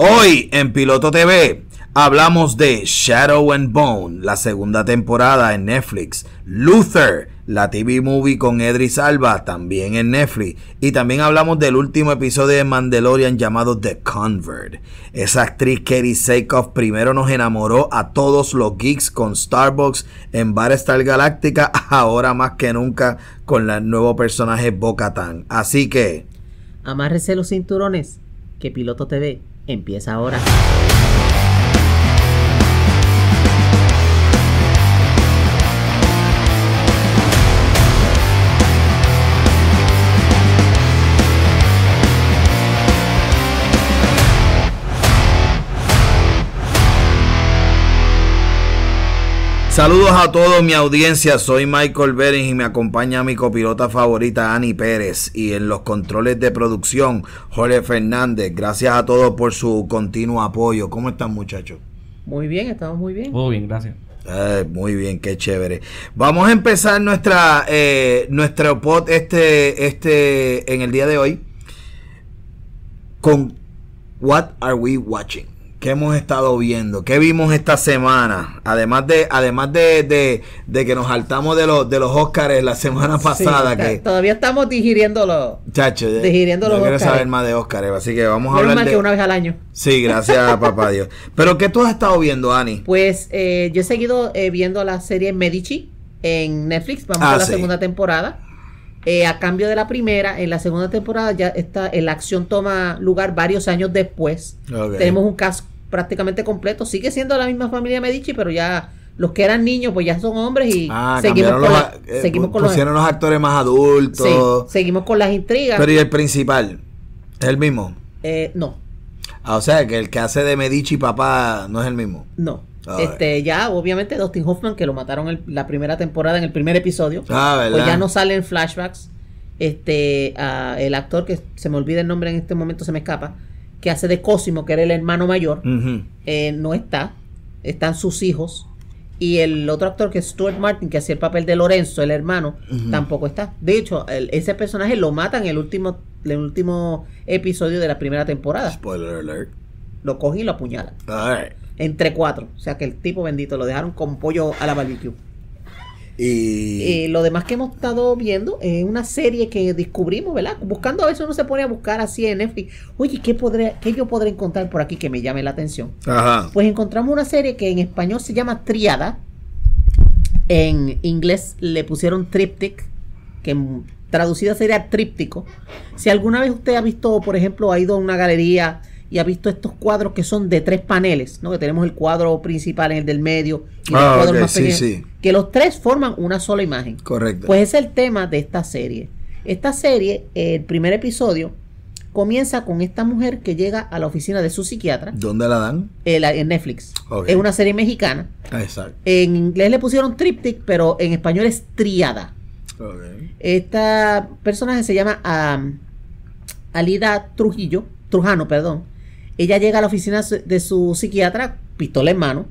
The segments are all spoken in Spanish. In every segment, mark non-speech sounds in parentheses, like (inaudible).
Hoy en Piloto TV hablamos de Shadow and Bone, la segunda temporada en Netflix, Luther, la TV movie con Edris Alba, también en Netflix, y también hablamos del último episodio de Mandalorian llamado The Convert. Esa actriz Katie Seikoff primero nos enamoró a todos los geeks con Starbucks en Bar Star Galáctica, (laughs) ahora más que nunca con el nuevo personaje bo Así que... Amárrese los cinturones, que Piloto TV empieza ahora. Saludos a todos mi audiencia, soy Michael Berens y me acompaña mi copilota favorita Ani Pérez y en los controles de producción Jorge Fernández. Gracias a todos por su continuo apoyo. ¿Cómo están muchachos? Muy bien, estamos muy bien. Muy bien, gracias. Eh, muy bien, qué chévere. Vamos a empezar nuestra eh, nuestro pod este este en el día de hoy con What are we watching? ¿Qué hemos estado viendo? ¿Qué vimos esta semana? Además de, además de, de, que nos saltamos de los de los Óscares la semana pasada. que todavía estamos digiriéndolo. Chacho, digiriendo los quiero saber más de Óscares, así que vamos a hablar. Más que una vez al año. Sí, gracias (laughs) papá Dios. Pero ¿qué tú has estado viendo, Ani? Pues eh, yo he seguido eh, viendo la serie Medici en Netflix. Vamos a a ah, la segunda temporada. Eh, a cambio de la primera, en la segunda temporada ya está, eh, la acción toma lugar varios años después. Tenemos un caso prácticamente completo. Sigue siendo la misma familia Medici, pero ya los que eran niños, pues ya son hombres y ah, eh, seguimos con, los, pusieron los, actores más adultos. seguimos con las intrigas. Pero ¿y el principal? ¿Es el mismo? no. Ah, o sea, que el que hace de Medici papá no es el mismo. No. Este, ya, obviamente, Dustin Hoffman, que lo mataron en la primera temporada en el primer episodio. Ah, pues ya no salen flashbacks. Este, el actor que se me olvida el nombre en este momento, se me escapa, que hace de Cosimo, que era el hermano mayor, eh, no está. Están sus hijos. Y el otro actor que es Stuart Martin, que hacía el papel de Lorenzo, el hermano, tampoco está. De hecho, ese personaje lo matan en el último, el último episodio de la primera temporada. Spoiler alert. Lo cogen y lo apuñalan entre cuatro. O sea que el tipo bendito lo dejaron con pollo a la barbecue. Y... lo demás que hemos estado viendo es una serie que descubrimos, ¿verdad? Buscando a veces uno se pone a buscar así en Netflix. Oye, ¿qué, podría, ¿qué yo podré encontrar por aquí que me llame la atención? Pues encontramos una serie que en español se llama Triada. En inglés le pusieron Triptych, que traducida sería tríptico. Si alguna vez usted ha visto, por ejemplo, ha ido a una galería y ha visto estos cuadros que son de tres paneles, ¿no? Que tenemos el cuadro principal en el del medio y los ah, más que los tres forman una sola imagen. Correcto. Pues es el tema de esta serie. Esta serie, el primer episodio comienza con esta mujer que llega a la oficina de su psiquiatra. ¿Dónde la dan? Eh, en, Netflix. Es una serie mexicana. Ah, exacto. En inglés le pusieron triptych, pero en español es triada. Esta personaje se llama Alida Trujillo, Trujano, perdón ella llega a la oficina de su psiquiatra, pistola en mano.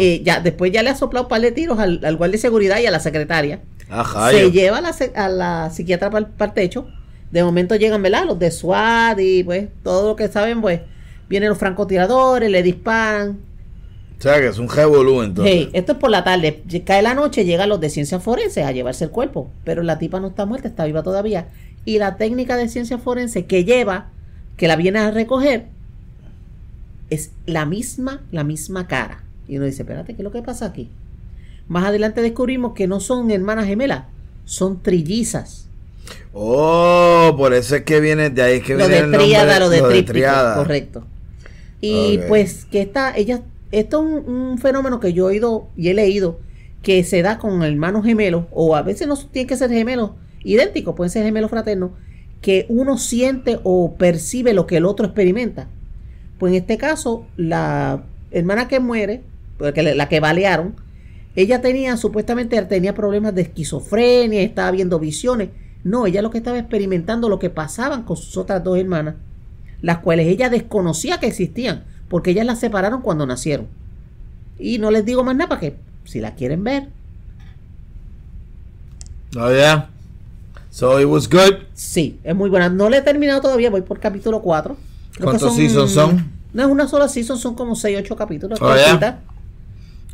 Eh, ya, después ya le ha soplado un par de tiros al, guardia de seguridad y a la secretaria. Ah, se lleva a la, psiquiatra para el, techo. De momento llegan, ¿verdad? Los de SWAT y pues todo lo que saben, pues vienen los francotiradores, le disparan. O sea que es un revolú entonces. esto es por la tarde. Cae la noche, llegan los de ciencias forenses a llevarse el cuerpo. Pero la tipa no está muerta, está viva todavía. Y la técnica de ciencias forenses que lleva, que la viene a recoger, es la misma, la misma cara. Y uno dice, espérate, ¿qué es lo que pasa aquí? Más adelante descubrimos que no son hermanas gemelas, son trillizas. Oh, por eso es que viene de ahí que lo de triada, lo de, lo correcto. Y pues que está, ella, esto es un, fenómeno que yo he oído y he leído que se da con hermanos gemelos, o a veces no tiene que ser gemelos idénticos, pueden ser gemelos fraternos, que uno siente o percibe lo que el otro experimenta. Pues en este caso, la hermana que muere, pues la que balearon, ella tenía, supuestamente tenía problemas de esquizofrenia, estaba viendo visiones. No, ella lo que estaba experimentando, lo que pasaban con sus otras dos hermanas, las cuales ella desconocía que existían, porque ellas las separaron cuando nacieron. Y no les digo más nada porque que, si la quieren ver. Oh, yeah. So it was good. Sí, es muy buena. No le he terminado todavía, voy por capítulo 4. ¿Cuántos seasons son? No es una sola season, son como 6, 8 capítulos. Oh,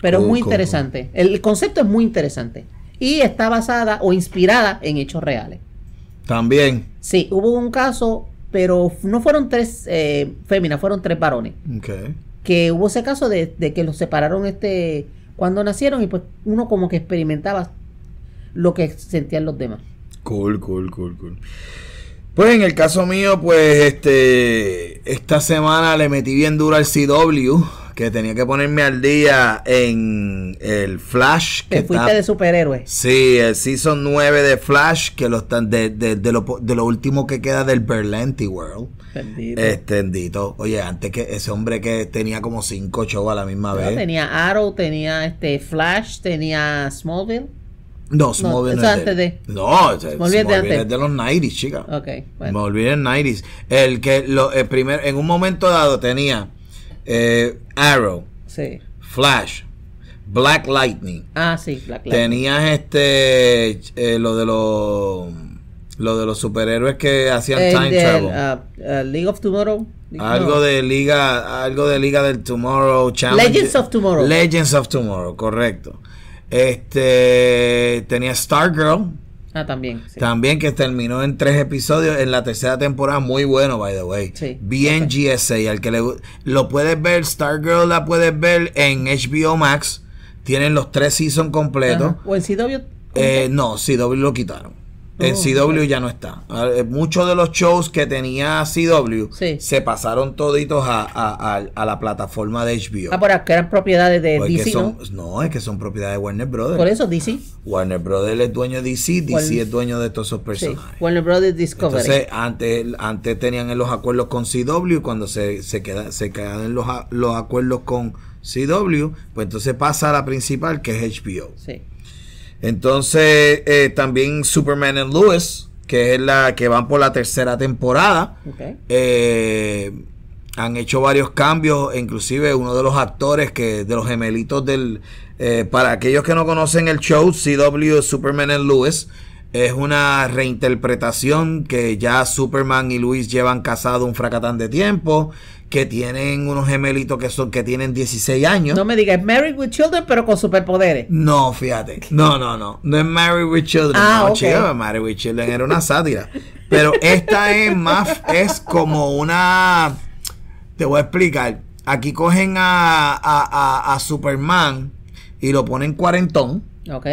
pero es muy interesante. El concepto es muy interesante. Y está basada o inspirada en hechos reales. También. Sí, hubo un caso, pero no fueron tres eh, féminas, fueron tres varones. Okay. Que hubo ese caso de, que los separaron este cuando nacieron y pues uno como que experimentaba lo que sentían los demás. Cool, cool, cool, cool. Pues en el caso mío, pues este esta semana le metí bien duro al CW, que tenía que ponerme al día en el Flash. Que, fuiste de superhéroe. Sí, el Season 9 de Flash, que lo están de, de, lo, de último que queda del Berlanti World. Extendido, eh, Oye, antes que ese hombre que tenía como cinco shows a la misma vez. Tenía Arrow, tenía este Flash, tenía Smallville. No, Smallville es antes de. No, Smallville, Smallville de es de los 90s, chica. Ok, bueno. Smallville es 90s. El que lo, el primer, en un momento dado tenía eh, Arrow, sí. Flash, Black Lightning. Ah, sí, Black Lightning. Tenías este, eh, lo de los lo de los superhéroes que hacían time travel. Uh, League of Tomorrow. algo de liga, algo de liga del Tomorrow. Challenge. Legends of Tomorrow. Legends of Tomorrow, correcto. Este tenía Stargirl. Ah, también. También que terminó en tres episodios en la tercera temporada, muy bueno, by the way. Sí, Bien GSA, al que le lo puedes ver, Stargirl la puedes ver en HBO Max. Tienen los tres seasons completos. O en CW. Eh, no, CW lo quitaron. En oh, CW ya no está. Ah, eh, muchos de los shows que tenía CW se pasaron toditos a, la plataforma de HBO. Ah, pero que eran propiedades de pues DC, ¿no? ¿no? es que son propiedades de Warner Brothers. Por eso DC. Warner Brothers es dueño de DC, DC es dueño de todos esos personajes. Warner Brothers Discovery. antes, antes tenían los acuerdos con CW cuando se, se, se quedan los, los acuerdos con CW, pues entonces pasa a la principal que es HBO. Sí. Entonces, eh, también Superman and Lewis, que es la que van por la tercera temporada. Eh, han hecho varios cambios, inclusive uno de los actores que de los gemelitos del eh, para aquellos que no conocen el show CW Superman and Lewis es una reinterpretación que ya Superman y Luis llevan casado un fracatán de tiempo, que tienen unos gemelitos que son que tienen 16 años. No me digas, Married with Children, pero con superpoderes. No, fíjate. No, no, no. No es Married with Children. Ah, no, okay. Married with Children era una sátira. pero esta es más, es como una. Te voy a explicar. Aquí cogen a, Superman y lo ponen cuarentón. Ok.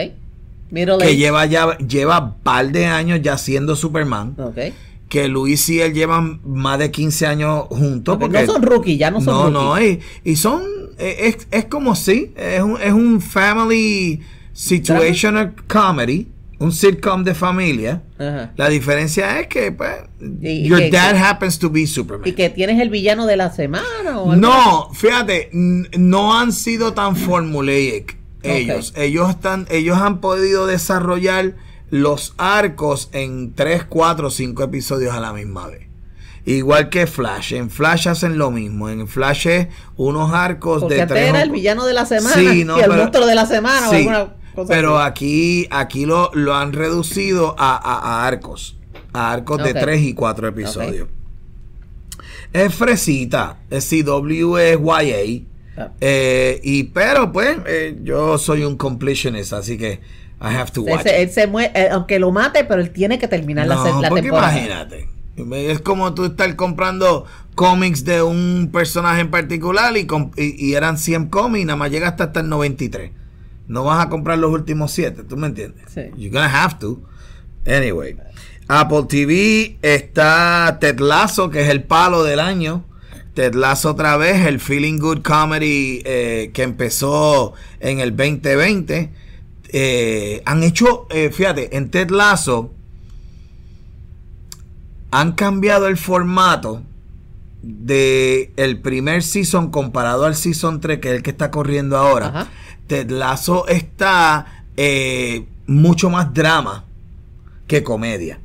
Middle que lleva ya lleva par de años ya siendo Superman. Ok que Luis y él llevan más de 15 años juntos. Porque, no son rookies, ya no son rookies. No, y, y son, eh, es, es como si, es un, es un family situational comedy, un sitcom de familia. La diferencia es que, pues, your dad happens to be Superman. Y que tienes el villano de la semana. ¿o no, fíjate, no han sido tan formulaic ellos. Ellos, están, ellos han podido desarrollar los arcos en 3, 4, 5 episodios a la misma vez. Igual que Flash, en Flash hacen lo mismo, en Flash es unos arcos de 3... tres era el villano de la semana (laughs) y el monstruo de la semana o alguna cosa Pero aquí, aquí lo, lo han reducido a, a, arcos, a arcos de 3 y 4 episodios. Es fresita, es CWSYA. Ah. Eh, y pero pues eh, yo soy un completionist, así que eh, aunque lo mate, pero él tiene que terminar la, No, Imagínate. Es como tú estar comprando cómics de un personaje en particular y, eran 100 cómics y nada más llega hasta el 93. No vas a comprar los últimos 7, ¿tú me entiendes? Sí. You're gonna have to. Anyway. Apple TV está Ted Lasso, que es el palo del año. Ted Lasso otra vez, el Feeling Good Comedy eh, que empezó en el 2020 eh, han hecho, eh, fíjate, en Ted Lasso han cambiado el formato de el primer season comparado al season 3, que es el que está corriendo ahora. Ted Lasso está eh, mucho más drama que comedia.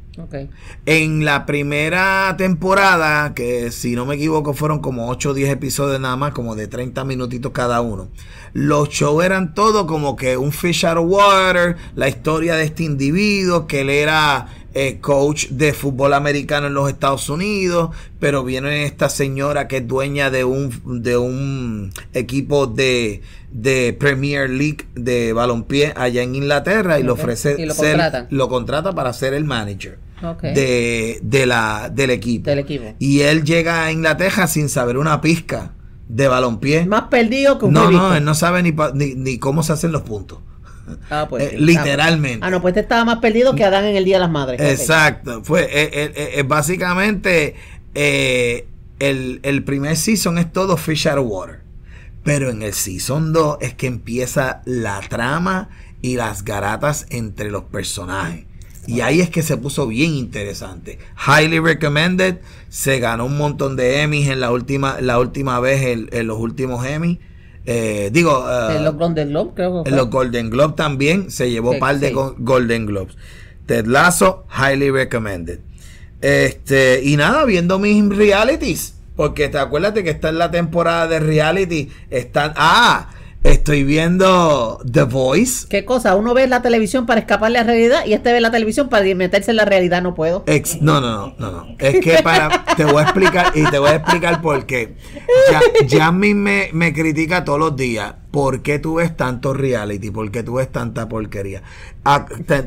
En la primera temporada, que si no me equivoco fueron como 8 o 10 episodios nada más, como de 30 minutitos cada uno, los shows eran todo como que un fish out of water, la historia de este individuo, que él era eh, coach de fútbol americano en los Estados Unidos, pero viene esta señora que es dueña de un, de un equipo de, Premier League de balompié allá en Inglaterra y, lo ofrece... lo contrata para ser el manager de, de, la, del equipo. del equipo. Y él llega a Inglaterra sin saber una pizca de balompié. Más perdido que un No, no, él no sabe ni, ni, cómo se hacen los puntos. Ah, pues (laughs) eh, literalmente. Ah, no, pues te este estaba más perdido que Adán en el Día de las Madres. Exacto. Fue, eh, eh, eh, eh básicamente, el, el, primer season es todo Fish Out of Water. Pero en el season 2 es que empieza la trama y las garatas entre los personajes. Y ahí es que se puso bien interesante. Highly recommended. Se ganó un montón de Emmys en la última, la última vez, en, los últimos Emmys. Eh, digo, eh, en los Golden Globes creo En los Golden Globes también se llevó un par de Golden Globes. Ted Lasso, highly recommended. Este, y nada, viendo mis realities. Porque te acuérdate que está en la temporada de reality. Están. Ah, Estoy viendo The Voice. ¿Qué cosa? Uno ve la televisión para escapar de la realidad y este ve la televisión para meterse en la realidad. No puedo. no, no, no, no, Es que para. te voy a explicar y te voy a explicar por qué. Ya, mí me, me critica todos los días. ¿Por qué tú ves tanto reality? ¿Por qué tú ves tanta porquería?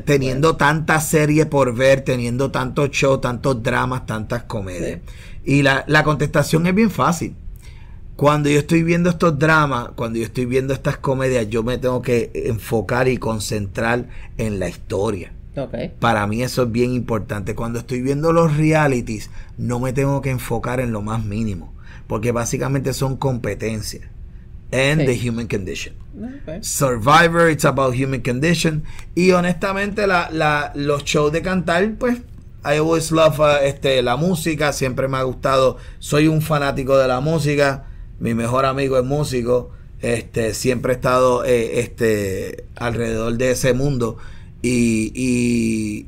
teniendo tantas series por ver, teniendo tantos shows, tantos dramas, tantas comedias. Y la contestación es bien fácil cuando yo estoy viendo estos dramas, cuando yo estoy viendo estas comedias, yo me tengo que enfocar y concentrar en la historia. Para mí eso es bien importante. Cuando estoy viendo los realities, no me tengo que enfocar en lo más mínimo, porque básicamente son competencias. And the human condition. Ah, Survivor, it's about human condition. Y honestamente, la, la, los shows de cantar, pues I always love uh, este, la música, siempre me ha gustado, soy un fanático de la música mi mejor amigo es músico, este, siempre he estado eh, este, alrededor de ese mundo y, y,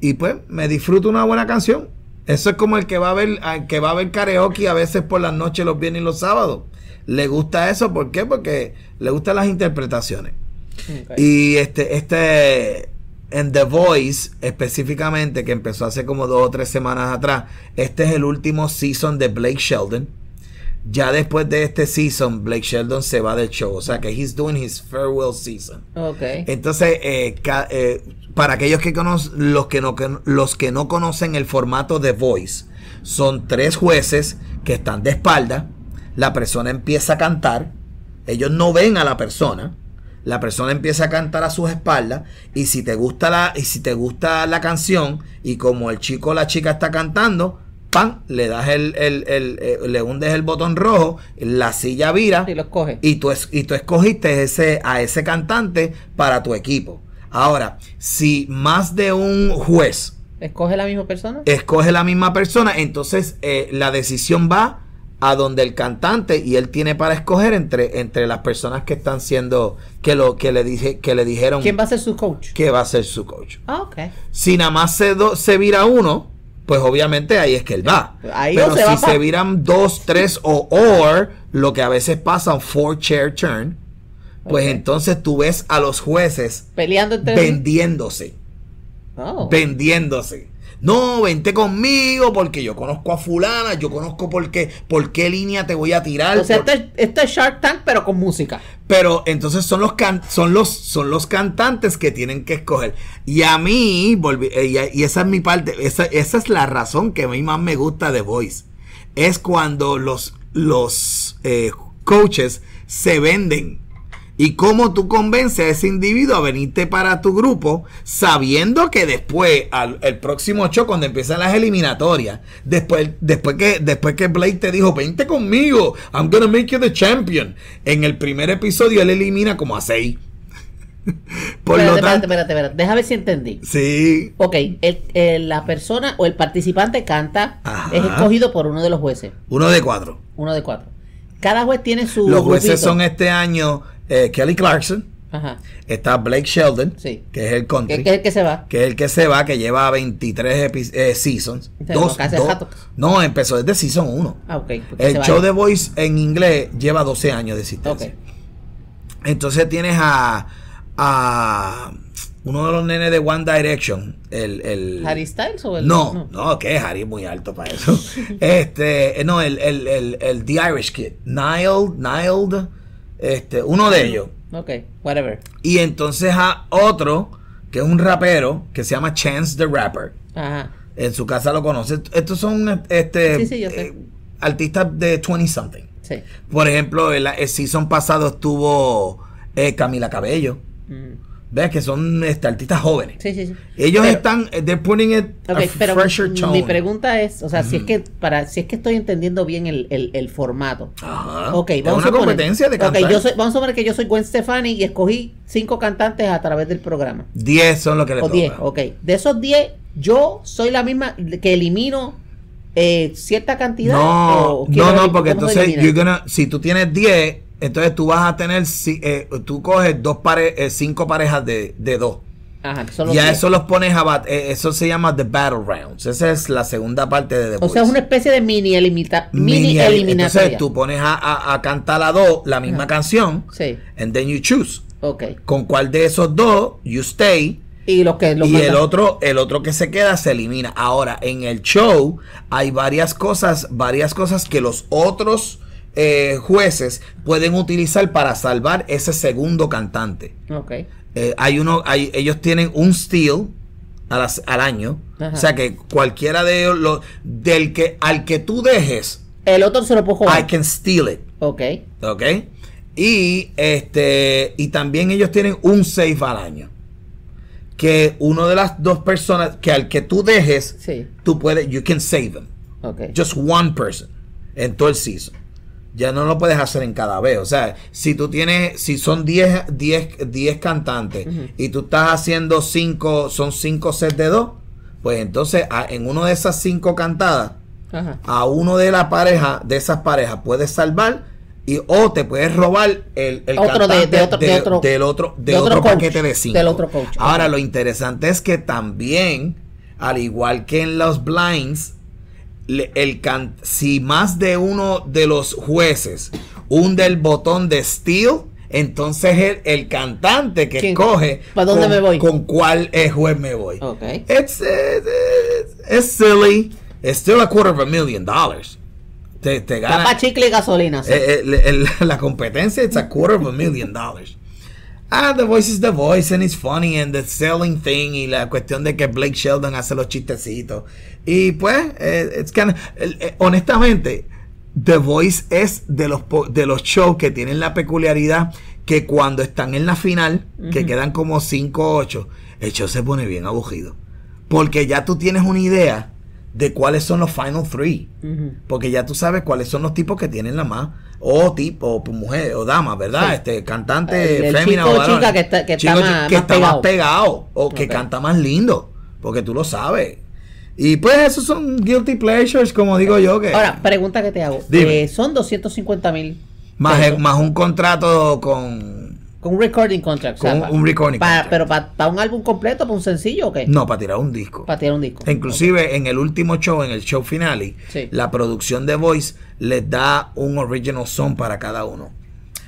y, pues me disfruto una buena canción. Eso es como el que va a ver, que va a ver karaoke a veces por las noches, los viernes y los sábados. Le gusta eso, ¿por qué? Porque le gustan las interpretaciones. Y este, este, en The Voice específicamente, que empezó hace como dos o tres semanas atrás, este es el último season de Blake Sheldon ya después de este season, Blake Sheldon se va del show. O sea que he's doing his farewell season. Okay. Entonces, eh, eh, para aquellos que conocen, los que, no, los que no conocen el formato de Voice, son tres jueces que están de espalda. La persona empieza a cantar. Ellos no ven a la persona. La persona empieza a cantar a sus espaldas. Y si te gusta la, y si te gusta la canción, y como el chico o la chica está cantando, pan, le das el, el, eh, le hundes el botón rojo, la silla vira y, lo y, tú, y tú escogiste ese, a ese cantante para tu equipo. Ahora, si más de un juez escoge la misma persona, escoge la misma persona, entonces eh, la decisión va a donde el cantante y él tiene para escoger entre, entre las personas que están siendo que lo que le dije que le dijeron quién va a ser su coach, que va a ser su coach. Ah, ok. Si nada más se, se vira uno, pues obviamente ahí es que él va. Pero si se viran dos, tres o or, lo que a veces pasa un four chair turn, pues entonces tú ves a los jueces peleando vendiéndose. Oh. Vendiéndose. No, vente conmigo porque yo conozco a fulana, yo conozco por qué, por qué línea te voy a tirar. O sea, este, este, es Shark Tank, pero con música. Pero entonces son los, son los, son los cantantes que tienen que escoger. Y a mí, eh, y, esa es mi parte, esa, es la razón que a mí más me gusta de Voice. Es cuando los, los eh, coaches se venden y cómo tú convences a ese individuo a venirte para tu grupo, sabiendo que después, al, el próximo show, cuando empiezan las eliminatorias, después, después, que, después que Blake te dijo, vente conmigo, I'm gonna make you the champion, en el primer episodio él elimina como a seis. (laughs) Por espérate, espérate, espérate, deja ver si entendí. Sí. Ok, la persona o el participante canta, es escogido por uno de los jueces. Uno de cuatro. Uno de cuatro. Cada juez tiene su. Los jueces son este año eh, Kelly Clarkson. Está Blake Sheldon, que es el Que, se va. Que es el que se va, que lleva 23 eh, seasons. dos, no, empezó desde season 1. Ah, ok. el show de Voice en inglés lleva 12 años de existencia. Okay. Entonces tienes a, a uno de los nenes de One Direction, el, el Harry Styles o el No, no, Harry es muy alto para eso. (laughs) este, eh, no, el, el, el, el The Irish Kid, Niall, Niall este, uno de ellos. Ok, whatever. Y entonces a otro, que es un rapero, que se llama Chance the Rapper. Ajá. En su casa lo conoce. Estos son este, eh, artistas de 20 something. Sí. Por ejemplo, el, season pasado estuvo eh, Camila Cabello. Mm veas que son este, artistas jóvenes. Sí, sí, Ellos están, eh, they're putting a pero Mi pregunta es, o sea, si es que para, si es que estoy entendiendo bien el, formato. Ajá. Ok, vamos a competencia de cantantes. vamos a ver que yo soy Gwen Stefani y escogí cinco cantantes a través del programa. Diez son los que le o Diez, ok. De esos diez, yo soy la misma que elimino eh, cierta cantidad. No, no, no, porque entonces si tú tienes diez entonces tú vas a tener, eh, tú coges dos pare, eh, cinco parejas de, dos. Ajá, y a eso los pones a eh, eso se llama The Battle Rounds. Esa es la segunda parte de The O sea, es una especie de mini, elimita, mini, Entonces tú pones a, a, cantar a dos la misma canción. Sí. And then you choose. Ok. Con cuál de esos dos you stay. Y, que y el otro, el otro que se queda se elimina. Ahora, en el show hay varias cosas, varias cosas que los otros eh, jueces pueden utilizar para salvar ese segundo cantante. Okay. Eh, hay uno, hay, ellos tienen un steal al, año. O sea que cualquiera de ellos, del que, al que tú dejes. El otro se lo puedo jugar. I can steal it. Ok. Ok. Y, este, y también ellos tienen un save al año. Que uno de las dos personas, que al que tú dejes, tú puedes, you can save them. Okay. Just one person en todo el season ya no lo puedes hacer en cada vez. O sea, si tú tienes, si son 10, 10, cantantes y tú estás haciendo 5, son 5 sets de 2, pues entonces en uno de esas 5 cantadas, a uno de la pareja, de esas parejas, puedes salvar y o te puedes robar el, el otro de, otro, de, otro, del otro, de paquete de Ahora, lo interesante es que también, al igual que en los blinds, el si más de uno de los jueces hunde el botón de steel entonces el, el cantante que coge escoge con, cuál juez me voy. Okay. It's, es eh, eh, silly. It's still a quarter of a million dollars. Te, te gana. chicle y gasolina. Eh, (laughs) la competencia es a quarter of a million dollars ah, The Voice is The Voice and it's funny and the selling thing y la cuestión de que Blake Sheldon hace los chistecitos. Y pues, eh, eh, honestamente, The Voice es de los, de los shows que tienen la peculiaridad que cuando están en la final, que quedan como 5 o 8, el show se pone bien aburrido. Porque ya tú tienes una idea de cuáles son los final three. Porque ya tú sabes cuáles son los tipos que tienen la más o tipo, o pues, mujer, o dama, ¿verdad? Este cantante el, o chica que está, que más, pegado. o que canta más lindo, porque tú lo sabes. Y pues esos son guilty pleasures, como digo yo. que Ahora, pregunta que te hago. Eh, son 250 mil. Más, más un contrato con con un recording contract. un, recording contract. ¿Pero para, un álbum completo, para un sencillo o qué? No, para tirar un disco. Para tirar un disco. Inclusive en el último show, en el show finale, la producción de Voice les da un original song para cada uno.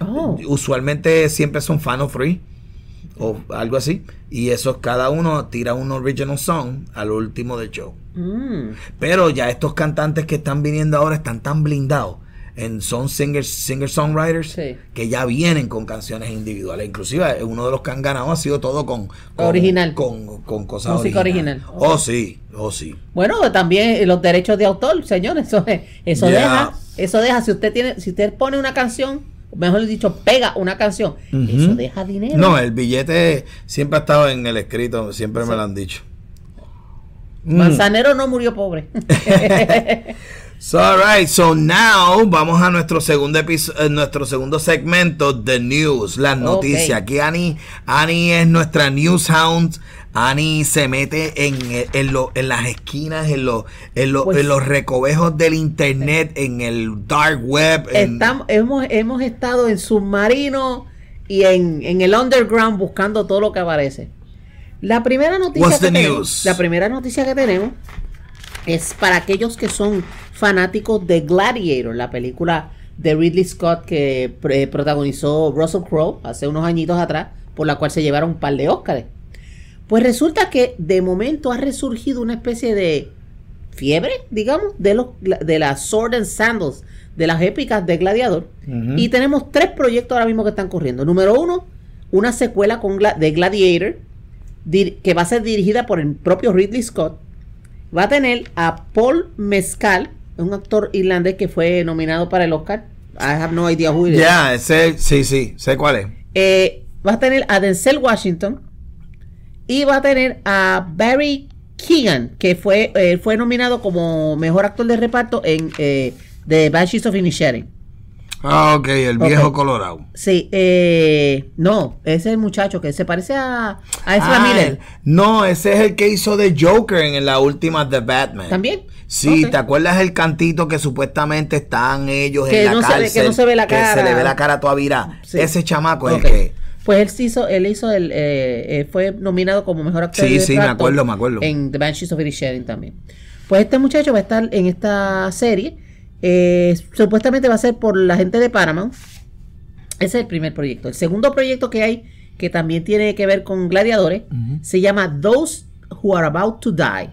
Oh. Usualmente siempre son fan of free o algo así. Y eso cada uno tira un original song al último del show. Mm. Pero ya estos cantantes que están viniendo ahora están tan blindados son singer, singer songwriters que ya vienen con canciones individuales. Inclusive eh, uno de los que han ganado ha sido todo con, original, con, música original. Oh sí, oh sí. Bueno, también eh, los derechos de autor, señores, eso, eso deja, eso deja. Si usted tiene, si usted pone una canción mejor dicho, pega una canción. Eso deja dinero. No, el billete siempre ha estado en el escrito, siempre me lo han dicho. Manzanero mm. no murió pobre. (laughs) (laughs) So, so now vamos a nuestro segundo episodio, eh, nuestro segundo segmento, The News, las noticias. Aquí Ani, es nuestra News Hound. Ani se mete en, eh, en, en las esquinas, en, lo, pues en, los recovejos del internet, en el dark web. Estamos, hemos, hemos estado en submarino y en, en el underground buscando todo lo que aparece. La primera noticia, que tenemos, la primera noticia que tenemos es para aquellos que son fanáticos de Gladiator, la película de Ridley Scott que eh, protagonizó Russell Crowe hace unos añitos atrás, por la cual se llevaron un par de Óscares. Pues resulta que de momento ha resurgido una especie de fiebre, digamos, de, los, de las Sword and Sandals, de las épicas de Gladiador. Y tenemos tres proyectos ahora mismo que están corriendo. Número uno, una secuela de Gladiator, que va a ser dirigida por el propio Ridley Scott Va a tener a Paul Mescal, un actor irlandés que fue nominado para el Oscar. I have no idea who it is. Ya, sé, sí, sí, sé cuál es. Eh, va a tener a Denzel Washington y va a tener a Barry Keegan, que fue, eh, fue nominado como mejor actor de reparto en eh, The Banshees of Initiating. Ah, ok, el viejo Colorado. Sí, eh, no, ese es el muchacho que se parece a, a Ezra Miller. No, ese es el que hizo de Joker en la última The Batman. ¿También? Sí, ¿te acuerdas el cantito que supuestamente están ellos en la cárcel? Se ve, que no se ve la que se le ve la cara todavía. Ese chamaco es el que... Pues él hizo, él hizo el, eh, eh, fue nominado como mejor actor. Sí, de sí, me acuerdo, me acuerdo. En The Banshees of Inisherin también. Pues este muchacho va a estar en esta serie eh, supuestamente va a ser por la gente de Paramount. Ese es el primer proyecto. El segundo proyecto que hay, que también tiene que ver con gladiadores, se llama Those Who Are About to Die.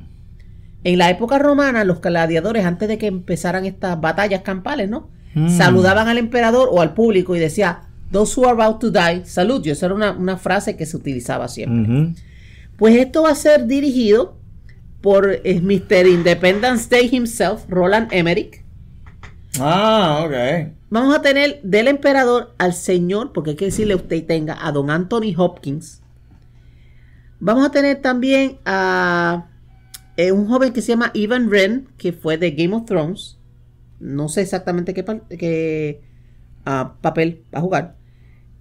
En la época romana, los gladiadores, antes de que empezaran estas batallas campales, ¿no? Mm. Saludaban al emperador o al público y decía, Those who are about to die, salud. Yo, esa era una, frase que se utilizaba siempre. Pues esto va a ser dirigido por eh, Mr. Independence Day himself, Roland Emmerich. Ah, ok. Vamos a tener del emperador al señor, porque hay que decirle usted tenga a don Anthony Hopkins. Vamos a tener también a eh, un joven que se llama Ivan Ren, que fue de Game of Thrones. No sé exactamente qué, ah, papel va a jugar.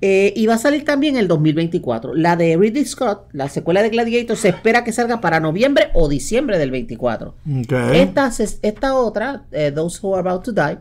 Eh, y va a salir también el 2024. La de Ridley Scott, la secuela de Gladiator, se espera que salga para noviembre o diciembre del 24. Esta, esta, otra, eh, Those Who Are About to Die,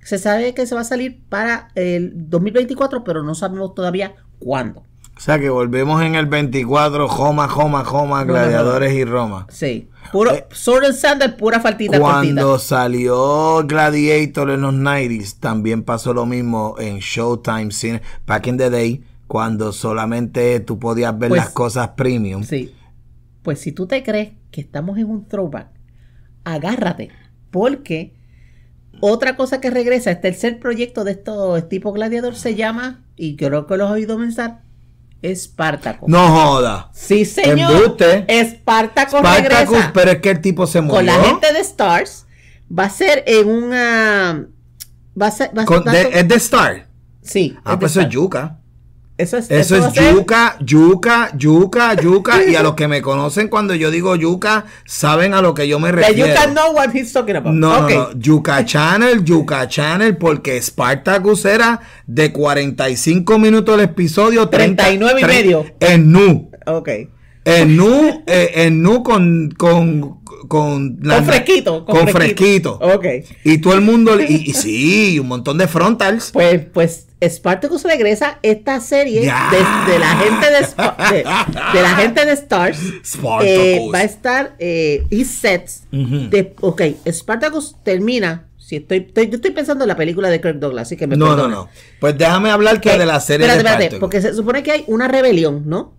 se sabe que se va a salir para el 2024, pero no sabemos todavía cuándo. O sea que volvemos en el 24, Joma, Joma, Joma, Gladiadores y Roma. Sí. Puro, el eh, pura faltita. Cuando salió Gladiator en los 90s, también pasó lo mismo en Showtime Cine. Back in the day, cuando solamente tú podías ver pues las cosas premium. Sí. Pues si tú te crees que estamos en un throwback, agárrate. Porque otra cosa que regresa, este tercer proyecto de estos tipo Gladiator se llama, y creo que lo he oído mencionar Espartaco. No joda. Sí, señor. Embute. Espartaco Spartacus, regresa. pero es que el tipo se murió. Con la gente de Stars. Va a ser en una. Va a ser. es de Star. Sí. Ah, pues es yuca. Eso es, es yuca, yuca, yuca, yuca. y a los que me conocen cuando yo digo yuca, saben a lo que yo me refiero. yuca he's talking about. No, no, Yuca Channel, yuca Channel, porque Spartacus era de 45 minutos el episodio. 39 y medio. En nu. Ok. En nu, eh, en nu con, con, con, con fresquito. Con, fresquito. Y todo el mundo, y, sí, un montón de frontals. Pues, pues Spartacus regresa esta serie de, la gente de, de, la gente de Stars. Spartacus. Eh, va a estar y eh, sets. de, ok, Spartacus termina si estoy, yo estoy pensando en la película de Kirk Douglas, así que me No, no, no. Pues déjame hablar que de la serie espérate, de Espérate, porque se supone que hay una rebelión, ¿no?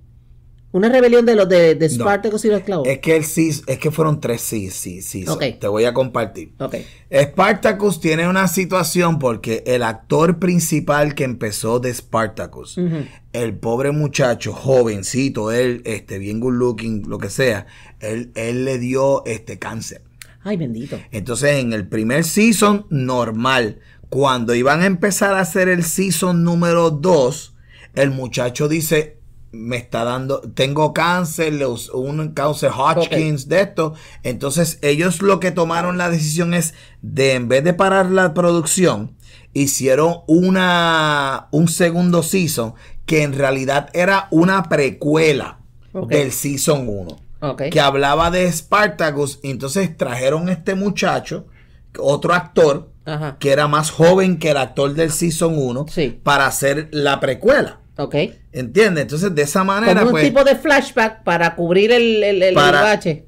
Una rebelión de los de, Spartacus y los esclavos. Es que el CIS, es que fueron tres sí, sí, sí. Te voy a compartir. Spartacus tiene una situación porque el actor principal que empezó de Spartacus, el pobre muchacho, jovencito, él, este, bien good looking, lo que sea, él, él le dio este cáncer. Ay, bendito. Entonces, en el primer season, normal. Cuando iban a empezar a hacer el season número dos, el muchacho dice, me está dando, tengo cáncer, los, un cáncer Hodgkins de esto. Entonces ellos lo que tomaron la decisión es de en vez de parar la producción, hicieron una, un segundo season que en realidad era una precuela del season 1. Que hablaba de Spartacus. entonces trajeron este muchacho, otro actor, que era más joven que el actor del season 1, para hacer la precuela. ¿Entiendes? Entonces, de esa manera. Como un pues, tipo de flashback para cubrir el, el, el bache.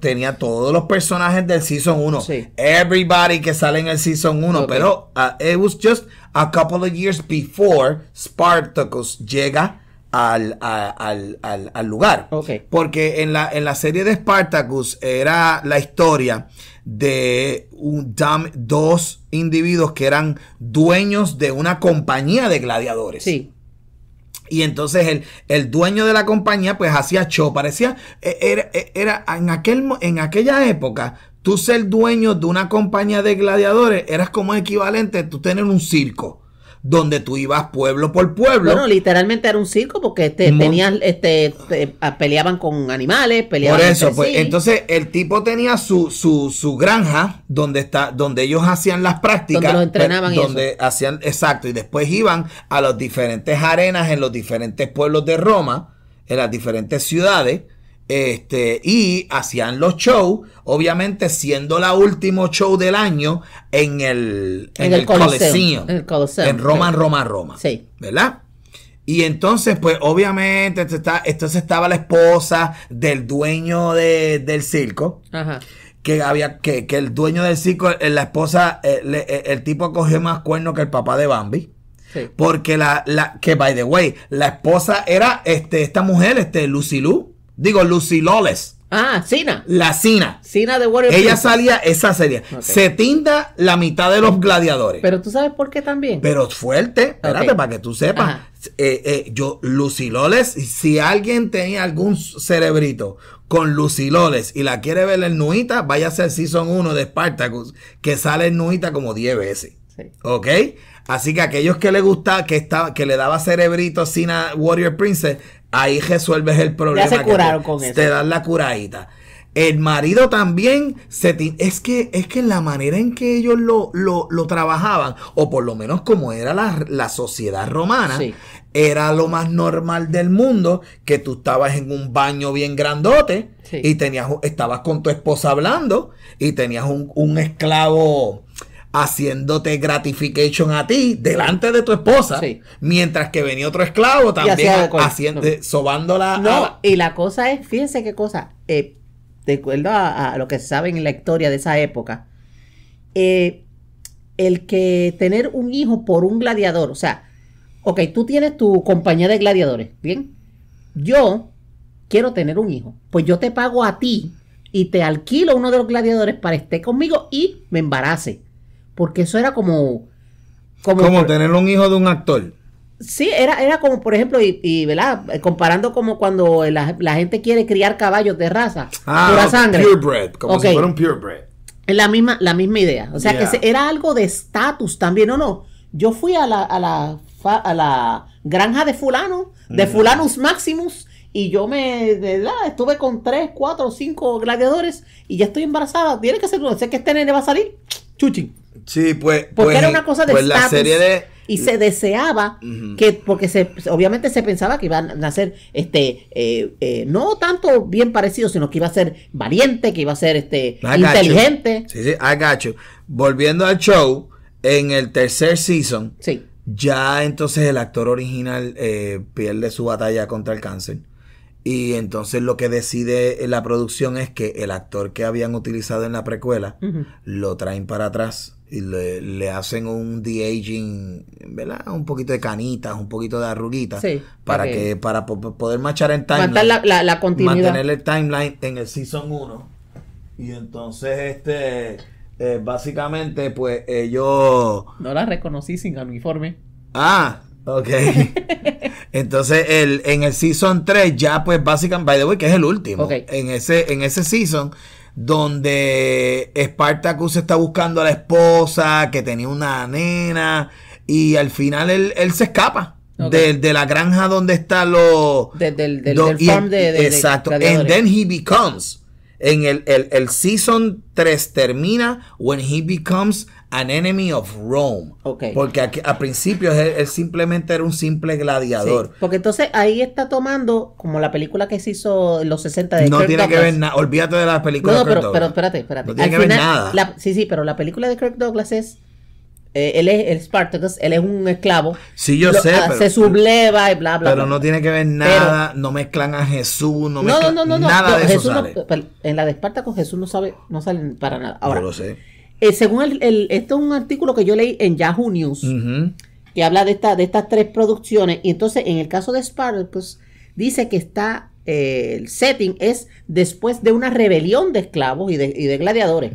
tenía todos los personajes del Season 1. Sí. Everybody que sale en el Season 1. Pero uh, it was just a couple of years before Spartacus llega al, al, al, al lugar. Okay. Porque en la, en la serie de Spartacus era la historia de un, dos individuos que eran dueños de una compañía de gladiadores. Sí y entonces el, el dueño de la compañía pues hacía show, parecía, e, era, e, era en, aquel, en aquella época, tú ser dueño de una compañía de gladiadores eras como equivalente a tú tener un circo donde tú ibas pueblo por pueblo. Bueno, literalmente era un circo porque este, tenías, este, peleaban con animales, peleaban Por eso, pues entonces el tipo tenía su, su, su granja donde, está, donde ellos hacían las prácticas. Donde los pues, entrenaban Donde hacían, exacto, y después iban a las diferentes arenas en los diferentes pueblos de Roma, en las diferentes ciudades este, y hacían los shows, obviamente siendo la último show del año en el, en, en el, en Roma, Roma, Roma. Sí. ¿Verdad? Y entonces, pues obviamente, entonces estaba la esposa del dueño del circo. Ajá. Que había, que, el dueño del circo, eh, la esposa, eh, eh, el, tipo cogió más cuernos que el papá de Bambi. Sí. Porque la, la, que by the way, la esposa era este, esta mujer, este, Lucy Lu Digo, Lucy Loles. Ah, Cina. La Cina. Cina de Warrior Princess. Ella salía esa serie. Se tinta la mitad de los gladiadores. Pero tú sabes por qué también. Pero fuerte, espérate, para que tú sepas. Eh, eh, yo, Lucy Loles, si alguien tenía algún cerebrito con Lucy Loles y la quiere ver en Nuita, vaya a ser Season 1 de Spartacus, que sale en Nuita como 10 veces. Sí. ¿Ok? Así que aquellos que le gustaba, que, estaba, que le daba cerebrito a Cina Warrior Princess, Ahí resuelves el problema. Ya se curaron te, con eso. Te dan la curadita. El marido también se es que es que la manera en que ellos lo, trabajaban, o por lo menos como era la, sociedad romana, era lo más normal del mundo que tú estabas en un baño bien grandote y tenías estabas con tu esposa hablando y tenías un, un esclavo haciéndote gratification a ti delante de tu esposa, mientras que venía otro esclavo también haciendo, sobándola. No, y la cosa es, fíjense qué cosa, eh, de acuerdo a, lo que saben sabe en la historia de esa época, eh, el que tener un hijo por un gladiador, o sea, ok, tú tienes tu compañía de gladiadores, ¿bien? Yo quiero tener un hijo, pues yo te pago a ti y te alquilo uno de los gladiadores para esté conmigo y me embarace porque eso era como... Como, tener un hijo de un actor. Sí, era, era como, por ejemplo, y, eh, Comparando como cuando la, gente quiere criar caballos de raza, ah, pura sangre. Purebred, como si fuera purebred. La misma, la misma idea. O sea, que era algo de estatus también, ¿o no? Yo fui a la, a la, a la granja de fulano, de mm. fulanus maximus, y yo me, Estuve con tres, cuatro, cinco gladiadores, y ya estoy embarazada. Tiene que ser, sé que este nene va a salir, chuchín. Sí, pues. Porque pues, era eh, una cosa de pues, la serie de... Y se deseaba que, porque se, obviamente se pensaba que iban a nacer, este, eh, eh, no tanto bien parecido, sino que iba a ser valiente, que iba a ser, este, inteligente. Sí, sí, I Volviendo al show, en el tercer season, sí. ya entonces el actor original pierde su batalla contra el cáncer. Y entonces lo que decide la producción es que el actor que habían utilizado en la precuela lo traen para atrás y le, le, hacen un de-aging, ¿verdad? Un poquito de canitas, un poquito de arruguitas. Sí, para que para poder marchar en timeline. La, la, continuidad. mantener el timeline en el Season 1. Y entonces, este, eh, básicamente, pues ellos... No la reconocí sin uniforme. Ah, ok. (laughs) entonces, el, en el Season 3 ya, pues básicamente, by the way, que es el último. Ok. En, ese, en ese Season donde Spartacus está buscando a la esposa, que tenía una nena, y al final él, él se escapa. De, la granja donde está los... del, farm de, Exacto. then he becomes en el, el, el, season 3 termina when he becomes An Enemy of Rome. Porque a, principio principios él, simplemente era un simple gladiador. porque entonces ahí está tomando como la película que se hizo en los 60 de No tiene que ver nada. Olvídate de las películas no, no, pero, pero, espérate, espérate. No tiene que ver nada. sí, sí, pero la película de Kirk Douglas es. Eh, él es el Spartacus, él es un esclavo. Sí, yo sé. Ah, se subleva y bla, bla. Pero no tiene que ver nada, no mezclan a Jesús, no, mezclan, no, no, no, nada de eso en la de Spartacus Jesús no sabe, no sale para nada. Ahora, lo sé. Eh, según el, esto es un artículo que yo leí en Yahoo News, que habla de, esta, de estas tres producciones. Y entonces, en el caso de Spartacus pues dice que está eh, el setting es después de una rebelión de esclavos y de, gladiadores.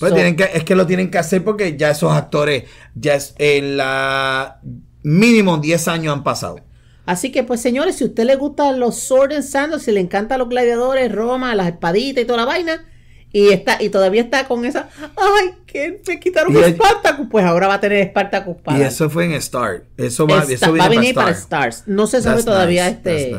Pues tienen que, es que lo tienen que hacer porque ya esos actores, ya es, en la mínimo 10 años han pasado. Así que, pues, señores, si a usted le gustan los Sword and Sandals, si le encantan los gladiadores, Roma, las espaditas y toda la vaina, y está, y todavía está con esa, ay, que me quitaron el, pues ahora va a tener Spartacus Y eso fue en Star. Eso va, a venir para, Star. No se sabe todavía este.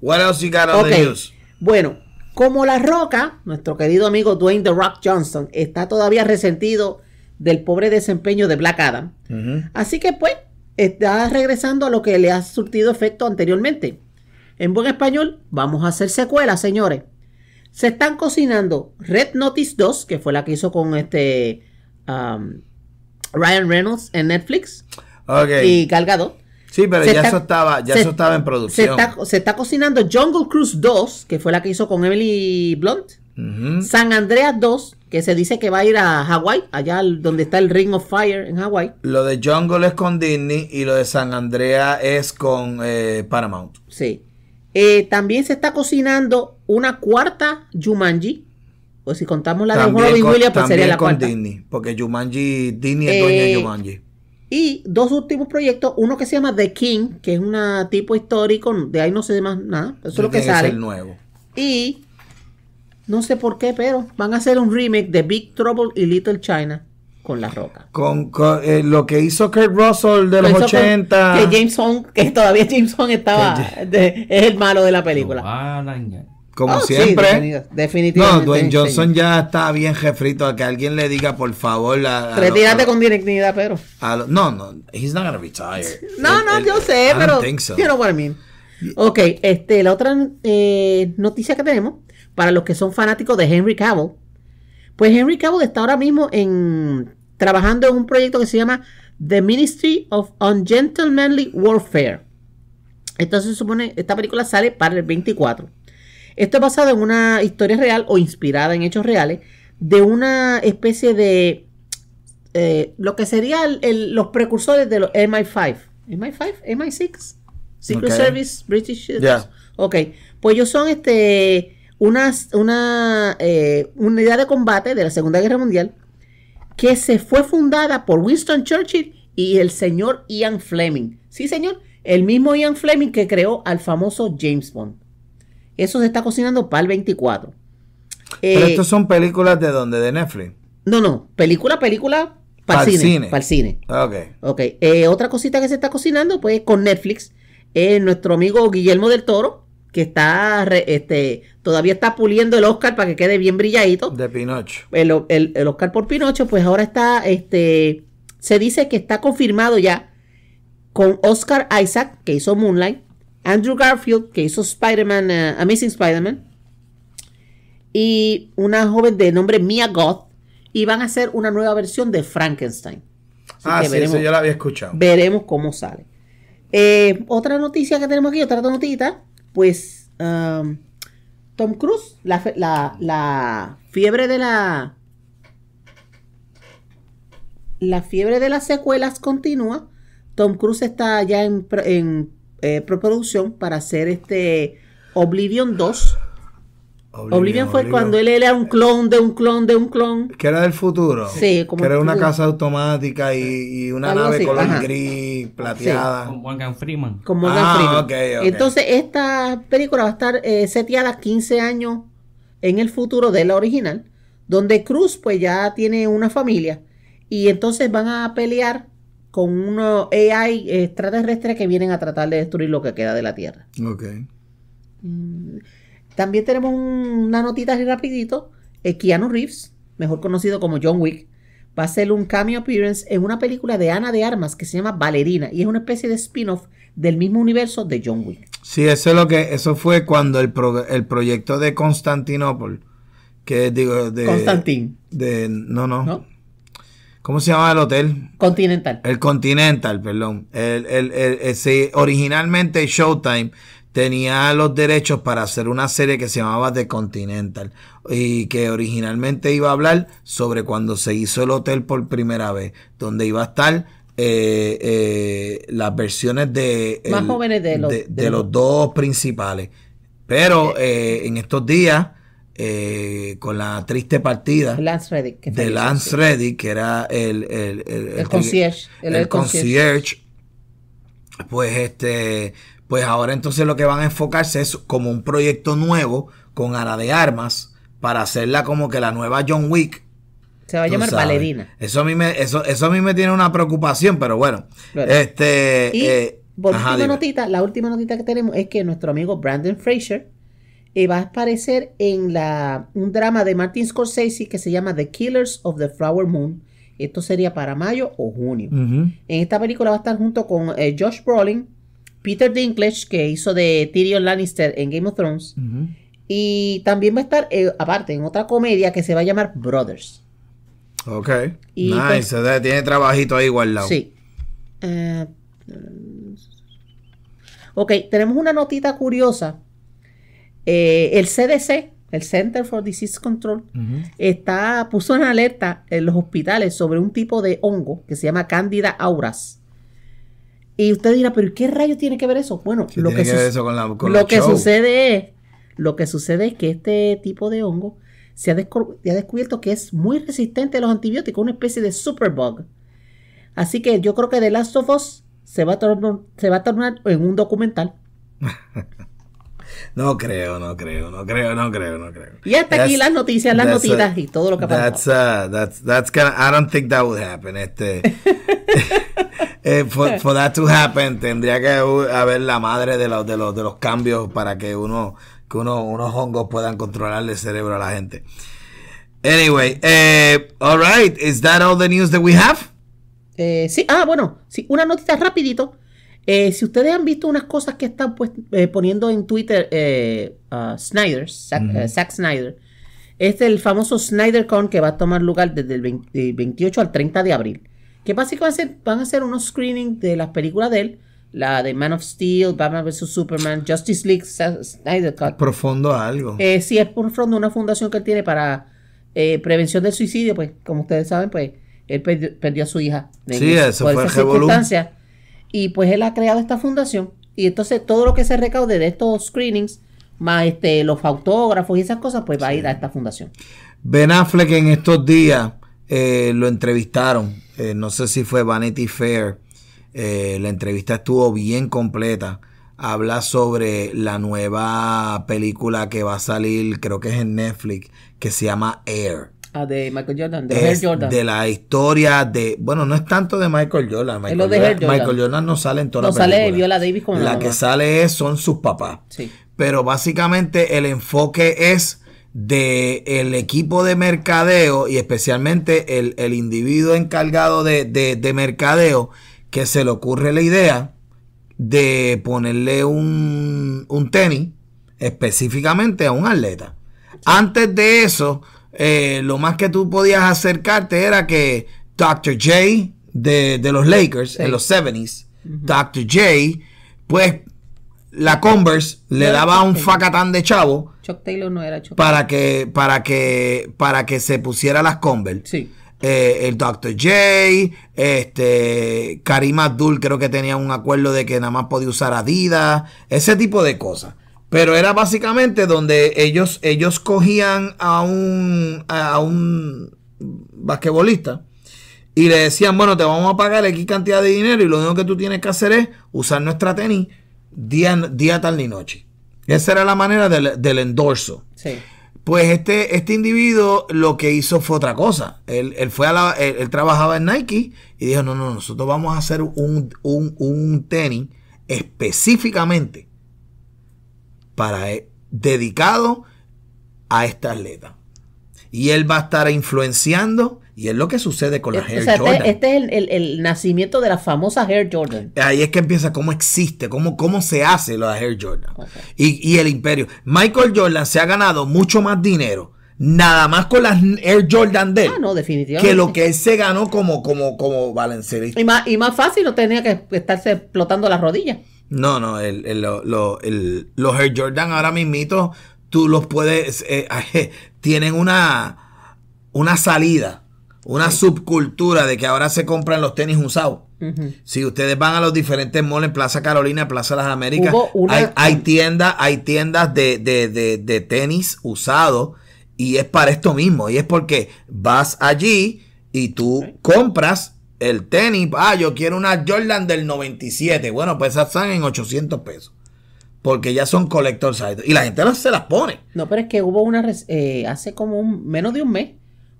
What else Bueno, como La Roca, nuestro querido amigo Dwayne The Rock Johnson, está todavía resentido del pobre desempeño de Black Adam. Así que pues, está regresando a lo que le ha surtido efecto anteriormente. En buen español, vamos a hacer secuelas, señores se están cocinando Red Notice 2, que fue la que hizo con este um, Ryan Reynolds en Netflix. Y Galgado. Sí, pero ya, eso, estaba, ya estaba en producción. Se está, cocinando Jungle Cruise 2, que fue la que hizo con Emily Blunt. San Andreas 2, que se dice que va a ir a Hawái, allá donde está el Ring of Fire en Hawái. Lo de Jungle es con Disney y lo de San Andreas es con eh, Paramount. Sí. Eh, también se está cocinando una cuarta Jumanji. o pues si contamos la de Robin Williams, pues sería la con Disney, porque Jumanji, Disney es de eh, Jumanji. Y dos últimos proyectos, uno que se llama The King, que es un tipo histórico, de ahí no sé más nada, eso es lo que sale. Y no sé por qué, pero van a hacer un remake de Big Trouble y Little China con La Roca. Con, eh, lo que hizo Kurt Russell de los 80. que James Hong, que todavía James Hong estaba, es el malo de la película como ah, siempre. definitivamente. No, Dwayne Johnson ya está bien jefrito a que alguien le diga, por favor. la. Retírate con dignidad, pero. no, no, he's not to retire. (laughs) No, no, yo sé, pero. So. You know what I mean. Ok, este, la otra eh, noticia que tenemos, para los que son fanáticos de Henry Cavill, pues Henry Cavill está ahora mismo en trabajando en un proyecto que se llama The Ministry of Ungentlemanly Warfare. Entonces se supone, esta película sale para el 24. Esto es basado en una historia real o inspirada en hechos reales de una especie de eh, lo que serían los precursores de los MI5. MI5, MI6, Secret Service, British. Yeah. Ok, pues ellos son este una, una eh, unidad de combate de la Segunda Guerra Mundial que se fue fundada por Winston Churchill y el señor Ian Fleming. Sí, señor, el mismo Ian Fleming que creó al famoso James Bond. Eso se está cocinando para el 24. Pero eh, estos son películas de dónde? ¿De Netflix? No, no. Película, película para el cine. Para el cine. Ok. Ok. Eh, otra cosita que se está cocinando, pues, con Netflix, es eh, nuestro amigo Guillermo del Toro, que está, este, todavía está puliendo el Oscar para que quede bien brilladito. De Pinocho. El, el, Oscar por Pinocho, pues ahora está, este, se dice que está confirmado ya con Oscar Isaac, que hizo Moonlight, Andrew Garfield, que hizo Spider-Man, eh, Amazing Spider-Man, y una joven de nombre Mia Goth, y van a hacer una nueva versión de Frankenstein. ah, sí, yo la había escuchado. Veremos cómo sale. Eh, otra noticia que tenemos aquí, otra notita, pues um, Tom Cruise, la, fiebre de la... La fiebre de las secuelas continúa. Tom Cruise está ya en eh, preproducción para hacer este Oblivion 2. Oblivion, fue cuando él era un clon de un clon de un clon. Que era del futuro. Sí, como. Que era una casa automática y, una nave color gris, plateada. Como Morgan Freeman. Ah, entonces, esta película va a estar eh, seteada 15 años en el futuro de la original, donde Cruz, pues ya tiene una familia. Y entonces van a pelear con unos AI extraterrestres que vienen a tratar de destruir lo que queda de la Tierra. Ok. Mm, también tenemos una notita así rapidito. Eh, Keanu Reeves, mejor conocido como John Wick, va a hacer un cameo appearance en una película de Ana de Armas que se llama Valerina y es una especie de spin-off del mismo universo de John Wick. Sí, eso es lo que eso fue cuando el, el proyecto de Constantinopol que digo de Constantin. De no, ¿No? ¿Cómo se llamaba el hotel? Continental. El Continental, perdón. El, el, originalmente Showtime tenía los derechos para hacer una serie que se llamaba The Continental y que originalmente iba a hablar sobre cuando se hizo el hotel por primera vez, donde iba a estar eh, eh, las versiones de, Más jóvenes de, los, de, los, dos principales. Pero eh, en estos días eh, con la triste partida de Lance Reddick, que era el, el, el, concierge, pues este, pues ahora entonces lo que van a enfocarse es como un proyecto nuevo con Ana de Armas para hacerla como que la nueva John Wick. Se va a llamar Valerina. Eso a mí me, eso, a mí me tiene una preocupación, pero bueno, este, y última eh, notita, la última notita que tenemos es que nuestro amigo Brandon Fraser va a aparecer en la, un drama de Martin Scorsese que se llama The Killers of the Flower Moon. Esto sería para mayo o junio. En esta película va a estar junto con eh, Josh Brolin, Peter Dinklage, que hizo de Tyrion Lannister en Game of Thrones. Y también va a estar, eh, aparte, en otra comedia que se va a llamar Brothers. Ok. nice. Pues, tiene trabajito ahí guardado. Sí. Eh, ok, tenemos una notita curiosa eh, el CDC, el Center for Disease Control, está, puso en alerta en los hospitales sobre un tipo de hongo que se llama Candida auras. Y usted dirá, pero ¿qué rayo tiene que ver eso? Bueno, lo, que, sucede es, lo que sucede es que este tipo de hongo se ha, descubierto que es muy resistente a los antibióticos, una especie de superbug. Así que yo creo que The Last of Us se va a, se va a tornar en un documental. (laughs) No creo, no creo, no creo, no creo, no creo. Y hasta aquí las noticias, las notitas y todo lo que pasa. Uh, that's, that's that's, that's of. I don't think that would happen. Este, (laughs) eh, for, that to happen, tendría que haber la madre de los, de los, de los cambios para que uno, que uno, unos hongos puedan controlarle el cerebro a la gente. Anyway, eh, all right, is that all the news that we have? Eh, sí, ah, bueno, sí, una notita rapidito. Eh, si ustedes han visto unas cosas que están pues, eh, poniendo en Twitter eh, uh, Snyder, Zack, Snyder, es el famoso SnyderCon que va a tomar lugar desde el 28 al 30 de abril. Que básicamente van a hacer unos screenings de las películas de él. La de Man of Steel, Batman vs. Superman, Justice League, Snyder Cut. Profundo a algo. Eh, sí, es profundo una fundación que él tiene para prevención del suicidio. Pues, como ustedes saben, pues, él perdió, a su hija. Sí, eso por fue esa y pues él ha creado esta fundación. Y entonces todo lo que se recaude de estos screenings, más este, los autógrafos y esas cosas, pues va a ir a esta fundación. Ben Affleck en estos días eh, lo entrevistaron. Eh, no sé si fue Vanity Fair. Eh, la entrevista estuvo bien completa. Habla sobre la nueva película que va a salir, creo que es en Netflix, que se llama Air. Ah, de Michael Jordan, de la historia de. Bueno, no es tanto de Michael Jordan. Michael, Jordan, no sale en toda no la película. No sale Viola Davis como la, que sale son sus papás. Sí. Pero básicamente el enfoque es de el equipo de mercadeo y especialmente el, individuo encargado de, mercadeo que se le ocurre la idea de ponerle un, un tenis específicamente a un atleta. Antes de eso, eh, lo más que tú podías acercarte era que Dr. J de, los Lakers en los 70s, Dr. J, pues la Converse le daba un facatán de chavo. para que para que para que se pusiera las Converse. Eh, el Dr. J, este Karim Abdul creo que tenía un acuerdo de que nada más podía usar Adidas, ese tipo de cosas. Pero era básicamente donde ellos, ellos cogían a un, a un basquetbolista y le decían, bueno, te vamos a pagar X cantidad de dinero y lo único que tú tienes que hacer es usar nuestra tenis día, día tal ni noche. Esa era la manera del, endorso. Pues este, este individuo lo que hizo fue otra cosa. Él, fue trabajaba en Nike y dijo, no, no, nosotros vamos a hacer un, un tenis específicamente para eh, dedicado a esta atleta. Y él va a estar influenciando y es lo que sucede con la Air este, Jordan. Este, este es el, nacimiento de la famosa Air Jordan. Ahí es que empieza cómo existe, cómo, cómo se hace la Air Jordan. Y, el imperio. Michael Jordan se ha ganado mucho más dinero. Nada más con las Air Jordan de ah, Que lo que él se ganó como, como, como Y más, y más fácil no tenía que estarse explotando las rodillas. No, no, el, los Air Jordan ahora mismito, tú los puedes, eh, eh, (laughs) tienen una, una salida, una subcultura de que ahora se compran los tenis usados. Si ustedes van a los diferentes malls en Plaza Carolina, Plaza Las Américas, hay, tiendas, hay tiendas de, de, de, de tenis usados y es para esto mismo. Y es porque vas allí y tú compras el tenis, ah, yo quiero una Jordan del 97. Bueno, pues esas están en 800 pesos. Porque ya son collector Y la gente no se las pone. No, pero es que hubo una. Eh, hace como menos de un mes,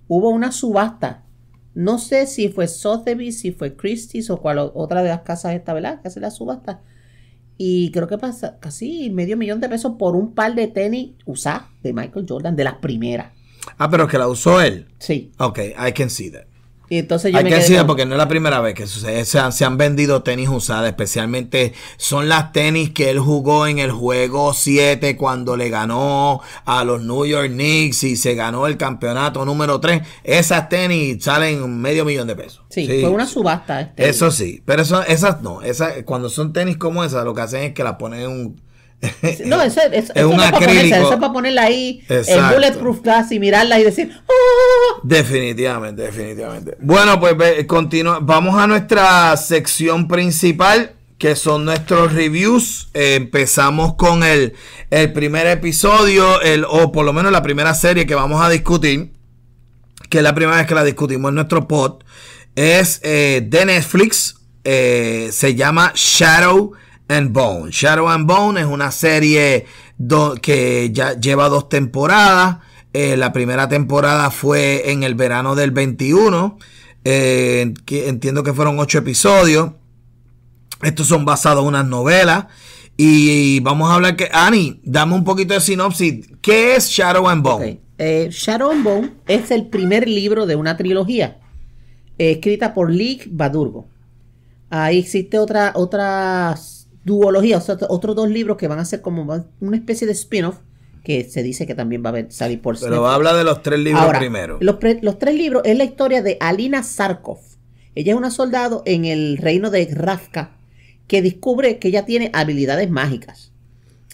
hubo una subasta. No sé si fue Sotheby's, si fue Christie's o cual otra de las casas esta, ¿verdad? Que hace la subasta. Y creo que pasa casi medio millón de pesos por un par de tenis usados de Michael Jordan, de las primeras. Ah, pero que la usó él. Sí. Ok, I can see that entonces Hay que decirlo porque no es la primera vez que Se han, vendido tenis usadas, especialmente son las tenis que él jugó en el juego 7 cuando le ganó a los New York Knicks y se ganó el campeonato número 3. Esas tenis salen medio millón de pesos. Sí, fue una subasta. Este eso sí, pero esas no. cuando son tenis como esas, lo que hacen es que las ponen en un (laughs) No, eso, es es un Para para ponerla ahí en Bulletproof glass y mirarla y decir. Oh". Definitivamente, definitivamente. Bueno, pues continua, vamos a nuestra sección principal que son nuestros reviews. empezamos con el, primer episodio, o por lo menos la primera serie que vamos a discutir, que es la primera vez que la discutimos en nuestro pod, es eh, de Netflix. Eh, se llama Shadow and Bone. Shadow and Bone es una serie que ya lleva dos temporadas. Eh, la primera temporada fue en el verano del 21. Eh, entiendo que fueron ocho episodios. Estos son basados en unas novelas. Y vamos a hablar que. Ani, dame un poquito de sinopsis. ¿Qué es Shadow and Bone? Eh, Shadow and Bone es el primer libro de una trilogía escrita por Lee Badurgo. Ahí existe otra, otras Duología, otros dos libros que van a ser como una especie de spin-off que se dice que también va a salir por Pero habla de los tres libros primero. Los, tres libros es la historia de Alina Sarkov. Ella es una soldado en el reino de Rafka que descubre que ella tiene habilidades mágicas.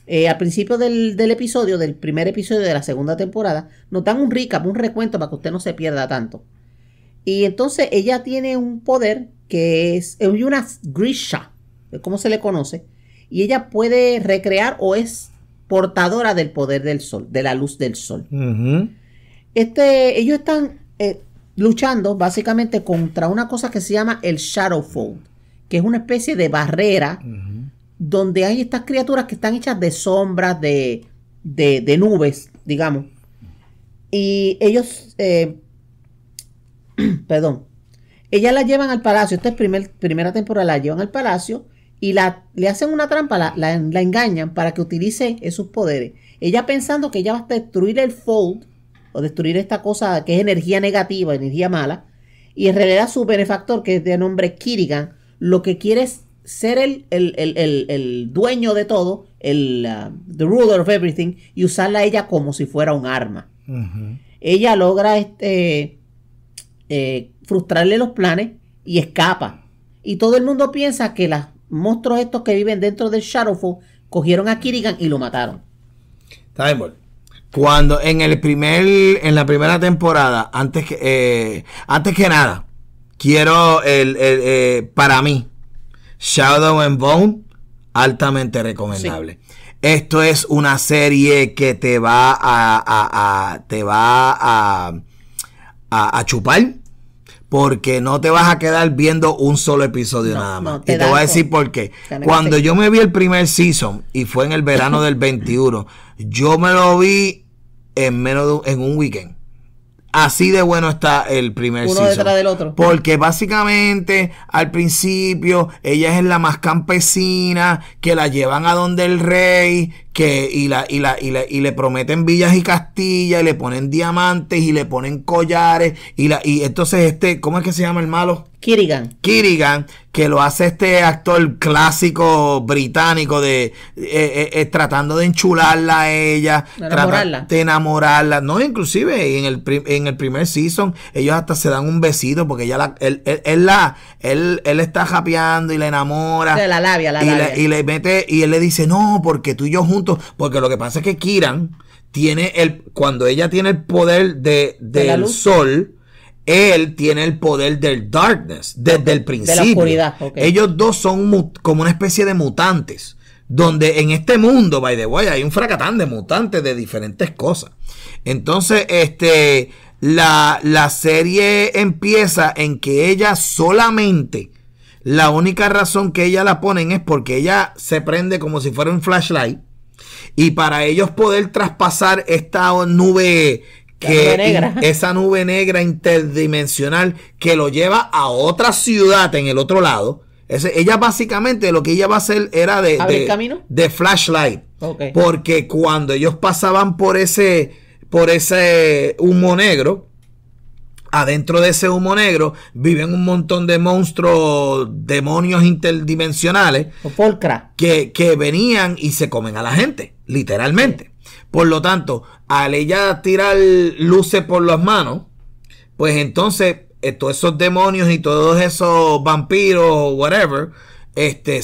Eh, al principio del, episodio, del primer episodio de la segunda temporada, nos dan un recap, un recuento para que usted no se pierda tanto. Y entonces ella tiene un poder que es, es una grisha, ¿cómo se le conoce? Y ella puede recrear o es portadora del poder del sol, de la luz del sol. este, ellos están eh, luchando básicamente contra una cosa que se llama el Shadow Fold, que es una especie de barrera donde hay estas criaturas que están hechas de sombras, de, de, nubes, digamos. Y ellos, eh, (clears throat) perdón, ellas la llevan al palacio, esta es primera temporada, la llevan al palacio y la, le hacen una trampa, la, engañan para que utilice esos poderes. Ella pensando que ella va a destruir el Fold o destruir esta cosa que es energía negativa, energía mala, y en realidad su benefactor, que es de nombre Kirigan, lo que quiere es ser el, dueño de todo, el uh, the ruler of everything, y usarla a ella como si fuera un arma. Ella logra este, eh, frustrarle los planes y escapa. Y todo el mundo piensa que las monstruos estos que viven dentro del Shadowfall cogieron a Kirigan y lo mataron. Cuando en el primer, en la primera temporada, antes que, eh, antes que nada, quiero el, eh, para mí, Shadow and Bone, altamente recomendable. Esto es una serie que te va a, te va a, a chupar porque no te vas a quedar viendo un solo episodio nada más. y te voy a decir por qué. Cuando yo me vi el primer season, y fue en el verano del 21, (laughs) yo me lo vi en menos de, en un weekend. Así de bueno está el primer Uno detrás del otro. Porque básicamente al principio ella es la más campesina, que la llevan a donde el rey, y, la, y, la, y, y le prometen villas y castillas, y le ponen diamantes, y le ponen collares, y, la, y entonces este, ¿cómo es que se llama el malo? Kirigan. Kirigan, que lo hace este actor clásico británico de eh, eh, tratando de enchularla a ella, de enamorarla. No, inclusive en el, en el primer season ellos hasta se dan un besito porque ella él, él, la, él, él está japeando y le enamora. De la labia, y le mete, y él le dice, no, porque tú y yo juntos porque lo que pasa es que Kiran tiene el, cuando ella tiene el poder de, del sol, él tiene el poder del darkness desde el principio. Ellos dos son como una especie de mutantes. Donde en este mundo, by the way, hay un fracatán de mutantes de diferentes cosas. Entonces, este, la, la serie empieza en que ella solamente, la única razón que ella la ponen es porque ella se prende como si fuera un flashlight y para ellos poder traspasar esta nube que esa nube negra interdimensional que lo lleva a otra ciudad en el otro lado. ella básicamente lo que ella va a hacer era de, de, de flashlight. Porque cuando ellos pasaban por ese, por ese humo negro, adentro de ese humo negro viven un montón de monstruos, demonios interdimensionales. Que, que, venían y se comen a la gente, literalmente. Por lo tanto, al ella tirar luces por las manos, pues entonces eh, todos esos demonios y todos esos vampiros o whatever, este,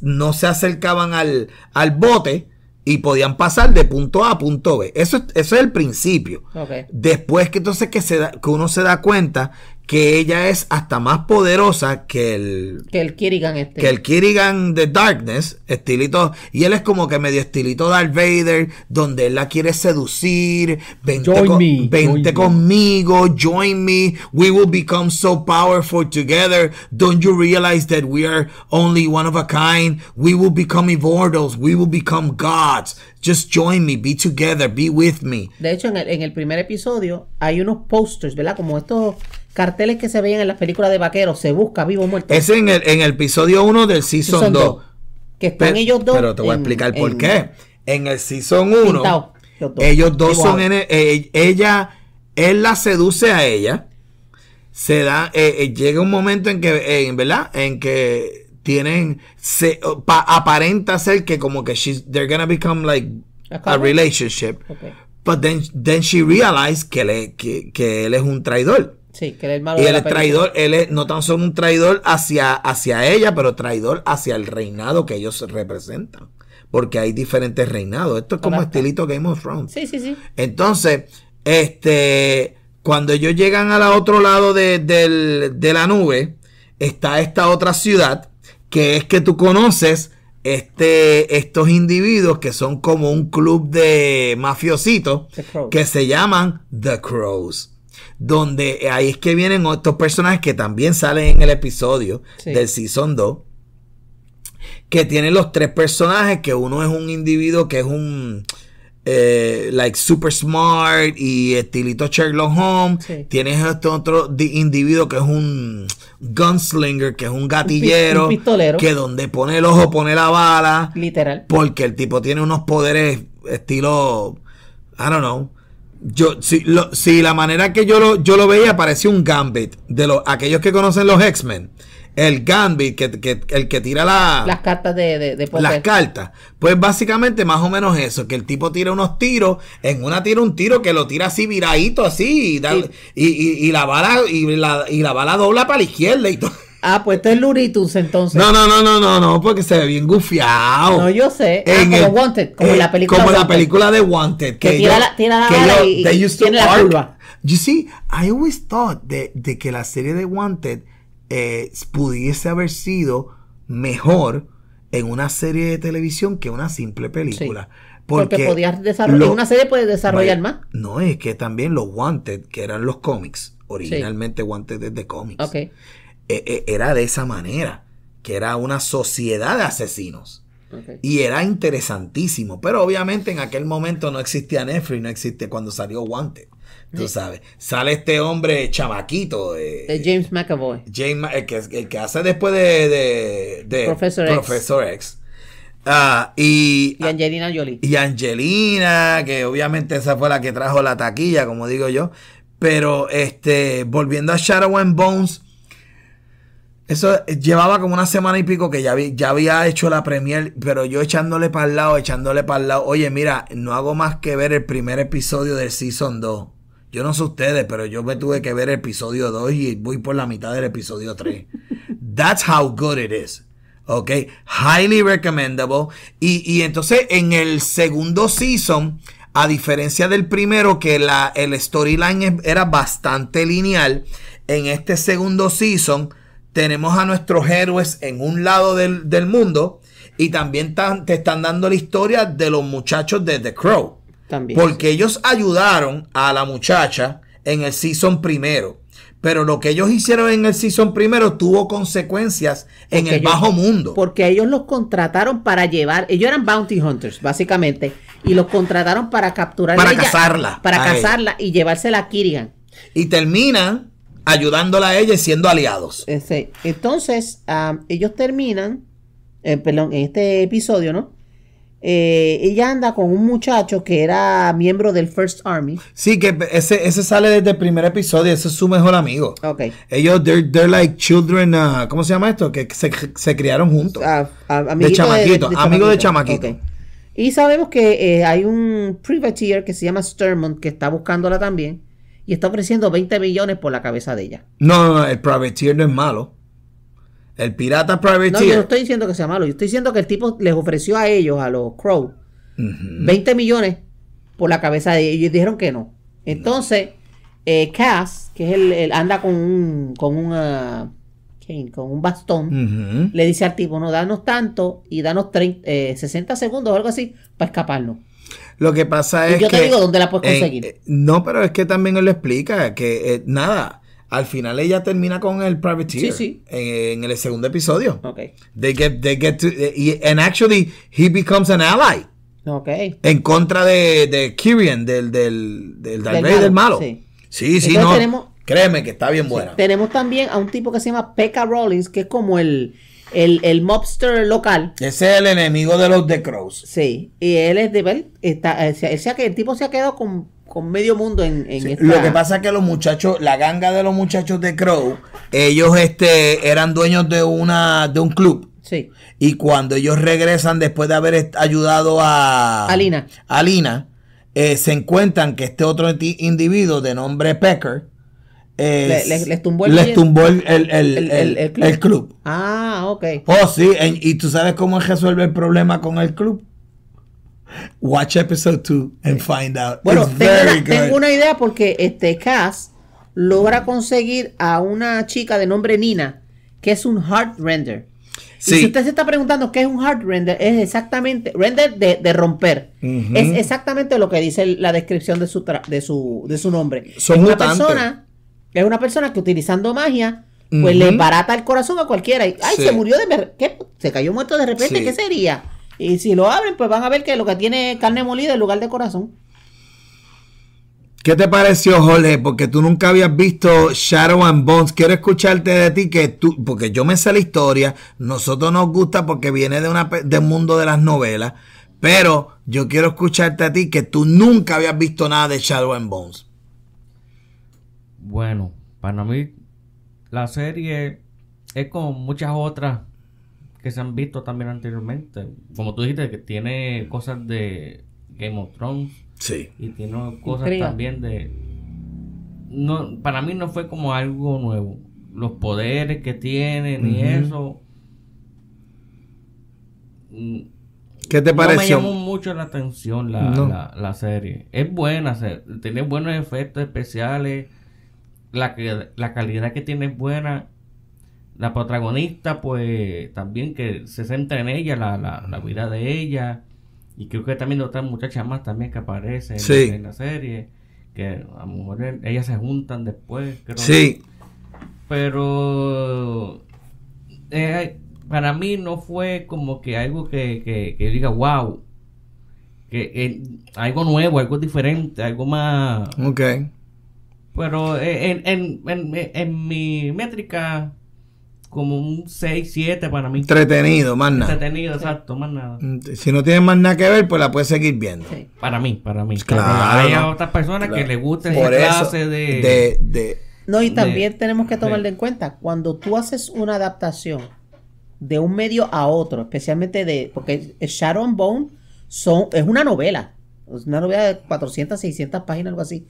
no se acercaban al, al bote y podían pasar de punto A a punto B. Eso, es el principio. Después que entonces que, se que uno se da cuenta que ella es hasta más poderosa que el... Que el Kirigan este. Que el Kirigan de Darkness, estilito... Y él es como que medio estilito Darth Vader, donde él la quiere seducir, vente, join vente conmigo, join me, we will become so powerful together, don't you realize that we are only one of a kind, we will become immortals, we will become gods, Just join me, be together, be with me. De hecho, en el, en el primer episodio hay unos posters, ¿verdad? Como estos carteles que se veían en las películas de vaqueros, se busca vivo o muerto. Es en el, en el episodio 1 del Season, 2. Que están ellos dos. Pero te voy a explicar por qué. En el Season 1, ellos dos, son. Eh, ella, él la seduce a ella. Se da, eh, eh, llega un momento en que, en ¿verdad? En que tienen, se, aparenta ser que como que she's, they're gonna become like a relationship. But then, then she realizes que, le, que, que él es un traidor el y él es traidor, él es no tan solo un traidor hacia, hacia ella, pero traidor hacia el reinado que ellos representan. Porque hay diferentes reinados. Esto es como estilito Game of Thrones. Sí, sí, sí. Entonces, este, cuando ellos llegan al otro lado de, la nube, está esta otra ciudad, que es que tú conoces este, estos individuos que son como un club de mafiositos que se llaman The Crows donde eh, ahí es que vienen estos personajes que también salen en el episodio del Season 2, que tienen los tres personajes, que uno es un individuo que es un... Eh, like super smart y estilito Sherlock Holmes. Tienes este otro individuo que es un gunslinger, que es un gatillero, un pistolero. que donde pone el ojo pone la bala. Literal. Porque el tipo tiene unos poderes estilo, I don't know, yo, si, lo, si, la manera que yo lo, yo lo veía parecía un gambit. De los, aquellos que conocen los X-Men. El gambit, que, que, el que tira la, las cartas de, de, de Las cartas. Pues básicamente más o menos eso, que el tipo tira unos tiros, en una tira un tiro que lo tira así viradito, así, y, y, y, y, la bala, y la, y la bala dobla para la izquierda y todo. Ah, pues esto es Luritus entonces. No, no, no, no, no, no, porque se ve bien gufiado. No, yo sé. Ah, como Wanted, como en la eh, película. Como la película de Wanted. Que, la, la, tiene la curva. You see, I always thought de, de que la serie de Wanted eh, pudiese haber sido mejor en una serie de televisión que una simple película. Porque, porque, podías desarrollar, una serie puedes desarrollar más. No, es que también los Wanted, que eran los cómics, originalmente Wanted Wanted de cómics. Ok. E, e, era de esa manera, que era una sociedad de asesinos. Y era interesantísimo, pero obviamente en aquel momento no existía Netflix, no existe cuando salió Guante Tú sabes, sale este hombre chamaquito. de James McAvoy. el, que, hace después de, de, X. Ah, y, Angelina Jolie. Y Angelina, que obviamente esa fue la que trajo la taquilla, como digo yo. Pero este, volviendo a Shadow and Bones, eso eh, llevaba como una semana y pico que ya, ya había hecho la premier, pero yo echándole para el lado, echándole para el lado. Oye, mira, no hago más que ver el primer episodio del Season 2. Yo no sé ustedes, pero yo me tuve que ver el episodio 2 y voy por la mitad del episodio 3. (laughs) That's how good it is. Ok, highly recommendable. Y, entonces en el segundo season, a diferencia del primero, que la, el storyline era bastante lineal, en este segundo season tenemos a nuestros héroes en un lado del, mundo y también te están dando la historia de los muchachos de The Crow. También. Porque ellos ayudaron a la muchacha en el season primero. Pero lo que ellos hicieron en el season primero tuvo consecuencias en el bajo mundo. Porque ellos los contrataron para llevar, ellos eran bounty hunters, básicamente, y los contrataron para capturar. Para cazarla. Para cazarla y llevársela a Kirigan. Y terminan ayudándola a ella y siendo aliados. Entonces, ah, ellos terminan, eh, perdón, en este episodio, ¿no? Eh, ella anda con un muchacho que era miembro del First Army. Sí, que ese, ese sale desde el primer episodio, ese es su mejor amigo. Ok. Ellos, they're, like children, ah, ¿cómo se llama esto? Que se, se criaron juntos. Ah, de chamaquito, de, amigo de chamaquito. Y sabemos que eh, hay un privateer que se llama Sturmont que está buscándola también y está ofreciendo 20 millones por la cabeza de ella. No, no, no, el privateer no es malo. El pirata privateer. No, yo no estoy diciendo que sea malo, yo estoy diciendo que el tipo les ofreció a ellos, a los Crow, 20 millones por la cabeza de ellos y dijeron que no. Entonces, eh, Cass, que es el, anda con un, con ah, con un bastón, le dice al tipo, no, danos tanto y danos 30, 60 eh, segundos o algo así para escaparnos. Lo que pasa es que. Yo te digo dónde la puedes conseguir. Eh, no, pero es que también él lo explica, que eh, nada. Al final ella termina con el privateer sí, sí. En, el segundo episodio. Ok. They get, they get to, eh, and actually he becomes an ally. Ok. En contra de, de Kyrian, del, del, del, del, malo. Sí, sí, no. créeme que está bien buena. tenemos también a un tipo que se llama Pekka Rollins, que es como el, el, mobster local. Ese es el enemigo de los de Crow Sí, y él es de bell está, el tipo se ha quedado con, medio mundo en, en Lo que pasa es que los muchachos, la ganga de los muchachos de Crow, ellos este, eran dueños de una, de un club. Sí. Y cuando ellos regresan después de haber ayudado a Alina, Alina eh, se encuentran que este otro individuo de nombre Pecker les, tumbó el, el, el, club. Ah, ok. Oh, sí, y tú sabes cómo resuelve el problema con el club. Watch episode 2 and find out. Bueno, tengo una, idea porque este Cass logra conseguir a una chica de nombre Nina, que es un hard render. si usted se está preguntando qué es un hard render, es exactamente render de, romper. Es exactamente lo que dice la descripción de su, de su, nombre. Son es una persona es una persona que utilizando magia, pues le barata el corazón a cualquiera. Y, ay, se murió de... ¿Qué? Se cayó muerto de repente, ¿qué sería? Y si lo abren, pues van a ver que lo que tiene es carne molida en lugar de corazón. ¿Qué te pareció, Jorge? Porque tú nunca habías visto Shadow and Bones. Quiero escucharte de ti, que tú, porque yo me sé la historia. Nosotros nos gusta porque viene de una, del mundo de las novelas. Pero yo quiero escucharte a ti, que tú nunca habías visto nada de Shadow and Bones. Bueno, para mí la serie es como muchas otras que se han visto también anteriormente. Como tú dijiste, que tiene cosas de Game of Thrones. Sí. Y tiene cosas también de... No, para mí no fue como algo nuevo. Los poderes que tienen y eso. ¿Qué te pareció? me llamó mucho la atención la serie. Es buena, tiene buenos efectos especiales la, la calidad que tiene es buena. La protagonista, pues también que se centra en ella, la, la, vida de ella. Y creo que también otras muchachas más también que aparecen en, la serie. Que a lo mejor ellas se juntan después. sí. Pero eh, eh, para mí no fue como que algo que, diga, wow, que eh, algo nuevo, algo diferente, algo más. Okay. Pero eh, en, mi métrica, como un 6, 7 para mí. Entretenido, más nada. Entretenido, exacto, más nada. Mm, si no tienes más nada que ver, pues la puedes seguir viendo. Para mí, para mí. Claro. Hay otras personas que le gusta esa clase de, No, y también tenemos que tomarle en cuenta, cuando tú haces una adaptación de un medio a otro, especialmente de... Porque Sharon Bone son, es una novela. una novela de 400, 600 páginas, algo así.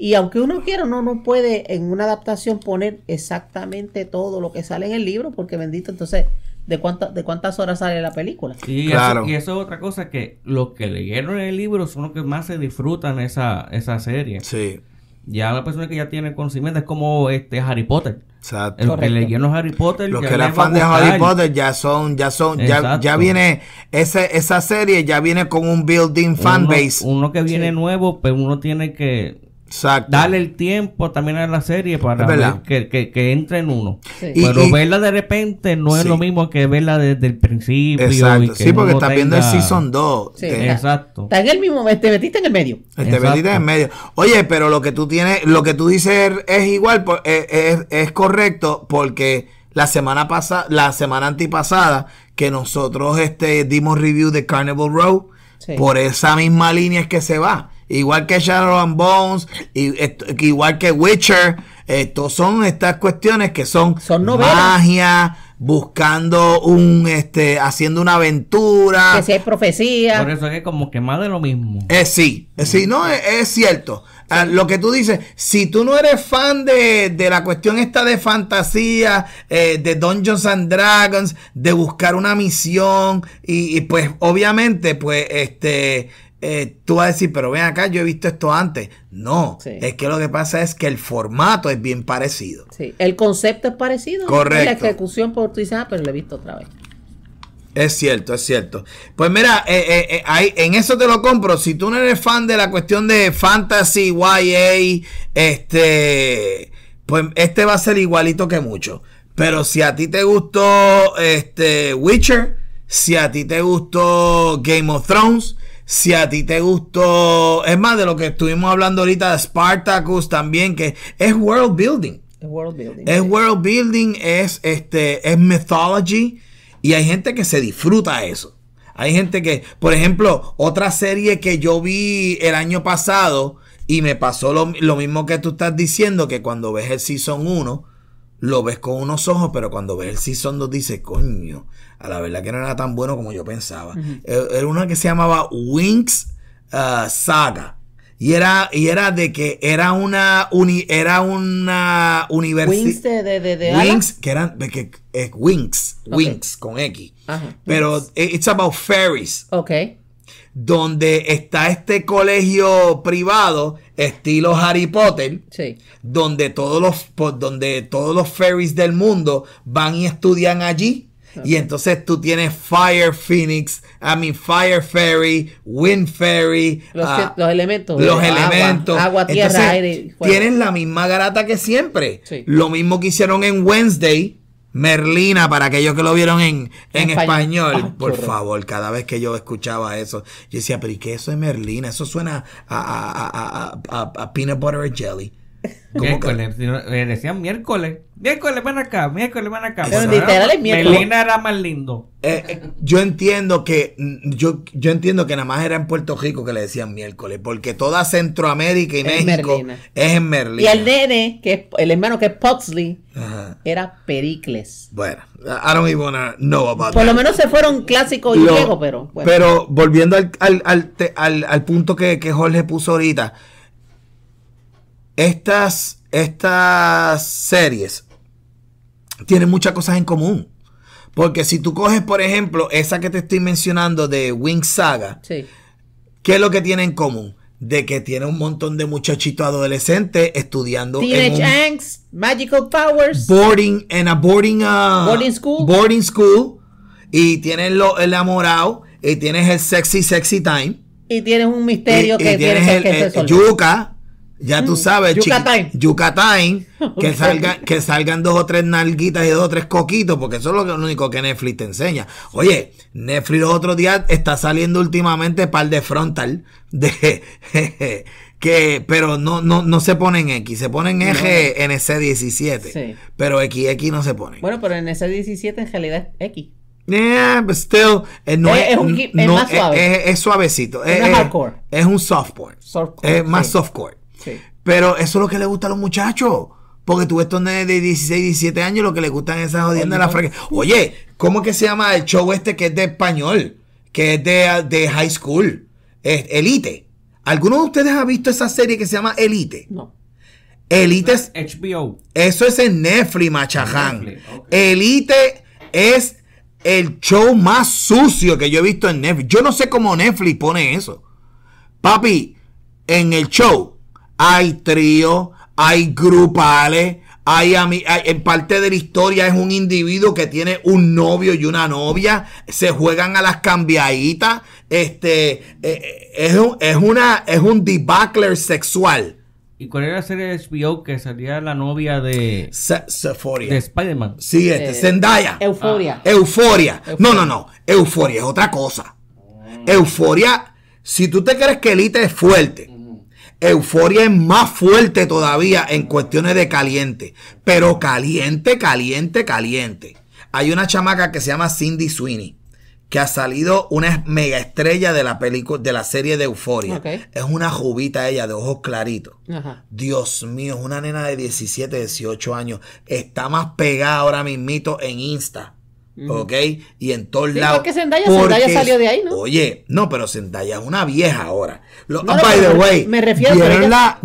Y aunque uno quiera, uno no puede en una adaptación poner exactamente todo lo que sale en el libro, porque bendito, entonces, ¿de, de cuántas horas sale la película? y eso es otra cosa, que los que leyeron el libro son los que más se disfrutan esa, esa serie. Sí. Ya la persona que ya tiene conocimiento es como este Harry Potter. Exacto. Los que leyeron Harry Potter. Los que eran fan de Harry Potter ya son, ya son, ya, viene, ese, esa serie ya viene con un building fan uno, base. Uno que viene nuevo, pero uno tiene que Dale el tiempo también a la serie para que, entre en uno. Pero verla de repente no es lo mismo que verla desde el principio. sí, porque estás viendo el season 2. Eh. Exacto. Está en el mismo, te metiste en el medio. Te metiste en medio. Oye, pero lo que tú tienes, lo que tú dices er, es igual, eh, eh, es, es correcto porque la semana pasada, la semana antipasada, que nosotros este, dimos review de Carnival Row, por esa misma línea es que se va igual que Shadow Bones, y, igual que Witcher. Estos son estas cuestiones que son, son magia, buscando un, este, haciendo una aventura. Que es profecía. Por eso es como que más de lo mismo. Eh, sí, eh, sí, no, es, cierto. Ah, lo que tú dices, si tú no eres fan de, la cuestión esta de fantasía, eh, de Dungeons and Dragons, de buscar una misión, y pues obviamente, pues este eh, tú vas a decir, pero ven acá, yo he visto esto antes. No, es que lo que pasa es que el formato es bien parecido. Sí, el concepto es parecido. Correcto. Y la ejecución, por tú dices, ah, pero lo he visto otra vez. Es cierto, es cierto. Pues mira, eh, eh, en eso te lo compro. Si tú no eres fan de la cuestión de fantasy, YA, este, pues este va a ser igualito que mucho. Pero si a ti te gustó este Witcher, si a ti te gustó Game of Thrones, si a ti te gustó, es más de lo que estuvimos hablando ahorita de Spartacus también, que es world building. Es world building. Es world building, es, este, es mythology y hay gente que se disfruta eso. Hay gente que, por ejemplo, otra serie que yo vi el año pasado y me pasó lo mismo que tú estás diciendo, que cuando ves el Season 1, lo ves con unos ojos, pero cuando ves el son dos dices, coño, a la verdad que no era tan bueno como yo pensaba. Eh, era una que se llamaba Winx ah, Saga. Y era, y era de que era una era una universidad. Wings de, de, que eran, de que, Wings, con X. Pero it's about fairies. Ok donde está este colegio privado, estilo Harry Potter, donde, todos los, donde todos los fairies del mundo van y estudian allí. Y entonces tú tienes Fire Phoenix, I mean Fire Fairy, Wind Fairy. Los, ah, elementos. Los elementos. Agua, tierra, aire. Tienes la misma garata que siempre. Lo mismo que hicieron en Wednesday Merlina, para aquellos que lo vieron en, en, español, ah, por favor, cada vez que yo escuchaba eso, yo decía, pero ¿y qué eso es Merlina? Eso suena a, a, a, peanut butter jelly. Miércoles, eh, decían miércoles, miércoles van acá, miércoles van acá. Bueno, literal miércoles. Melina era más lindo. Eh, eh, yo entiendo que mm, yo, yo entiendo que nada más era en Puerto Rico que le decían miércoles, porque toda Centroamérica y México es en Merlina. Y el nene, que es, el hermano que es Pugsley, era Pericles. Bueno, I don't even know about Por lo menos se fueron clásicos y viejos, pero Pero volviendo al, al, al, al punto que, que Jorge puso ahorita estas, estas series tienen muchas cosas en común. Porque si tú coges, por ejemplo, esa que te estoy mencionando de Wing Saga, sí. ¿qué es lo que tiene en común? De que tiene un montón de muchachitos adolescentes estudiando. Teenage Angst, Magical Powers. Boarding, en a boarding, ah, boarding school. Boarding school. Y tienes lo, el amorado. Y tienes el sexy, sexy time. Y tienes un misterio que tienes, el, eh, yuca ya tú mm. sabes, Yucatán. Yucatán. (laughs) Que, salgan, que salgan dos o tres nalguitas y dos o tres coquitos, porque eso es lo, único que Netflix te enseña. Oye, Netflix los otros días está saliendo últimamente par de frontal, de, (laughs) que, pero no, no, no se ponen X, se ponen eje en ese 17 pero XX no se pone. Bueno, pero en NC17 en realidad es X. Yeah, but still, es, más suave. Es, suavecito. Es, hardcore. es un softcore. es más softcore. Pero eso es lo que le gusta a los muchachos. Porque tú ves estos de 16, 17 años lo que les gustan esas jodiendas de la franquicia. Oye, ¿cómo que se llama el show este que es de español? Que es de, high school. Es Elite. ¿Alguno de ustedes ha visto esa serie que se llama Elite? No. Elite es. HBO. Eso es en Netflix, machaján. Elite es el show más sucio que yo he visto en Netflix. Yo no sé cómo Netflix pone eso. Papi, en el show hay trío, hay grupales, hay, hay, en parte de la historia es un individuo que tiene un novio y una novia, se juegan a las cambiaditas, este, eh, eh, es, un, es, una, es un debacler sexual. ¿Y cuál era la serie de HBO que salía la novia de... De Spider-Man. Sí, este, eh, Zendaya. Ah, Euforia. Euforia. No, no, no. Euforia es otra cosa. Euforia, si tú te crees que Elite es fuerte, Euforia es más fuerte todavía en cuestiones de caliente. Pero caliente, caliente, caliente. Hay una chamaca que se llama Cindy Sweeney. Que ha salido una mega estrella de la película, de la serie de Euforia. Es una jubita ella, de ojos claritos. Dios mío, es una nena de 17, 18 años. Está más pegada ahora mismito en Insta ¿ok? Y en todos lados. Porque Zendaya salió de ahí, ¿no? Oye, no, pero Zendaya es una vieja ahora. Lo, by the way, me refiero vieron, la,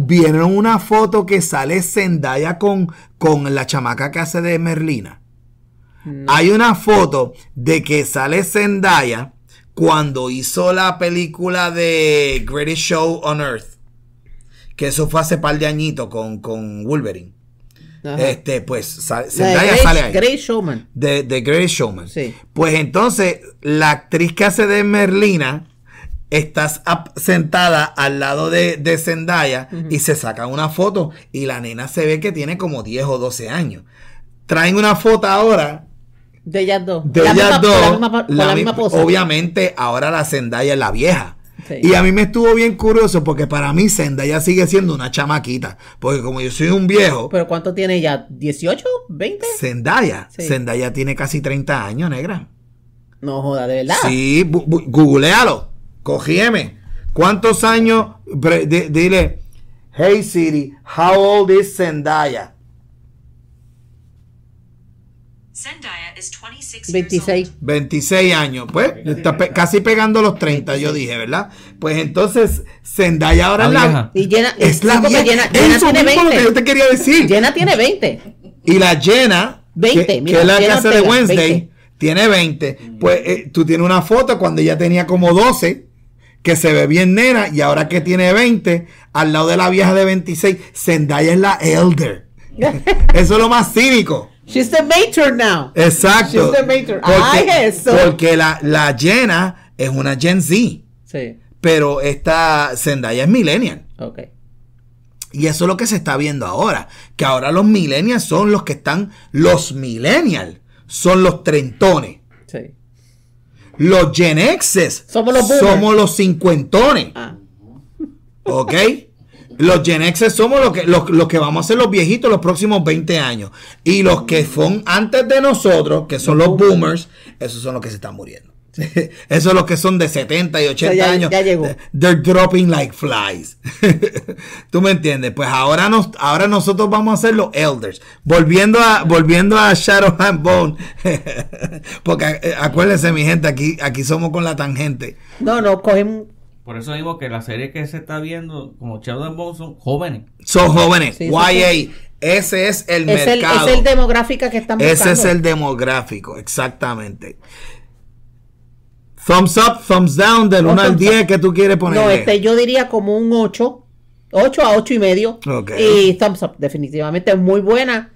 una foto que sale Zendaya con, con la chamaca que hace de Merlina. Hay una foto de que sale Zendaya cuando hizo la película de Greatest Show on Earth. Que eso fue hace par de añitos con, con Wolverine este, pues Zendaya sale ahí. Showman. De, de Grey Showman. Sí. Pues entonces, la actriz que hace de Merlina Está sentada al lado de, Zendaya y se saca una foto y la nena se ve que tiene como 10 o 12 años. Traen una foto ahora. De ellas dos. De ellas dos. Obviamente ahora la Zendaya es la vieja. Y a mí me estuvo bien curioso porque para mí Zendaya sigue siendo una chamaquita. Porque como yo soy un viejo. ¿Pero cuánto tiene ya? ¿18? ¿20? Zendaya. Zendaya tiene casi 30 años, negra. No joda, de verdad. Sí, googlealo. Cogíeme. ¿Cuántos años? dile, hey City, how old is Zendaya? Zendaya. 26. 26 años, pues, está casi pegando los 30, yo dije, ¿verdad? Pues entonces, Zendaya ahora la es la vieja. Jenna, Jenna tiene 20. lo que yo te quería decir. tiene 20. Y la Jenna, que, es la que de Wednesday, tiene 20. Pues eh, tú tienes una foto cuando ella tenía como 12 que se ve bien nena y ahora que tiene 20, al lado de la vieja de 26, Zendaya es la elder. (laughs) Eso es lo más cínico. She's the matron now. Exacto. She's the matron. Porque, Ay, eso. Porque la, la es una Gen Z. Sí. Pero esta Zendaya es millennial. Ok. Y eso es lo que se está viendo ahora. Que ahora los millennials son los que están. Los millennials son los trentones. Sí. Los Gen Xs somos los, somos los cincuentones. Ah. ¿Ok? (laughs) Los Gen X somos los que, los, que vamos a ser los viejitos los próximos 20 años. Y los que son antes de nosotros, que son los boomers, esos son los que se están muriendo. (laughs) Esos son los que son de 70 y 80 años. Ya llegó. They're dropping like flies. (laughs) ¿Tú me entiendes? Pues ahora, nos, ahora nosotros vamos a ser los elders. Volviendo a, volviendo a Shadow Bone. (laughs) Porque eh, acuérdense, mi gente, aquí, aquí somos con la tangente. No, no, cogen por eso digo que la serie que se está viendo, como Sheldon Bones, son jóvenes. Son jóvenes. YA. Ese es el mercado. es el demográfico que están buscando. Ese es el demográfico, exactamente. Thumbs up, thumbs down, del 1 al 10, Que tú quieres poner? No, este, yo diría como un 8. 8 a 8 y medio. Y thumbs up, definitivamente muy buena.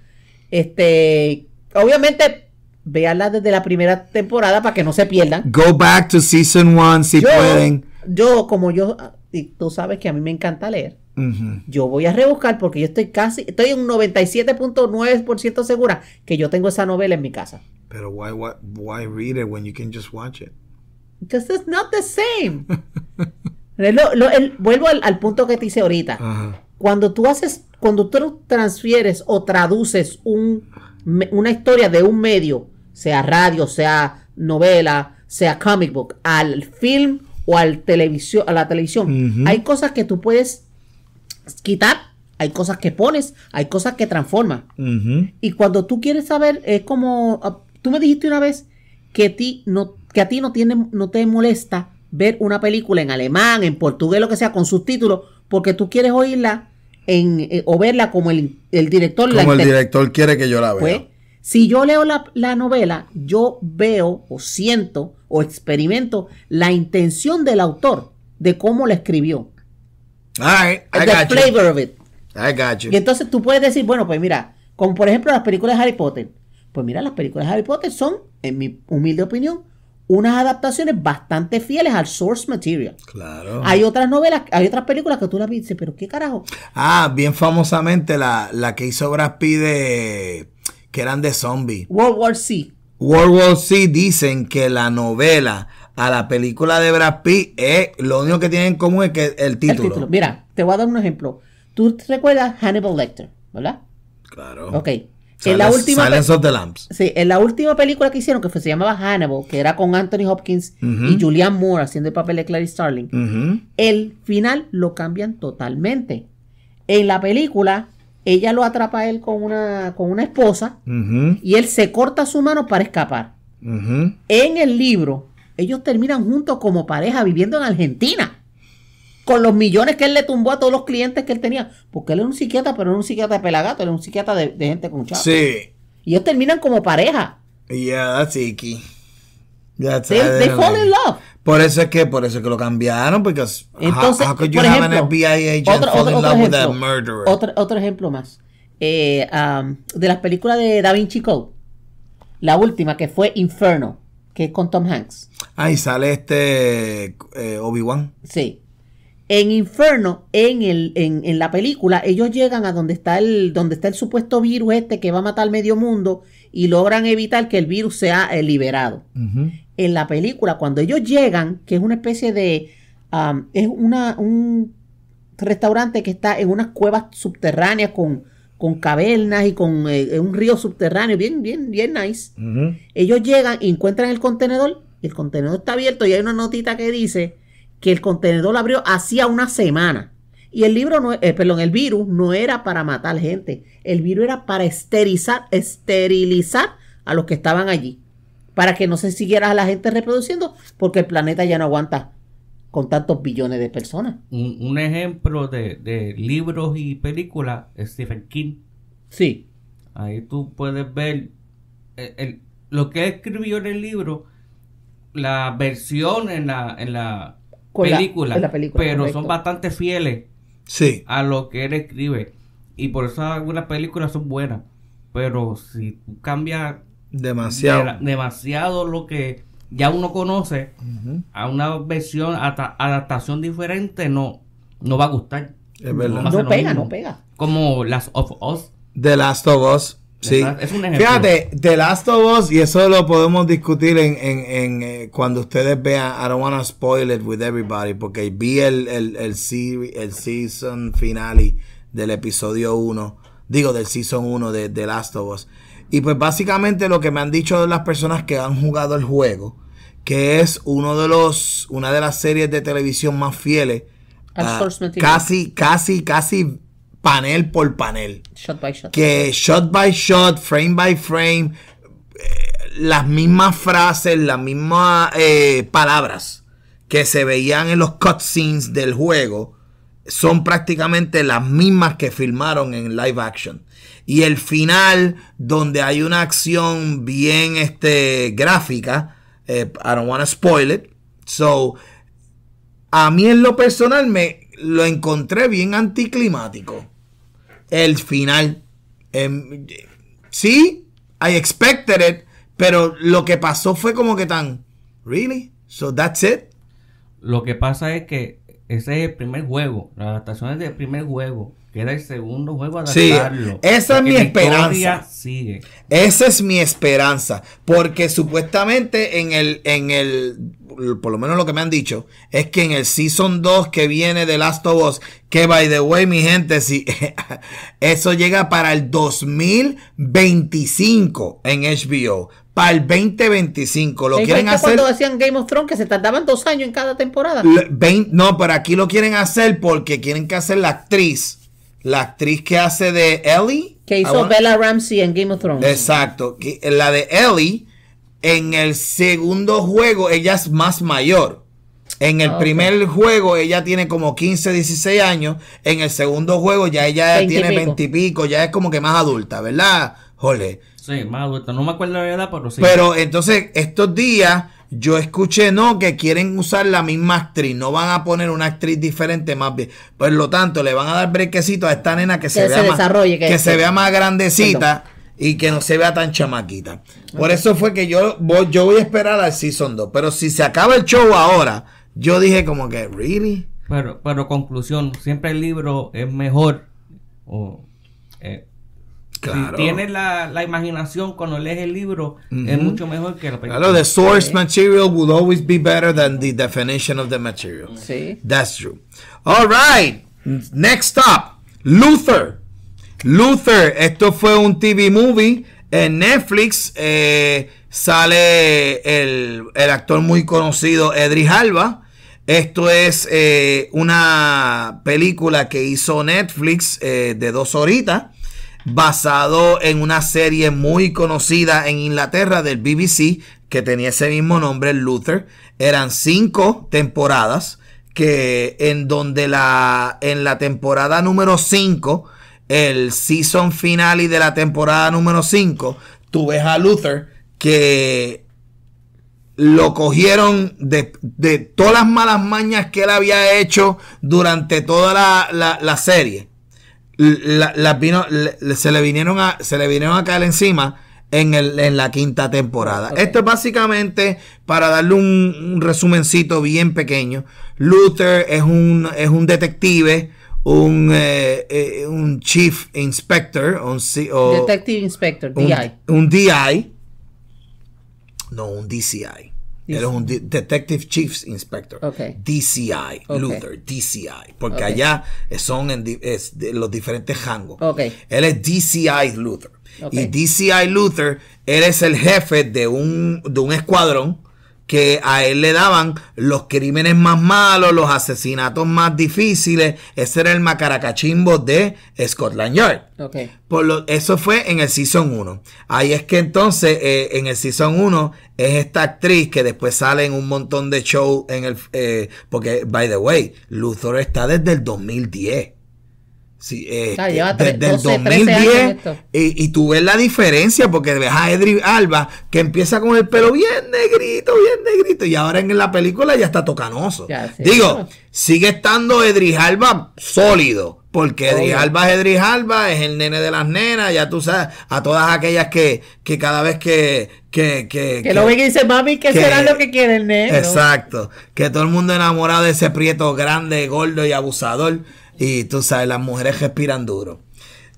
Este, obviamente, veanla desde la primera temporada para que no se pierdan. Go back to season 1 si pueden yo, como yo, ah, y tú sabes que a mí me encanta leer, yo voy a rebuscar porque yo estoy casi, estoy un 97.9% segura que yo tengo esa novela en mi casa. Pero why, why, why read it when you can just watch it? it's not the same. (laughs) lo, mismo. vuelvo al, punto que te hice ahorita. Cuando tú haces, cuando tú transfieres o traduces un, una historia de un medio, sea radio, sea novela, sea comic book, al film o al televisión, a la televisión. Hay cosas que tú puedes quitar, hay cosas que pones, hay cosas que transformas. Y cuando tú quieres saber, es como, ah, tú me dijiste una vez que, ti no, que a ti no, no te molesta ver una película en alemán, en portugués, lo que sea, con subtítulos, porque tú quieres oírla en, eh, o verla como el, director como el director quiere que yo la vea. Pues, si yo leo la, la novela, yo veo o siento o experimento la intención del autor de cómo la escribió. All right, I the flavor of it. I got you. Y entonces tú puedes decir, bueno, pues mira, como por ejemplo las películas de Harry Potter. Pues mira, las películas de Harry Potter son, en mi humilde opinión, unas adaptaciones bastante fieles al source material. Claro. Hay otras novelas, hay otras películas que tú las viste, pero qué carajo. Ah, bien famosamente la, que hizo Brad Pitt de, que eran de zombies. World War C. World War C dicen que la novela a la película de Brad Pitt es lo único que tienen en común es que el título. Mira, te voy a dar un ejemplo. ¿Tú recuerdas Hannibal Lecter, verdad? Claro. Ok. en la última of the Lambs. Sí, en la última película que hicieron, que se llamaba Hannibal, que era con Anthony Hopkins y Julianne Moore haciendo el papel de Clarice Starling, el final lo cambian totalmente. En la película, ella lo atrapa a él con una, con una esposa y él se corta su mano para escapar. En el libro, ellos terminan juntos como pareja viviendo en Argentina. Con los millones que él le tumbó a todos los clientes que él tenía. Porque él era un psiquiatra, pero no un psiquiatra de pelagato, era un psiquiatra de, gente con chavos. Sí. Y ellos terminan como pareja. Yeah, that's they, fall in love. Por eso es que, por eso que lo cambiaron, porque Entonces, por ejemplo, an FBI agent otro, otro, ejemplo, murderer? Otro, ejemplo más. Eh, um, de las películas de Da Vinci Code. La última, que fue Inferno, que es con Tom Hanks. Ahí sale este eh, Obi-Wan. Sí. En Inferno, en, el, en, en la película, ellos llegan a donde está el, donde está el supuesto virus este que va a matar al medio mundo y logran evitar que el virus sea eh, liberado. En la película, cuando ellos llegan, que es una especie de... es una, un restaurante que está en unas cuevas subterráneas con, con cavernas y con eh, eh, un río subterráneo, bien, bien, bien nice. Ellos llegan y encuentran el contenedor, el contenedor está abierto y hay una notita que dice que el contenedor lo abrió hacía una semana. Y el libro, no, eh, perdón, el virus no era para matar gente, el virus era para esterilizar, esterilizar a los que estaban allí, para que no se siguiera la gente reproduciendo, porque el planeta ya no aguanta con tantos billones de personas. Un, ejemplo de, libros y películas Stephen King. Sí. Ahí tú puedes ver eh, lo que escribió en el libro, la versión en la, película, pero son bastante fieles sí. a lo que él escribe. Y por eso algunas películas son buenas. Pero si cambia demasiado. demasiado lo que ya uno conoce a una versión, adaptación diferente, no, no va a gustar. Es verdad. No, pega, no pega. Como Last of Us. The Last of Us Sí. Es un ejemplo. Fíjate, The Last of Us, y eso lo podemos discutir en, eh, cuando ustedes vean. I don't want to spoil it with everybody, porque vi el, el, el, el season finale del episodio 1, digo del season 1 de The Last of Us. Y pues básicamente lo que me han dicho las personas que han jugado el juego, que es uno de los, una de las series de televisión más fieles. Ah, casi, casi, casi panel por panel. Shot by shot. Que shot by shot, frame by frame, eh, las mismas frases, las mismas eh, palabras que se veían en los cutscenes del juego son prácticamente las mismas que filmaron en live action. Y el final, donde hay una acción bien este, gráfica, eh, I don't want to spoil it. So, a mí en lo personal me lo encontré bien anticlimático el final. Em, sí, I expected it, pero lo que pasó fue como que tan, really? So that's it. Lo que pasa es que ese es el primer juego, La adaptación es del primer juego. Queda el segundo juego adaptarlo. Sí, esa es mi esperanza. Esa es mi esperanza. Porque supuestamente en el, en el, por lo menos lo que me han dicho, es que en el Season 2 que viene de Last of Us, que by the way, mi gente, si (laughs) eso llega para el 2025 en HBO para el 2025. Lo quieren hacer. cuando hacían Game of Thrones que se tardaban dos años en cada temporada? no, pero aquí lo quieren hacer porque quieren que hacer la actriz la actriz que hace de Ellie. Que hizo Bella Ramsey en Game of Thrones. Exacto. La de Ellie, en el segundo juego, ella es más mayor. En el ah, primer juego ella tiene como 15, 16 años. En el segundo juego ya ella tiene 20 y pico. Ya es como que más adulta, ¿verdad? Jole. Sí, más adulta. No me acuerdo la verdad... pero sí. Pero entonces estos días yo escuché, no, que quieren usar la misma actriz, no van a poner una actriz diferente más bien. Por lo tanto, le van a dar brequecito a esta nena que, se, vea, más, que, se este- vea más grandecita y que no se vea tan chamaquita. Por eso fue que yo, yo voy a esperar al Season 2. Pero si se acaba el show ahora, yo dije como que, ¿really? Pero, pero conclusión, siempre el libro es mejor. o... Eh, tienes la, imaginación cuando lees el libro, es mucho mejor que la película. Claro, the source material will always be better than the definition of the material. Sí. That's true. All right. Next up, Luther. Luther, esto fue un TV movie en Netflix. Eh, sale el, actor muy conocido Edri Alba. Esto es eh, una película que hizo Netflix eh, de dos horitas basado en una serie muy conocida en Inglaterra del BBC que tenía ese mismo nombre, Luther. Eran cinco temporadas que en donde la en la temporada número 5, el season finale de la temporada número 5, tú ves a Luther que lo cogieron de, todas las malas mañas que él había hecho durante toda la serie se, le vinieron a, se le vinieron a caer encima en, el, en la quinta temporada. Esto es básicamente, para darle un, un, resumencito bien pequeño, Luther es un, es un detective un, eh, eh, un chief inspector, detective inspector, DI. Un DI, no un DCI. Él es un Detective Chiefs Inspector. DCI, Luther, DCI. Porque allá son en los diferentes rangos. Él es DCI Luther. Y DCI Luther, él es el jefe de un, de un escuadrón que a él le daban los crímenes más malos, los asesinatos más difíciles. Ese era el macaracachimbo de Scotland Yard. Por lo, eso fue en el Season 1. Ahí es que entonces eh, en el Season 1 es esta actriz que después sale en un montón de shows en el... Eh, porque, by the way, Luthor está desde el 2010. Sí, desde el 2010 y, y, tú ves la diferencia porque ves a Edri Alba que empieza con el pelo bien negrito, bien negrito y ahora en la película ya está tocanoso. Digo, sigue estando Edri Alba sólido porque Edri Alba es Edri Alba, es el nene de las nenas, ya tú sabes, a todas aquellas que, que cada vez que, que, que, lo ven y dicen, mami, ¿qué será lo que quiere el nene? Exacto, que todo el mundo enamorado de ese prieto grande, gordo y abusador y tú sabes, las mujeres respiran duro.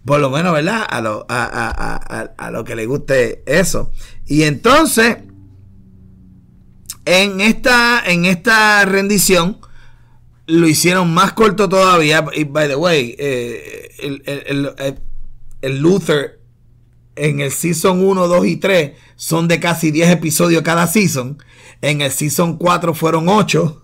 Por lo menos, ¿verdad? A lo, que le guste eso. Y entonces, en esta, en esta rendición, lo hicieron más corto todavía. Y by the way, eh, el, el, el, Luther en el season 1, 2 y 3 son de casi 10 episodios cada season. En el season 4 fueron 8.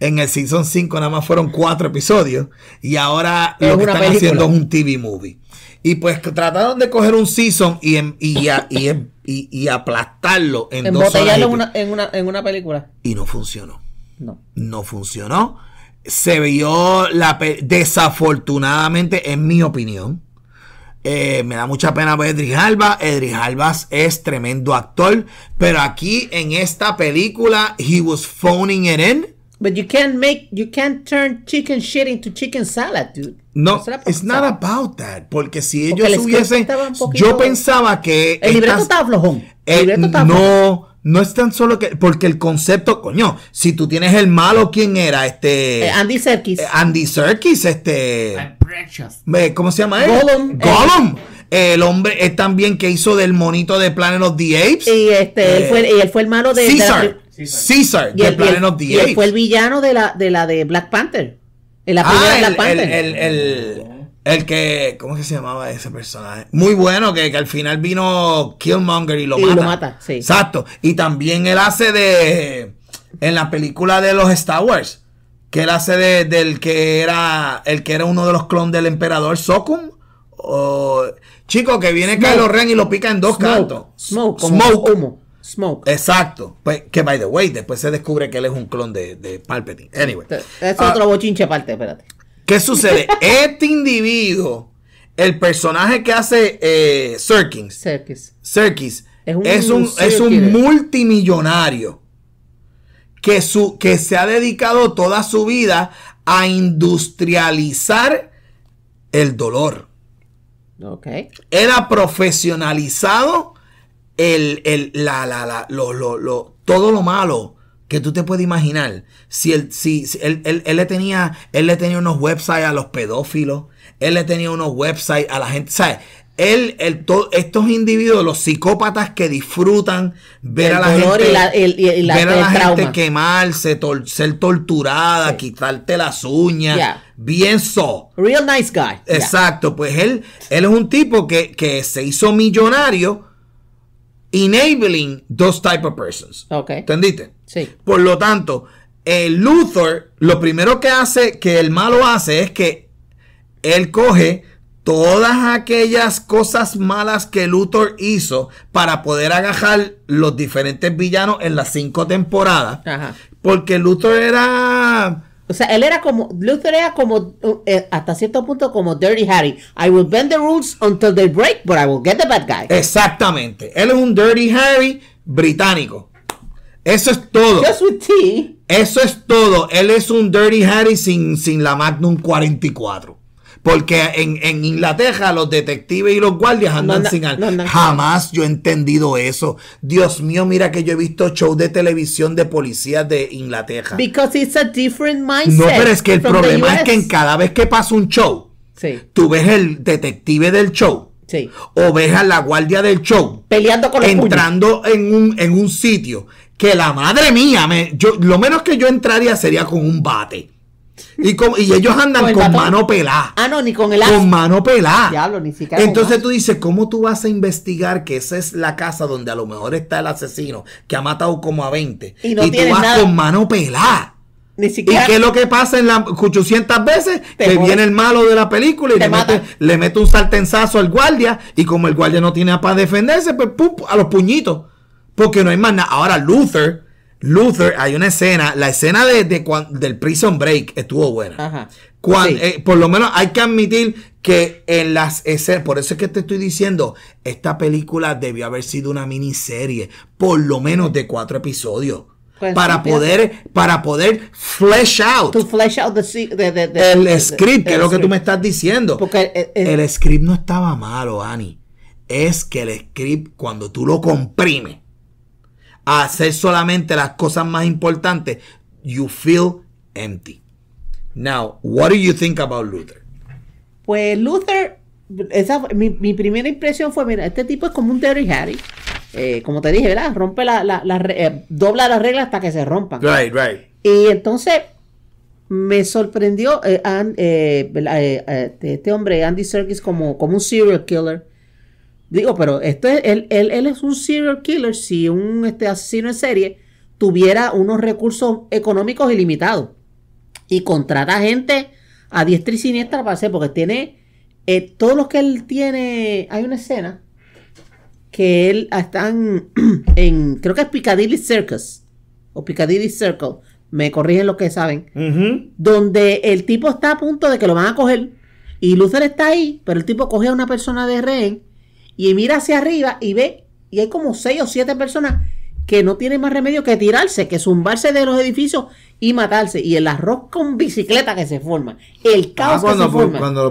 En el Season 5 nada más fueron cuatro episodios. Y ahora lo que están haciendo es un TV movie. Y pues trataron de coger un season y, em, em, y, aplastarlo en, en horas. Una, en, una, película. Y no funcionó. No. No funcionó. Se vio la desafortunadamente, en mi opinión. Eh, me da mucha pena ver a Edric Alba. Edric Alba es tremendo actor. Pero aquí en esta película, he was phoning it in But you can't make, you can't turn chicken shit into chicken salad, dude. No, it's not about that. Porque si ellos hubiesen, yo pensaba que. El libreto estaba flojón. El eh, libreto estaba no, no es tan solo que, porque el concepto, coño, si tú tienes el malo, ¿quién era? Este. Eh, Andy Serkis. Eh, Andy Serkis, este. I'm ¿Cómo se llama él? Gollum. Gollum el hombre es también que hizo del monito de Planet of the Apes. Y este, él, fue, y él fue el malo de. Caesar. De Caesar, y el, de Planet of fue el villano de la de, la de Black Panther. Ah, el, El, que. ¿Cómo se llamaba ese personaje? Muy bueno, que, al final vino Killmonger y lo y mata. lo mata, sí. Exacto. Y también él hace de. En la película de los Star Wars. Que él hace del que era. El que era uno de los clones del emperador Sokum. O. Chico, que viene Smoke. Kylo Ren y lo pica en dos cantos. Smoke, Smoke. Smoke. Exacto. Pues, que by the way, después se descubre que él es un clon de, de Palpatine. Anyway. Es ah, otro bochinche aparte, espérate. ¿Qué sucede? (laughs) este individuo, el personaje que hace eh, Serkis. Serkis. Es un, es un, multimillonario que, que se ha dedicado toda su vida a industrializar el dolor. Okay. Era profesionalizado el, la, la, la, lo, lo, todo lo malo que tú te puedes imaginar. Si, el, si, él, él, le tenía, él le tenía unos websites a los pedófilos, él le tenía unos websites a la gente, ¿sabes? Él, el, estos individuos, los psicópatas que disfrutan ver a la gente, quemarse, ser torturada, quitarte las uñas, bien so. Real nice guy. Exacto, pues él, él es un tipo que, que se hizo millonario enabling those type of persons. ¿Entendiste? Sí. Por lo tanto, el Luther lo primero que hace, que el malo hace, es que él coge todas aquellas cosas malas que Luthor hizo para poder agajar los diferentes villanos en las cinco temporadas. Porque Luthor era o sea, él era como, Luther era como, eh, hasta cierto punto, como Dirty Harry. I will bend the rules until they break, but I will get the bad guy. Exactamente. Él es un Dirty Harry británico. Eso es todo. Just with tea. Eso es todo. Él es un Dirty Harry sin, sin la Magnum 44. Porque en, Inglaterra los detectives y los guardias andan sin Jamás yo he entendido eso. Dios mío, mira que yo he visto shows de televisión de policías de Inglaterra. Because it's a different mindset. No, pero es que el problema es que en cada vez que pasa un show, sí. tú ves el detective del show. Sí. O ves a la guardia del show peleando con entrando en un en un sitio que la madre mía yo lo menos que yo entraría sería con un bate. Y, ellos andan con, mano pelada. Ah, no, ni con el Con mano pelada. Diablo, ni siquiera. Entonces tú dices, ¿cómo tú vas a investigar que esa es la casa donde a lo mejor está el asesino que ha matado como a 20? Y, tú vas con mano pelada. Ni siquiera. ¿Y qué es lo que pasa en las 800 veces? que viene el malo de la película y le, mete, un saltenzazo al guardia. Y como el guardia no tiene para defenderse, pues pum, a los puñitos. Porque no hay más nada. Ahora Luther Luther, hay una escena, la escena de, de del Prison Break estuvo buena. Eh, por lo menos hay que admitir que en las escenas, por eso es que te estoy diciendo, esta película debió haber sido una miniserie, por lo menos de cuatro episodios. Pues para poder para poder flesh out, el script que es lo que tú me estás diciendo Porque el, eh, eh, el script no estaba malo Ani es que el script cuando tú lo comprimes hacer solamente las cosas más importantes, you feel empty. Now, what do you think about Luther? Pues Luther, mi, primera impresión fue, mira, este tipo es como un Terry Harry. Eh, como te dije, ¿verdad? Rompe la, la, eh, dobla las reglas hasta que se rompan. Right, right. Y entonces me sorprendió eh, este, este hombre, Andy Serkis, como, como un serial killer. Digo, pero esto es, él, él, es un serial killer si un este, asesino en serie tuviera unos recursos económicos ilimitados y contrata gente a diestra y siniestra para hacer, porque tiene eh, todos los que él tiene. Hay una escena que él ah, están (clears throat) en, creo que es Piccadilly Circus o Piccadilly Circle, me corrigen los que saben, donde el tipo está a punto de que lo van a coger y Luther está ahí, pero el tipo coge a una persona de rehén y mira hacia arriba y ve, y hay como seis o siete personas que no tienen más remedio que tirarse, que zumbarse de los edificios y matarse. Y el arroz con bicicleta que se forma. El ah, caos que se forma. Cuando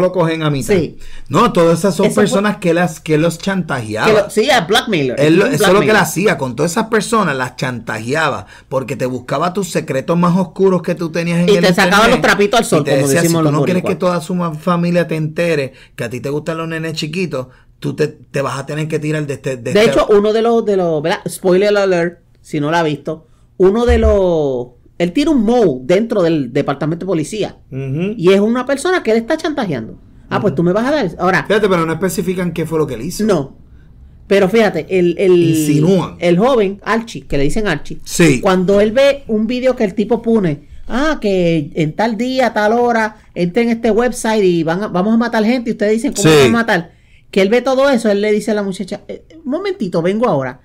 lo, cogen a mitad. Sí. No, todas esas son personas que las que los chantajeaban... sí, a blackmailer. Miller... eso es lo que él hacía. Con todas esas personas las chantajeaba. Porque te buscaba tus secretos más oscuros que tú tenías en y el Y te sacaba los trapitos al sol, y te decía, si tú no quieres que toda su familia te entere que a ti te gustan los nenes chiquitos, tú te, vas a tener que tirar de este. De, de este hecho, uno de los, de los, ¿verdad? Spoiler alert, si no la ha visto. Uno de los. Él tiene un mou dentro del departamento de policía. Y es una persona que él está chantajeando. Ah, pues tú me vas a dar. Ahora. Fíjate, pero no especifican qué fue lo que él hizo. No. Pero fíjate, el, el, el joven, Archie, que le dicen Archie. Cuando él ve un vídeo que el tipo pone, ah, que en tal día, tal hora, entre en este website y van vamos a matar gente, y ustedes dicen, ¿cómo vamos a matar? que él ve todo eso, él le dice a la muchacha, eh, un momentito, vengo ahora.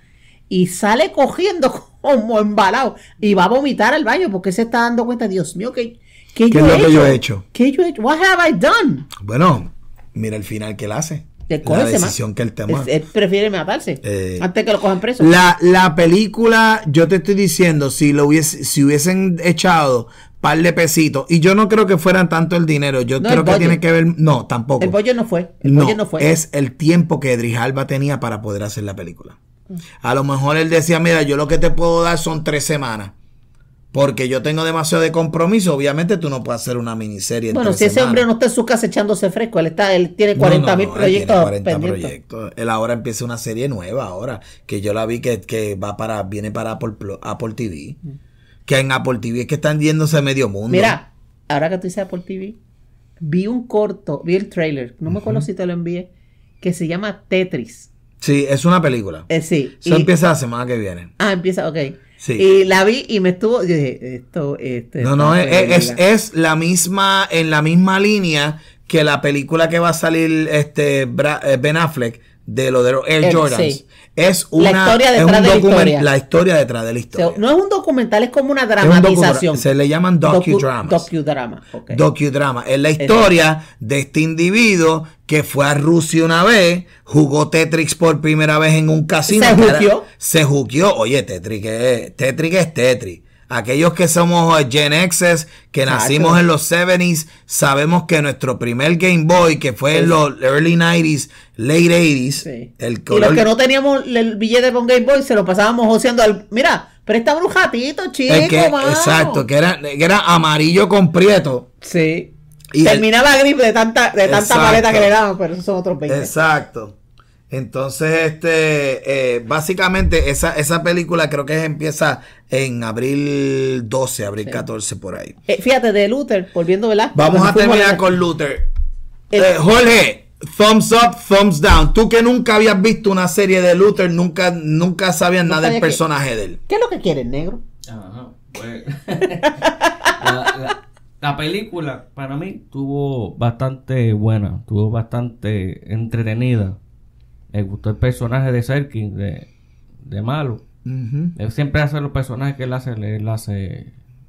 Y sale cogiendo (laughs) como embalado y va a vomitar al baño porque se está dando cuenta, Dios mío, ¿Qué, ¿Qué yo es lo he yo he hecho? ¿Qué yo he hecho? What have I done? Bueno, mira el final que él hace. la decisión que él toma. Él, prefiere matarse eh, antes que lo cojan preso. La, la, película, yo te estoy diciendo, si lo hubiese, si hubiesen echado par de pesitos. Y yo no creo que fueran tanto el dinero. Yo creo que tiene que ver. No, tampoco. El pollo no fue. no, Es el tiempo que Alba tenía para poder hacer la película. A lo mejor él decía: Mira, yo lo que te puedo dar son tres semanas. Porque yo tengo demasiado de compromiso. Obviamente tú no puedes hacer una miniserie. En bueno, si ese hombre no está en su casa echándose fresco, él está, él tiene 40 mil proyectos. Él 40 proyectos. Él ahora empieza una serie nueva ahora, que yo la vi que, que va para, viene para Apple, Apple TV. Mm que en Apple TV es que están yéndose medio mundo. Mira, ahora que tú dices Apple TV, vi un corto, vi el trailer, no me acuerdo si te lo envié, que se llama Tetris. Sí, es una película. Eh, sí. Eso empieza la semana que viene. Ah, empieza, ok. Sí. Y la vi y me estuvo, yo dije, esto, este. No, no, es, es, la misma, en la misma línea que la película que va a salir este eh, Ben Affleck, de lo de los Air el, Es una la historia detrás de la historia. detrás de la historia. no es un documental, es como una dramatización. se le llaman docudramas. Docu drama Okay. drama Es la historia de este individuo que fue a Rusia una vez, jugó Tetris por primera vez en un casino. Se jugó, Se juqueó. Oye, Tetris es, Tetris es Tetris. Aquellos que somos eh, Gen Xs, que nacimos en los 70s, sabemos que nuestro primer Game Boy, que fue en los early 90s, late 80s, el color... Y los que no teníamos el billete con Game Boy, se lo pasábamos joseando al... Mira, prestaba un ratito, chico, Exacto, que era, era amarillo con prieto. Sí. Y Terminaba gripe grip de tanta, de tanta que le daban, pero esos son otros 20. Exacto. Entonces, este, eh, básicamente esa, película creo que empieza en abril 12, abril 14 por ahí. Eh, fíjate, de Luther, volviendo, ¿verdad? Vamos a terminar con Luther. Eh, Jorge, thumbs up, thumbs down. Tú que nunca habías visto una serie de Luther, nunca, nunca sabías nada del personaje de él. ¿Qué es lo que quiere el negro? Ajá, pues. (laughs) la, película para mí tuvo bastante buena, tuvo bastante entretenida le gustó el personaje de Serkin, de, de malo. Él siempre hace los personajes que él hace,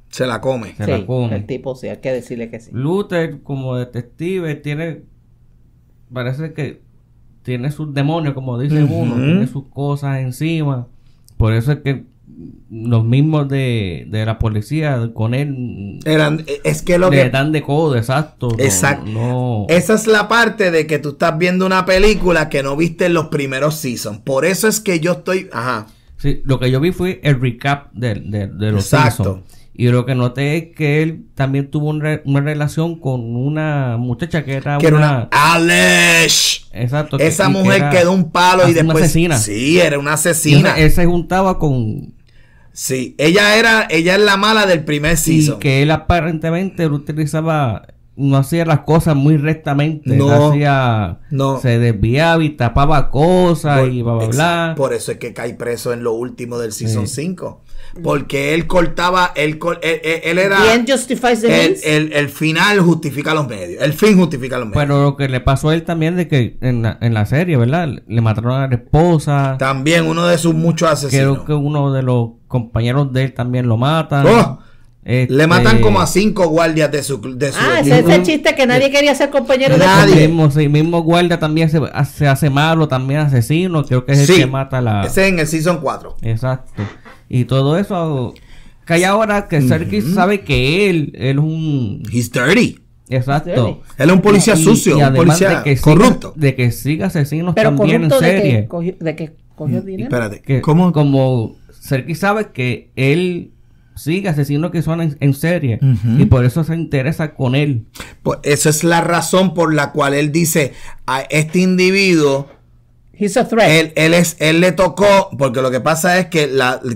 Se la come. Se la come. El tipo sí, hay que decirle que sí. Luther como detective tiene... Parece que tiene sus demonios, como dice uno, tiene sus cosas encima. Por eso es que los mismos de, de la policía con él eran es que lo le dan de codo exacto exacto no, esa es la parte de que tú estás viendo una película que no viste en los primeros seasons por eso es que yo estoy ajá sí lo que yo vi fue el recap de, de, los exacto. y lo que noté es que él también tuvo una relación con una muchacha que era una... Alex. Exacto. Esa mujer quedó un palo y después... Una asesina. Sí, era una asesina. él se juntaba con, Sí, ella era, ella es la mala del primer season. Y que él aparentemente utilizaba, no hacía las cosas muy rectamente. No, hacía, no. Se desviaba y tapaba cosas y bla, bla, Por eso es que cae preso en lo último del season 5. Porque él cortaba, él, él, era... el, el, final justifica los medios, el fin justifica los medios. Pero lo que le pasó a él también de que en la, en la serie, ¿verdad? Le mataron a la esposa. También uno de sus muchos asesinos. Creo que uno de los compañeros de él también lo matan. ¡Oh! Le este, matan como a cinco guardias de su, de su ah, ese, es el chiste que nadie quería ser compañero nadie. de nadie. sí, mismo guardia también se, hace malo, también asesino, creo que es el que mata la... Ese en el Season 4. Exacto. Y todo eso... Que hay ahora que Serkis sabe que él, es un... He's dirty. Exacto. Él es un policía sucio, un policía de que corrupto. de que siga asesinos Pero también en serie. De que cogió, de que cogió dinero. Espérate, ¿Qué? ¿cómo? Como Serki sabe que él sigue asesinos que son en, serie. Y por eso se interesa con él. Pues esa es la razón por la cual él dice a este individuo. He's a threat. Él, él, es, él le tocó, porque lo que pasa es que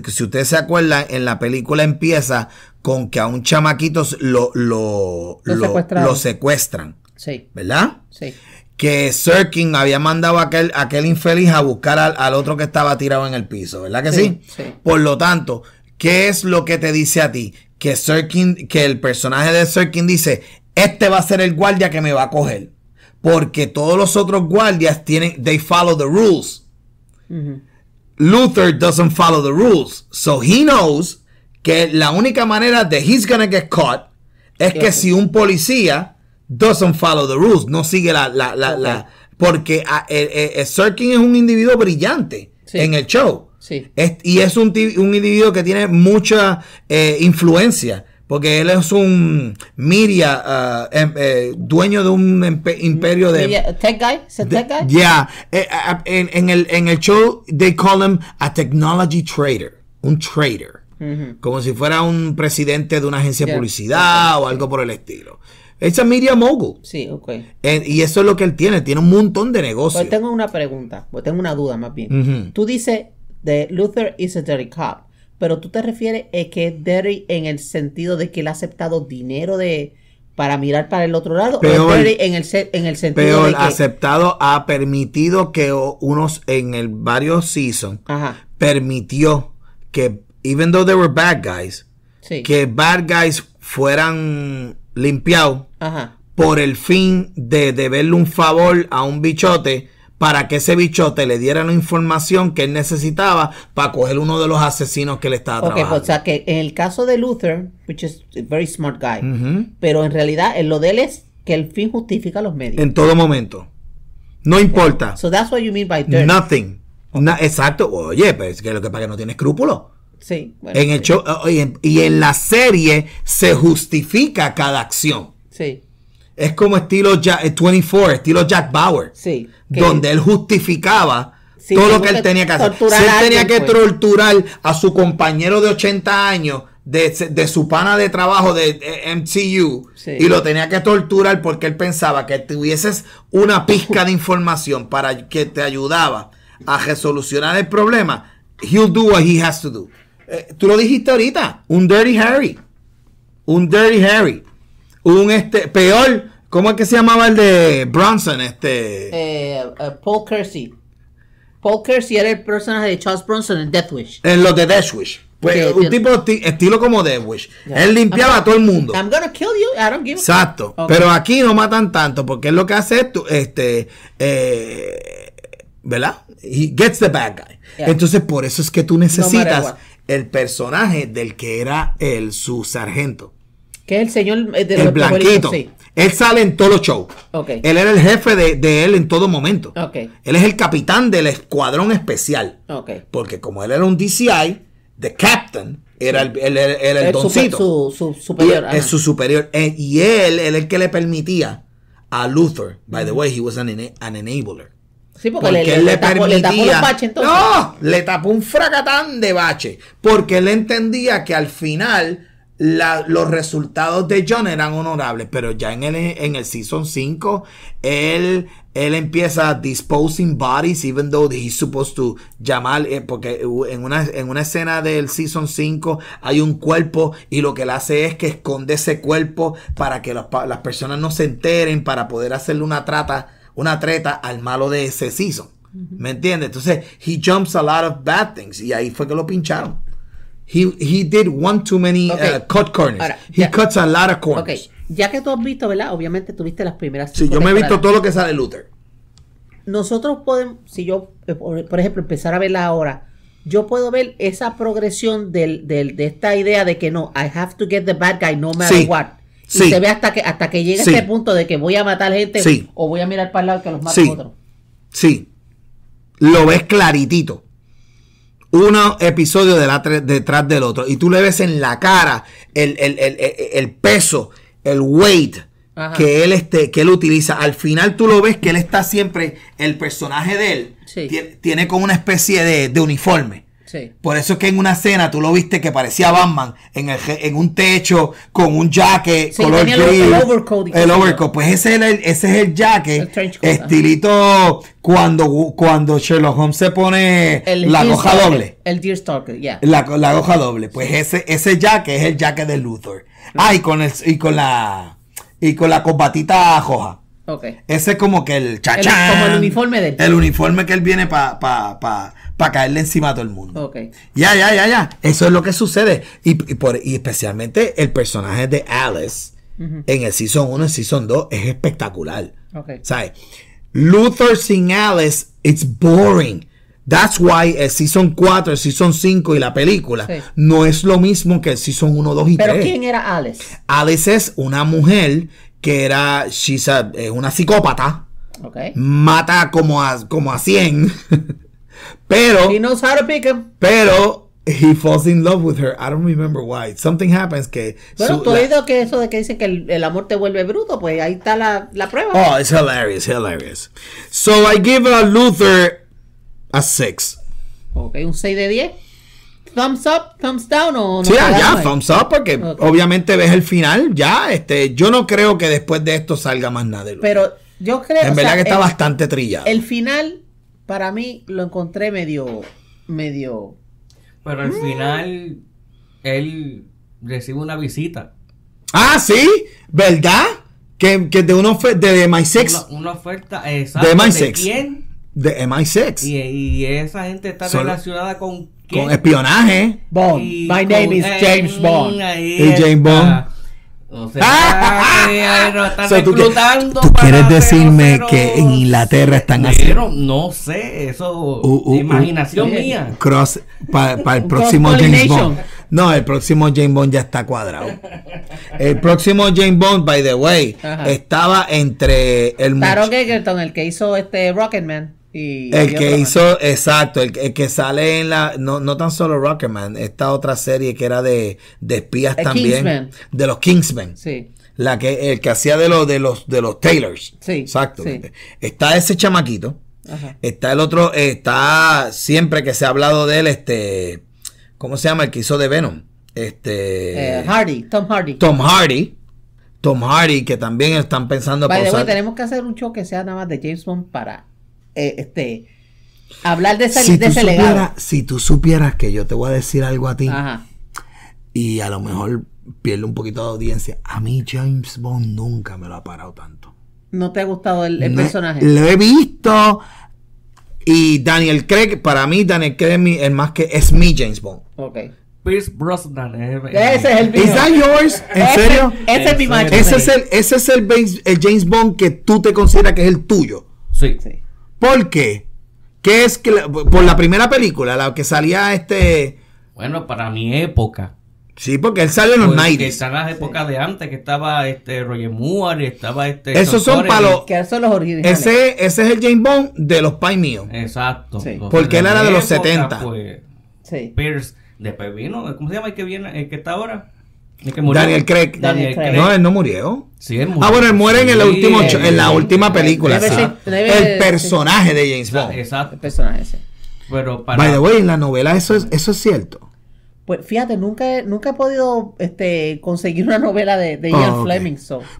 si ustedes se acuerdan, en la película empieza con que a un chamaquito lo, lo, lo, lo, secuestran. Sí. ¿Verdad? Sí que Sirkin había mandado a aquel, aquel infeliz a buscar al, otro que estaba tirado en el piso, ¿verdad que sí? Por lo tanto, ¿Qué es lo que te dice a ti? Que, que el personaje de Sirkin dice, este va a ser el guardia que me va a coger. Porque todos los otros guardias tienen, they follow the rules. Luther doesn't follow the rules. So he knows que la única manera de he's gonna get caught es que si un policía doesn't follow the rules, no sigue la... la, la, la porque ah, eh, eh, eh, Sirkin es un individuo brillante en el show y es un, un, individuo que tiene mucha eh, influencia, porque él es un Miria, ah, em, eh, dueño de un imperio de... tech guy, se tech guy? Yeah, eh, ah, en, el, show they call him a technology trader, un trader, mm-hmm. como si fuera un presidente de una agencia de publicidad o algo por el estilo. Es a Miria Mogul. Sí, ok. y eso es lo que él tiene. Tiene un montón de pues negocios. Pues tengo una pregunta. Pues tengo una duda más bien. Mm-hmm. Tú dices de Luther is a dirty cop. Pero tú te refieres a que es dirty en el sentido de que él ha aceptado dinero de para mirar para el otro lado. o dirty en el, en el sentido de que, aceptado ha permitido que unos en el varios seasons permitió que, even though they were bad guys, que bad guys fueran limpiados por el fin de deberle un favor a un bichote para que ese bichote le diera la información que él necesitaba para coger uno de los asesinos que le estaba okay, pues, trabajando. O sea que en el caso de Luther, which is a very smart guy, pero en realidad en eh, lo de él es que el fin justifica los medios. En todo momento. No importa. So that's what you mean by Nothing. exacto. Oye, pero es que lo que pasa que no tiene escrúpulos. Sí. en eh, y en la serie se justifica cada acción. Sí. Es como estilo Jack, 24, eh, estilo Jack Bauer. Sí. Donde él justificaba todo lo que él tenía que hacer. Si él tenía que pues. torturar a su compañero de 80 años, de, su pana de trabajo de, MCU, y lo tenía que torturar porque él pensaba que tuvieses una pizca de información para que te ayudaba a resolucionar el problema. He'll do what he has to do. Eh, tú lo dijiste ahorita, un Dirty Harry. Un Dirty Harry un este, peor, ¿cómo es que se llamaba el de Bronson? Este? Eh, eh, Paul Kersey. Paul Kersey era el personaje de Charles Bronson en Death Wish. En los de Death Wish. Pues, un tipo estilo como Death Wish. Él limpiaba a todo el mundo. I'm gonna kill you. I don't give Exacto. Pero aquí no matan tanto porque es lo que hace este, eh, ¿verdad? He gets the bad guy. Entonces por eso es que tú necesitas el personaje del que era el su sargento. Que es el señor eh, de El blanquito. Él sale en todos los shows. Él era el jefe de, él en todo momento. Él es el capitán del escuadrón especial. Porque como él era un DCI, The Captain era el, Era el, doncito. su, superior. es su superior. Y eh, él Él era el que le permitía a Luther. By the way, he was an, enabler. Sí, porque, le, él le, permitía. No, le tapó un fracatán de bache. Porque él entendía que al final los resultados de John eran honorables, pero ya en el, en el Season 5, él, él empieza disposing bodies, even though he's supposed to llamar, eh, porque en una, en una escena del Season 5 hay un cuerpo y lo que él hace es que esconde ese cuerpo para que las personas no se enteren, para poder hacerle una trata, una treta al malo de ese Season. ¿Me entiendes? Entonces, he jumps a lot of bad things y ahí fue que lo pincharon. He, did one too many uh, cut corners. he cuts a lot of corners. Okay. Ya que tú has visto, ¿verdad? Obviamente tuviste las primeras. Sí, yo me he visto todo lo que sale Luther. Nosotros podemos, si yo, eh, por ejemplo, empezar a verla ahora, yo puedo ver esa progresión de esta idea de que no, I have to get the bad guy no matter what. Y se ve hasta que hasta que llega ese punto de que voy a matar gente o voy a mirar para el lado que los mata otro. Sí. Lo ves claritito un episodio detrás del otro. Y tú le ves en la cara el, peso, el weight que él, este, que él utiliza. Al final tú lo ves que él está siempre, el personaje de él tiene, como una especie de uniforme. Por eso es que en una escena tú lo viste que parecía Batman en, un techo con un jaque color gris. El, overcoat. Pues ese es el, ese es jaque estilito cuando, cuando Sherlock Holmes se pone la hoja doble. El Deerstalker, ya. Yeah. La, hoja doble. Pues ese, ese jaque es el jaque de Luthor. Ah, y con, el, y con la y con la combatita joja ese es como que el chachá. como el uniforme del El uniforme que él viene para caerle encima a todo el mundo. Ya, ya, ya, ya. Eso es lo que sucede. Y, especialmente el personaje de Alice en el Season 1 y el Season 2 es espectacular. ¿Sabes? Luther sin Alice, it's boring. That's why el Season 4, el Season 5 y la película no es lo mismo que el Season 1, 2 y 3. ¿Pero quién era Alice? Alice es una mujer que era she's a, eh, una psicópata. Mata como a, como a 100. (laughs) pero. He knows how to pick him. Pero. He falls in love with her. I don't remember why. Something happens que. bueno tú oído que eso de que dicen que el, amor te vuelve bruto, pues ahí está la, la prueba. Oh, it's hilarious, hilarious. So I give a Luther a 6. Ok, un 6 de 10 thumbs up, thumbs down o no? Sí, ah, ya, thumbs up porque obviamente ves el final, ya, este, yo no creo que después de esto salga más nada de Pero yo creo En verdad que está bastante trillado. El final para mí lo encontré medio medio Pero al final él recibe una visita. Ah, sí, ¿verdad? Que, que de una oferta de, de MySex. Una, oferta exacta. de MySex. ¿De quién? De MySex. Y, y esa gente está relacionada con con espionaje. Bond. My name is James Bond. Y James Bond. Ah. Ah. ¿tú, quieres decirme que en Inglaterra están haciendo? No sé, eso uh, uh, uh, imaginación mía. Cross para el próximo James Bond. No, el próximo James Bond ya está cuadrado. El próximo James Bond, by the way, estaba entre el Taron Egerton, el que hizo este Rocketman el que hizo, exacto, el, que sale en la, no, tan solo Rockerman esta otra serie que era de, espías también. De los Kingsmen. Sí. La que, el que hacía de los, de los, de los Taylors. Sí. Exacto. Está ese chamaquito. Está el otro, está siempre que se ha hablado de él, este, ¿cómo se llama? El que hizo de Venom. Este. Eh, Hardy, Tom Hardy. Tom Hardy. Tom Hardy, que también están pensando tenemos que hacer un show que sea nada más de James Bond para eh, este, hablar de ese, si Si tú supieras que yo te voy a decir algo a ti y a lo mejor pierdo un poquito de audiencia, a mí James Bond nunca me lo ha parado tanto. ¿No te ha gustado el, personaje? Lo he visto. Y Daniel Craig, para mí, Daniel Craig es el más que es mi James Bond. Ok. Pierce Ese es el mío. ¿Es ¿En serio? Ese, es mi macho. Ese es, el, el, James Bond que tú te consideras que es el tuyo. Sí. sí. ¿Por ¿qué es que por la primera película, la que salía este. Bueno, para mi época. Sí, porque él salió en los pues, 90 Están las épocas de antes, que estaba este Roger Moore, estaba este. Esos son para los. Que son los originales. Ese, es el James Bond de los pais míos. Exacto. Porque él era de los 70. Pues, Pierce. Después vino, ¿cómo se llama el que viene, el que está ahora? Daniel Craig. No, él no murió. Ah, bueno, él muere en, el en la última película. el personaje de James Bond. Exacto. El personaje, ese. Pero para... By the en la novela eso es, eso es cierto. Pues fíjate, nunca, nunca he podido este, conseguir una novela de, de Ian ah, Fleming.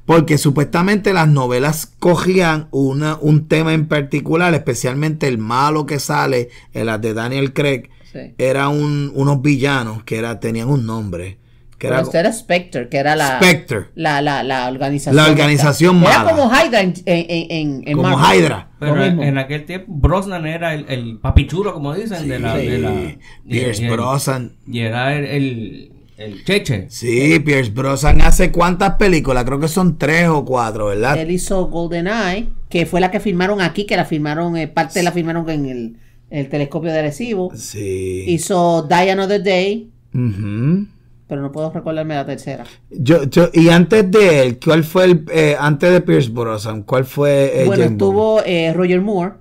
Porque supuestamente las novelas cogían una, un tema en particular, especialmente el malo que sale en las de Daniel Craig. Era un, unos villanos que era, tenían un nombre. Que este era, Spectre, que era la, La, organización. La organización mala. Era como Hydra en, en, Como Hydra. Pero en aquel tiempo Brosnan era el, el papichulo, como dicen, de la... De Pierce Brosnan. Y era el, cheche. Sí, Pierce Brosnan hace cuántas películas, creo que son tres o cuatro, ¿verdad? Él hizo Golden Eye, que fue la que firmaron aquí, que la firmaron, eh, parte de la firmaron en el, el telescopio de Arecibo. Sí. Hizo Die Another Day. Uh pero no puedo recordarme la tercera. y antes de él, ¿cuál fue el, eh, antes de Pierce Brosnan, cuál fue eh, Bueno, estuvo eh, Roger Moore.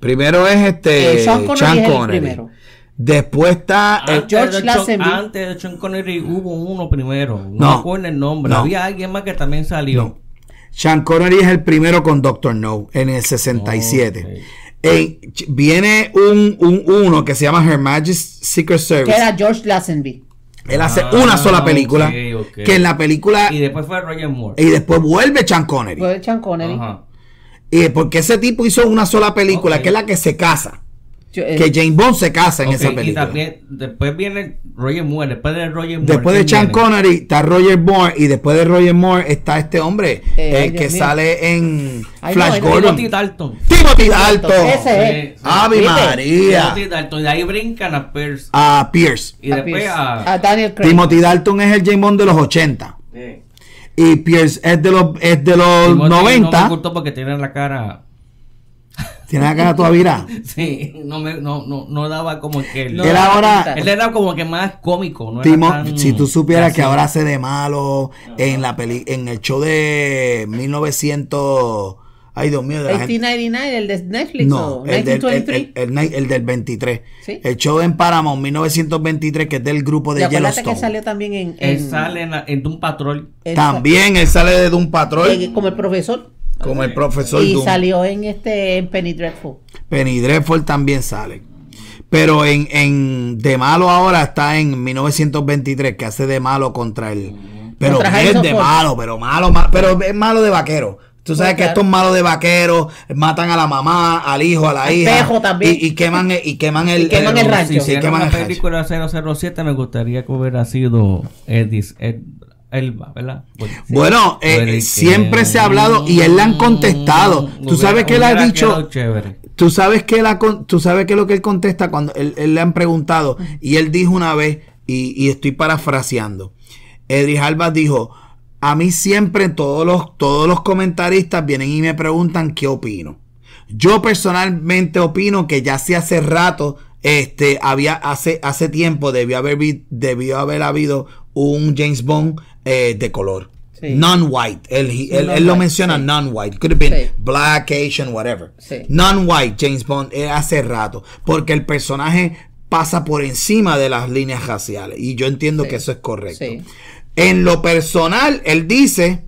Primero es este Sean Connery, Después está George Lazenby. Antes de Sean Connery hubo uno primero. No, fue recuerdo el nombre. Había alguien más que también salió. Sean Connery es el primero con Doctor No en el 67. ...y viene un, un, uno que se llama Her Majesty's Secret Service. Que era George Lazenby. Él hace ah, una sola película. Que en la película. Y después fue Roger Moore. Y después vuelve Chan Connery. Vuelve Chan Connery. Y porque ese tipo hizo una sola película, que es la que se casa. Eh, que Jane Bond se casa en esa película. después viene Roger Moore, después de Roger Moore. Después de Sean Connery está Roger Moore y después de Roger Moore está este hombre eh, eh, que sale en Flash este Gordon. Timothy Dalton. Timothy Dalton. Ese es. Ave María. Timothy Dalton. De ahí brincan a Pierce. A Pierce. Y después A, Daniel Craig. Timothy Dalton es el James Bond de los 80. Y Pierce es de los, es de los 90. No me porque tiene la cara tiene la cara toda virada. (laughs) Sí, no, me, no, no, daba como que. Él, era ahora, él era como que más cómico. No Timo, si tú supieras que ahora hace de malo en, la en el show de 1900. Ay, Dios mío. De 1899, el de Netflix. No, el, del, 23. ¿Sí? El show en Paramount 1923, que es del grupo de Yellowstone. que salió también en... Él sale en, en Doom Patrol. también, él sale de Doom Patrol. como el profesor. Como el profesor Y salió en este en Penny Dreadful. Penny Dreadful también sale. Pero en, en De Malo ahora está en 1923, que hace De Malo contra él. Pero es de malo, pero malo, pero es malo de vaquero. Tú sabes pues que estos malos de vaqueros matan a la mamá, al hijo, a la hija. También. Y, queman, y queman el, queman el, rancho. Si se película 007 me gustaría que hubiera sido Edis ¿verdad? Pues, bueno, eh, eh, siempre se ha hablado y él le han contestado. Mm, tú sabes que él ha dicho. Tú sabes que tú sabes lo que él contesta cuando él, le han preguntado y él dijo una vez y, estoy parafraseando. Edris Alba dijo, a mí siempre todos los, todos los comentaristas vienen y me preguntan qué opino. Yo personalmente opino que ya hace rato, este, había, hace, hace tiempo debió haber, debió haber habido un James Bond eh, de color. Non-white. Él, lo menciona non-white. Could have been black, Asian, whatever. Non-white James Bond eh, hace rato. Porque el personaje pasa por encima de las líneas raciales. Y yo entiendo que eso es correcto. En lo personal, él dice,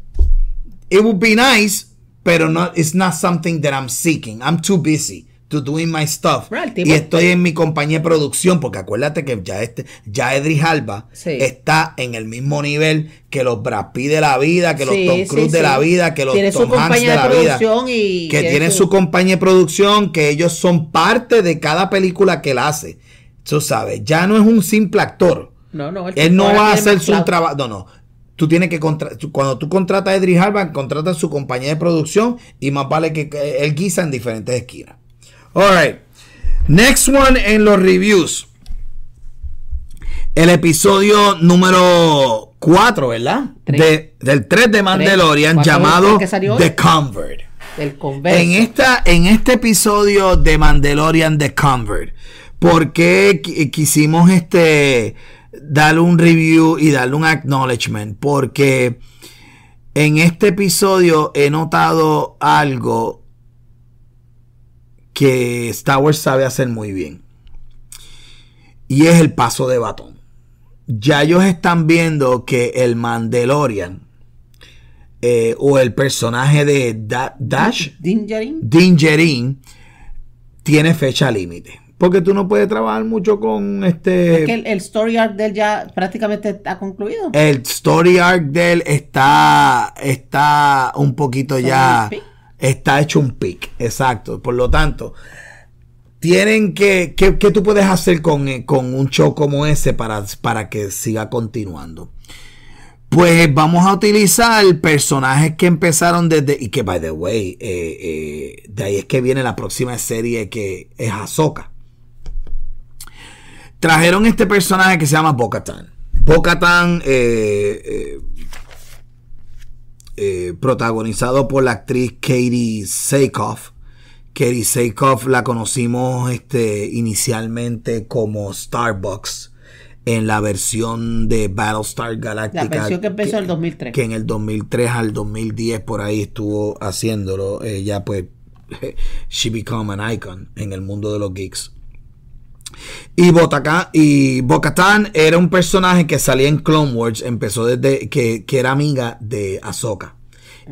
it would be nice, pero no, it's not something that I'm seeking. I'm too busy doing my stuff. y estoy en mi compañía de producción, porque acuérdate que ya, este, ya Alba está en el mismo nivel que los Brad Pitt de la vida, que los Tom Cruise de la vida, que los Tom Hanks de la vida. que tiene su... compañía de producción, que ellos son parte de cada película que él hace. Tú sabes, ya no es un simple actor. No, no, él no va a hacer su trabajo. No, no tú tienes que cuando tú contratas a Edric contrata contratas su compañía de producción y más vale que, él guisa en diferentes esquinas. Alright, Next one en los reviews. El episodio número 4, ¿verdad? De, del 3 de Mandalorian llamado The Convert. El en, esta, en este episodio de Mandalorian The Convert, ¿por qué quisimos este, darle un review y darle un acknowledgement? Porque en este episodio he notado algo que Star Wars sabe hacer muy bien. Y es el paso de batón. Ya ellos están viendo que el Mandalorian eh, o el personaje de Dash Dingerin tiene fecha límite. Porque tú no puedes trabajar mucho con este. Es que el, story arc de él ya prácticamente está concluido. El story arc de él está, está un poquito ya está hecho un pick. Exacto. Por lo tanto, tienen que, ¿qué, tú puedes hacer con, eh, con, un show como ese para, para que siga continuando? Pues vamos a utilizar personajes que empezaron desde, y que by the way, eh, eh, de ahí es que viene la próxima serie que es Ahsoka. Trajeron este personaje que se llama Bocatan. Bocatan eh, protagonizado por la actriz Katie Seikoff Katie Seikoff la conocimos este, inicialmente como Starbucks en la versión de Battlestar Galactica. La versión que empezó en el 2003. Que en el 2003 al 2010 por ahí estuvo haciéndolo. Ella pues, (laughs) she became an icon en el mundo de los geeks. Y Bocatán era un personaje que salía en Clone Wars, empezó desde que, era amiga de Ahsoka.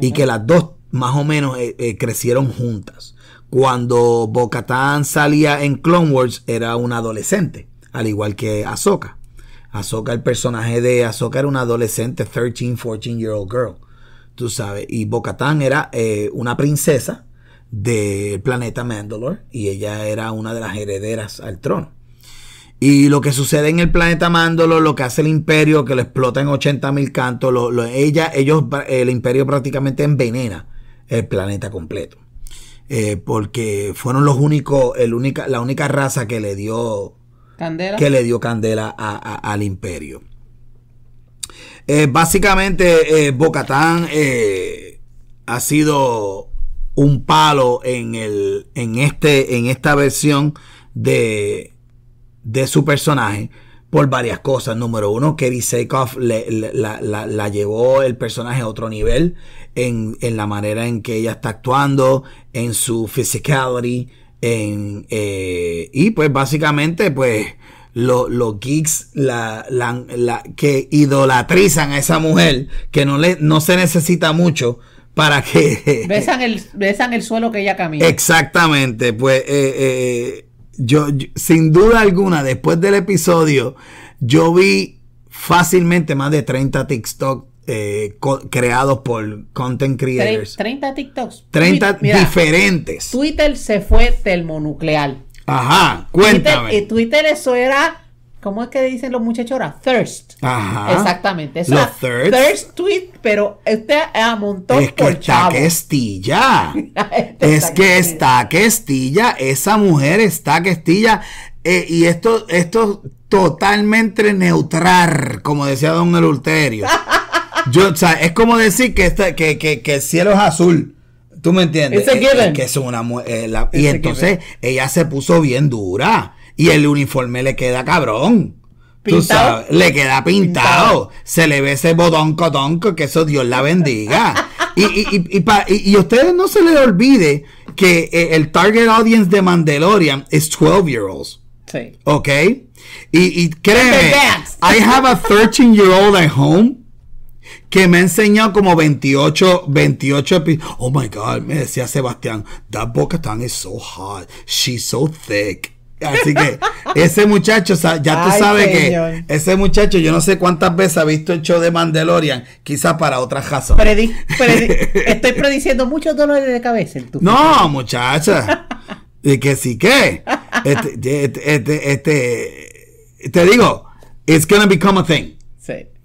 Y que las dos más o menos eh, eh, crecieron juntas. Cuando Bocatán salía en Clone Wars era un adolescente, al igual que Ahsoka. Ahsoka, el personaje de Ahsoka era una adolescente, 13, 14 year old girl, tú sabes. Y Bocatán era eh, una princesa del planeta Mandalore y ella era una de las herederas al trono. Y lo que sucede en el planeta Mandalore, lo que hace el imperio, que lo explota en 80 mil cantos, ella, ellos, el imperio prácticamente envenena el planeta completo. Eh, porque fueron los únicos, el única, la única raza que le dio candela, que le dio candela al imperio. Eh, básicamente, eh, Bocatán eh, ha sido un palo en, el, en, este, en esta versión de, de su personaje por varias cosas. Número uno, Kerry Seikoff la, llevó el personaje a otro nivel en, la manera en que ella está actuando, en su physicality, eh, y pues básicamente pues los geeks la, la, que idolatrizan a esa mujer, que no, le, no se necesita mucho para que... (laughs) Besan el, besan el suelo que ella camina. Exactamente, pues eh, eh, yo, sin duda alguna, después del episodio, yo vi fácilmente más de 30 TikTok eh, creados por content creators. 30 TikToks. 30 diferentes. Twitter se fue termonuclear. Ajá, cuéntame. y Twitter eso era ¿Cómo es que dicen los muchachos ahora? Thirst. Ajá. Exactamente. Es thirst. thirst tweet, pero este a montón Es que está que estilla. es que está que Esa mujer está que estilla. Eh, y esto, esto totalmente neutral, como decía don Eleuterio. (laughs) Yo, o sea, es como decir que, que, el cielo es azul. ¿Tú me entiendes? que es una eh, Y entonces ella se puso bien dura. Y el uniforme le queda cabrón. ¿Pintado? le queda pintado. Se le ve ese bodonco donco, que eso Dios la bendiga. y, y, ustedes no se les olvide que eh, el target audience de Mandalorian es 12-year-olds. Sí. ¿Ok? Y, y créeme, I have a 13-year-old at home que me ha enseñado como 28, 28 Oh my God, me decía Sebastián, that boca tan is so hot. She's so thick. Así que ese muchacho, ya tú sabes que ese muchacho, yo no sé cuántas veces ha visto el show de Mandalorian, quizás para otras razones. (laughs) estoy prediciendo muchos dolores de cabeza en tu No, muchacha. Y que sí que. Este, este, este, te digo, it's gonna become a thing.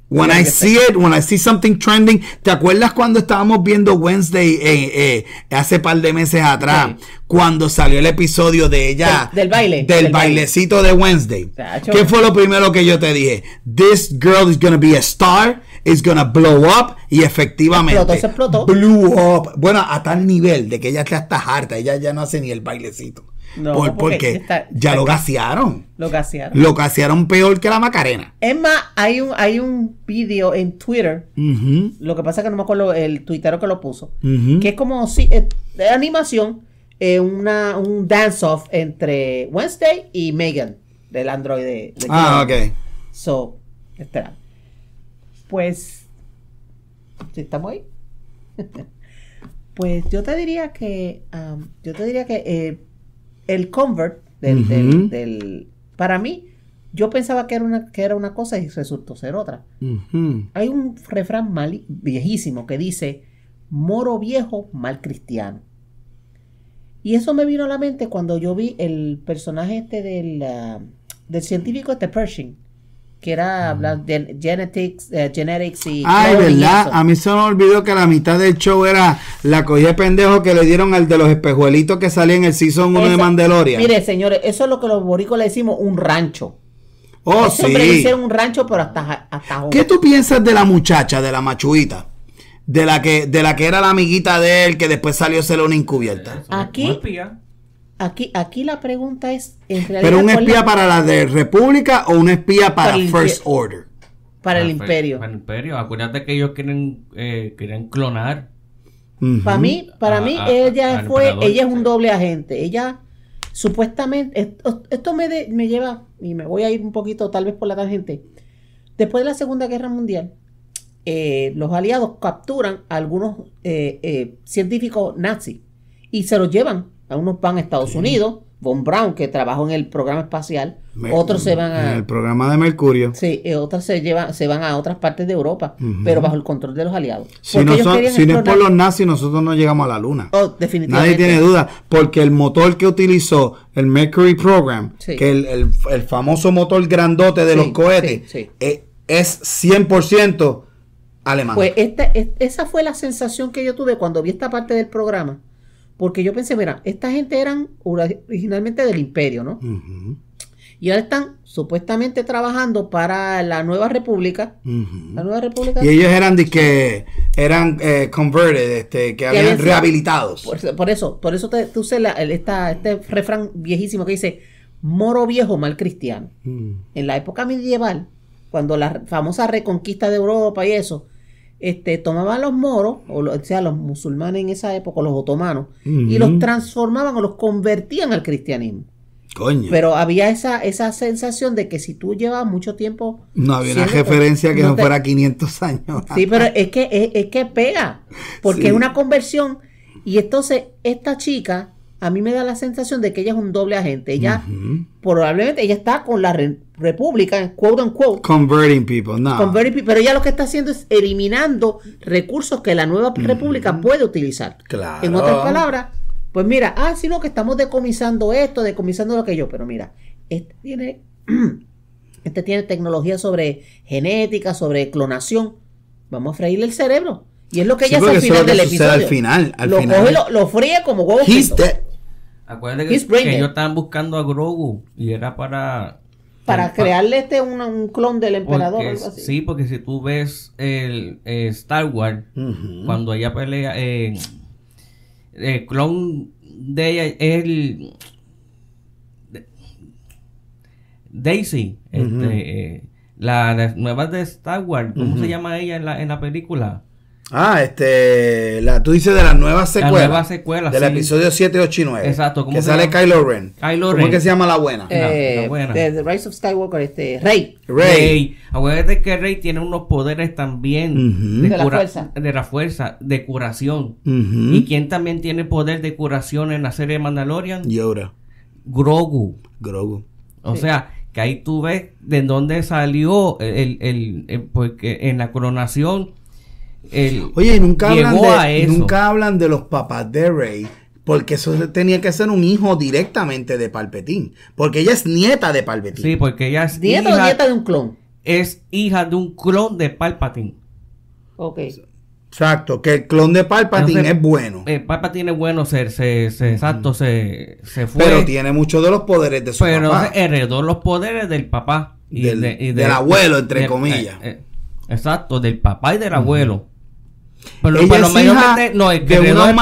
When I see it, when I see something trending. ¿Te acuerdas cuando estábamos viendo Wednesday eh, eh, hace par de meses atrás? Cuando salió el episodio de ella. Del, baile. Del, bailecito de Wednesday. ¿Qué fue lo primero que yo te dije? This girl is gonna be a star. Is gonna blow up. Y efectivamente. Explotó, explotó. up. Bueno, a tal nivel de que ella está hasta harta. Ella ya no hace ni el bailecito. No, por, porque, ya lo gasearon. Lo gasearon. Lo gasearon peor que la Macarena. Es más, hay un, hay un video en Twitter. Lo que pasa es que no me acuerdo el tuitero que lo puso. Que es como si, eh, de animación, eh, un dance-off entre Wednesday y Megan, del Android de, Ah, ok. So, espera. Pues, estamos ahí. (laughs) pues yo te diría que, um, yo te diría que eh, el convert del, del, para mí, yo pensaba que era una, que era una cosa y resultó ser otra. Hay un refrán viejísimo que dice, moro viejo, mal cristiano. Y eso me vino a la mente cuando yo vi el personaje este del, ah, del científico este Pershing que era ah. hablar de genetics, eh, genetics y... Ay, ¿verdad? a mí se me olvidó que la mitad del show era la cogida de pendejo que le dieron al de los espejuelitos que salía en el Season 1 de Mandalorian. Mire, señores, eso es lo que los boricos le decimos un rancho. Oh, sí. Siempre hicieron un rancho, pero hasta, hasta ¿Qué tú piensas de la muchacha, de la machuita? De la que, de la que era la amiguita de él, que después salió a ser una encubierta. Aquí... Aquí, aquí la pregunta es, ¿Pero un espía para la de República o un espía para, First Order? Para, el, Imperio. Para el Imperio. Acuérdate que ellos quieren, eh, quieren clonar. Para mí, para mí ella fue, ella es un doble agente. Ella supuestamente, esto, me, me lleva, y me voy a ir un poquito tal vez por la tangente. Después de la Segunda Guerra Mundial, eh, los aliados capturan a algunos eh, científicos nazis y se los llevan a unos van a Estados Unidos, Von Braun que trabajó en el programa espacial, otros se van a... En el programa de Mercurio. Sí, otros se, llevan, se van a otras partes de Europa, pero bajo el control de los aliados. Si, no, son, es por los nazis, nosotros no llegamos a la luna. Oh, definitivamente. Nadie tiene duda, porque el motor que utilizó el Mercury Program, que el, el, famoso motor grandote de los cohetes, eh, es 100% alemán. Pues esta, esa fue la sensación que yo tuve cuando vi esta parte del programa porque yo pensé, mira, esta gente eran originalmente del imperio, ¿no? Y ahora están supuestamente trabajando para la nueva república. Y ellos eran de que eran eh, este, que, habían rehabilitados. Por, eso, por eso te, te este refrán viejísimo que dice moro viejo mal cristiano. Mm. En la época medieval, cuando la famosa reconquista de Europa y eso, este, tomaban los moros, o, sea, los musulmanes en esa época, los otomanos, y los transformaban o los convertían al cristianismo. Coño. Pero había esa, esa sensación de que si tú llevas mucho tiempo... No había una referencia que no, fuera 500 años. Sí, pero es que, es, que pega, porque es una conversión. Y entonces esta chica, a mí me da la sensación de que ella es un doble agente. Ella probablemente, ella está con la, República, quote unquote. Converting people, no. Converting people, pero ya lo que está haciendo es eliminando recursos que la nueva mm-hmm. república puede utilizar. Claro. En otras palabras, pues mira, ah, no que estamos decomisando esto, decomisando lo que yo, pero mira, este tiene, (clears throat) este tiene tecnología sobre genética, sobre clonación. Vamos a freírle el cerebro. Y es lo que ella hace al final del episodio. Al final, lo final. lo, fríe como huevo. Acuérdate que, que ellos estaban buscando a Grogu y era para para crearle este un, clon del emperador o algo así. Sí, porque si tú ves el eh, Star Wars, cuando ella pelea, eh, el clon de ella es el... Daisy, este, eh, la, nueva de Star Wars, ¿cómo se llama ella en la, en la película? Ah, este, la, tú dices de las nuevas secuelas. La nueva secuela, Del episodio 7, 8 y 9. Exacto. que sale Kylo Ren. Kylo Ren. es que se llama la buena? la, eh, buena. The, the, Rise of Skywalker, este, Rey. Rey. Rey. Acuérdate que Rey tiene unos poderes también de, la fuerza. De la fuerza, de curación. ¿Y quién también tiene poder de curación en la serie Mandalorian? Yoda. Grogu. Grogu. O sea, que ahí tú ves de dónde salió el, el porque en la coronación Oye, nunca hablan, de, nunca hablan de los papás de Rey. Porque eso tenía que ser un hijo directamente de Palpetín. Porque ella es nieta de Palpetín. Sí, porque ella es. ¿Nieta nieta de un clon? Es hija de un clon de Palpatín. Ok. Exacto, que el clon de Palpatín es bueno. El eh, Palpatine es bueno, ser, se, se exacto, se, fue. Pero tiene muchos de los poderes de su pero papá. Pero heredó los poderes del papá. Y del, del, abuelo, entre comillas. Eh, eh, exacto, del papá y del abuelo. Pero, ella es no, el una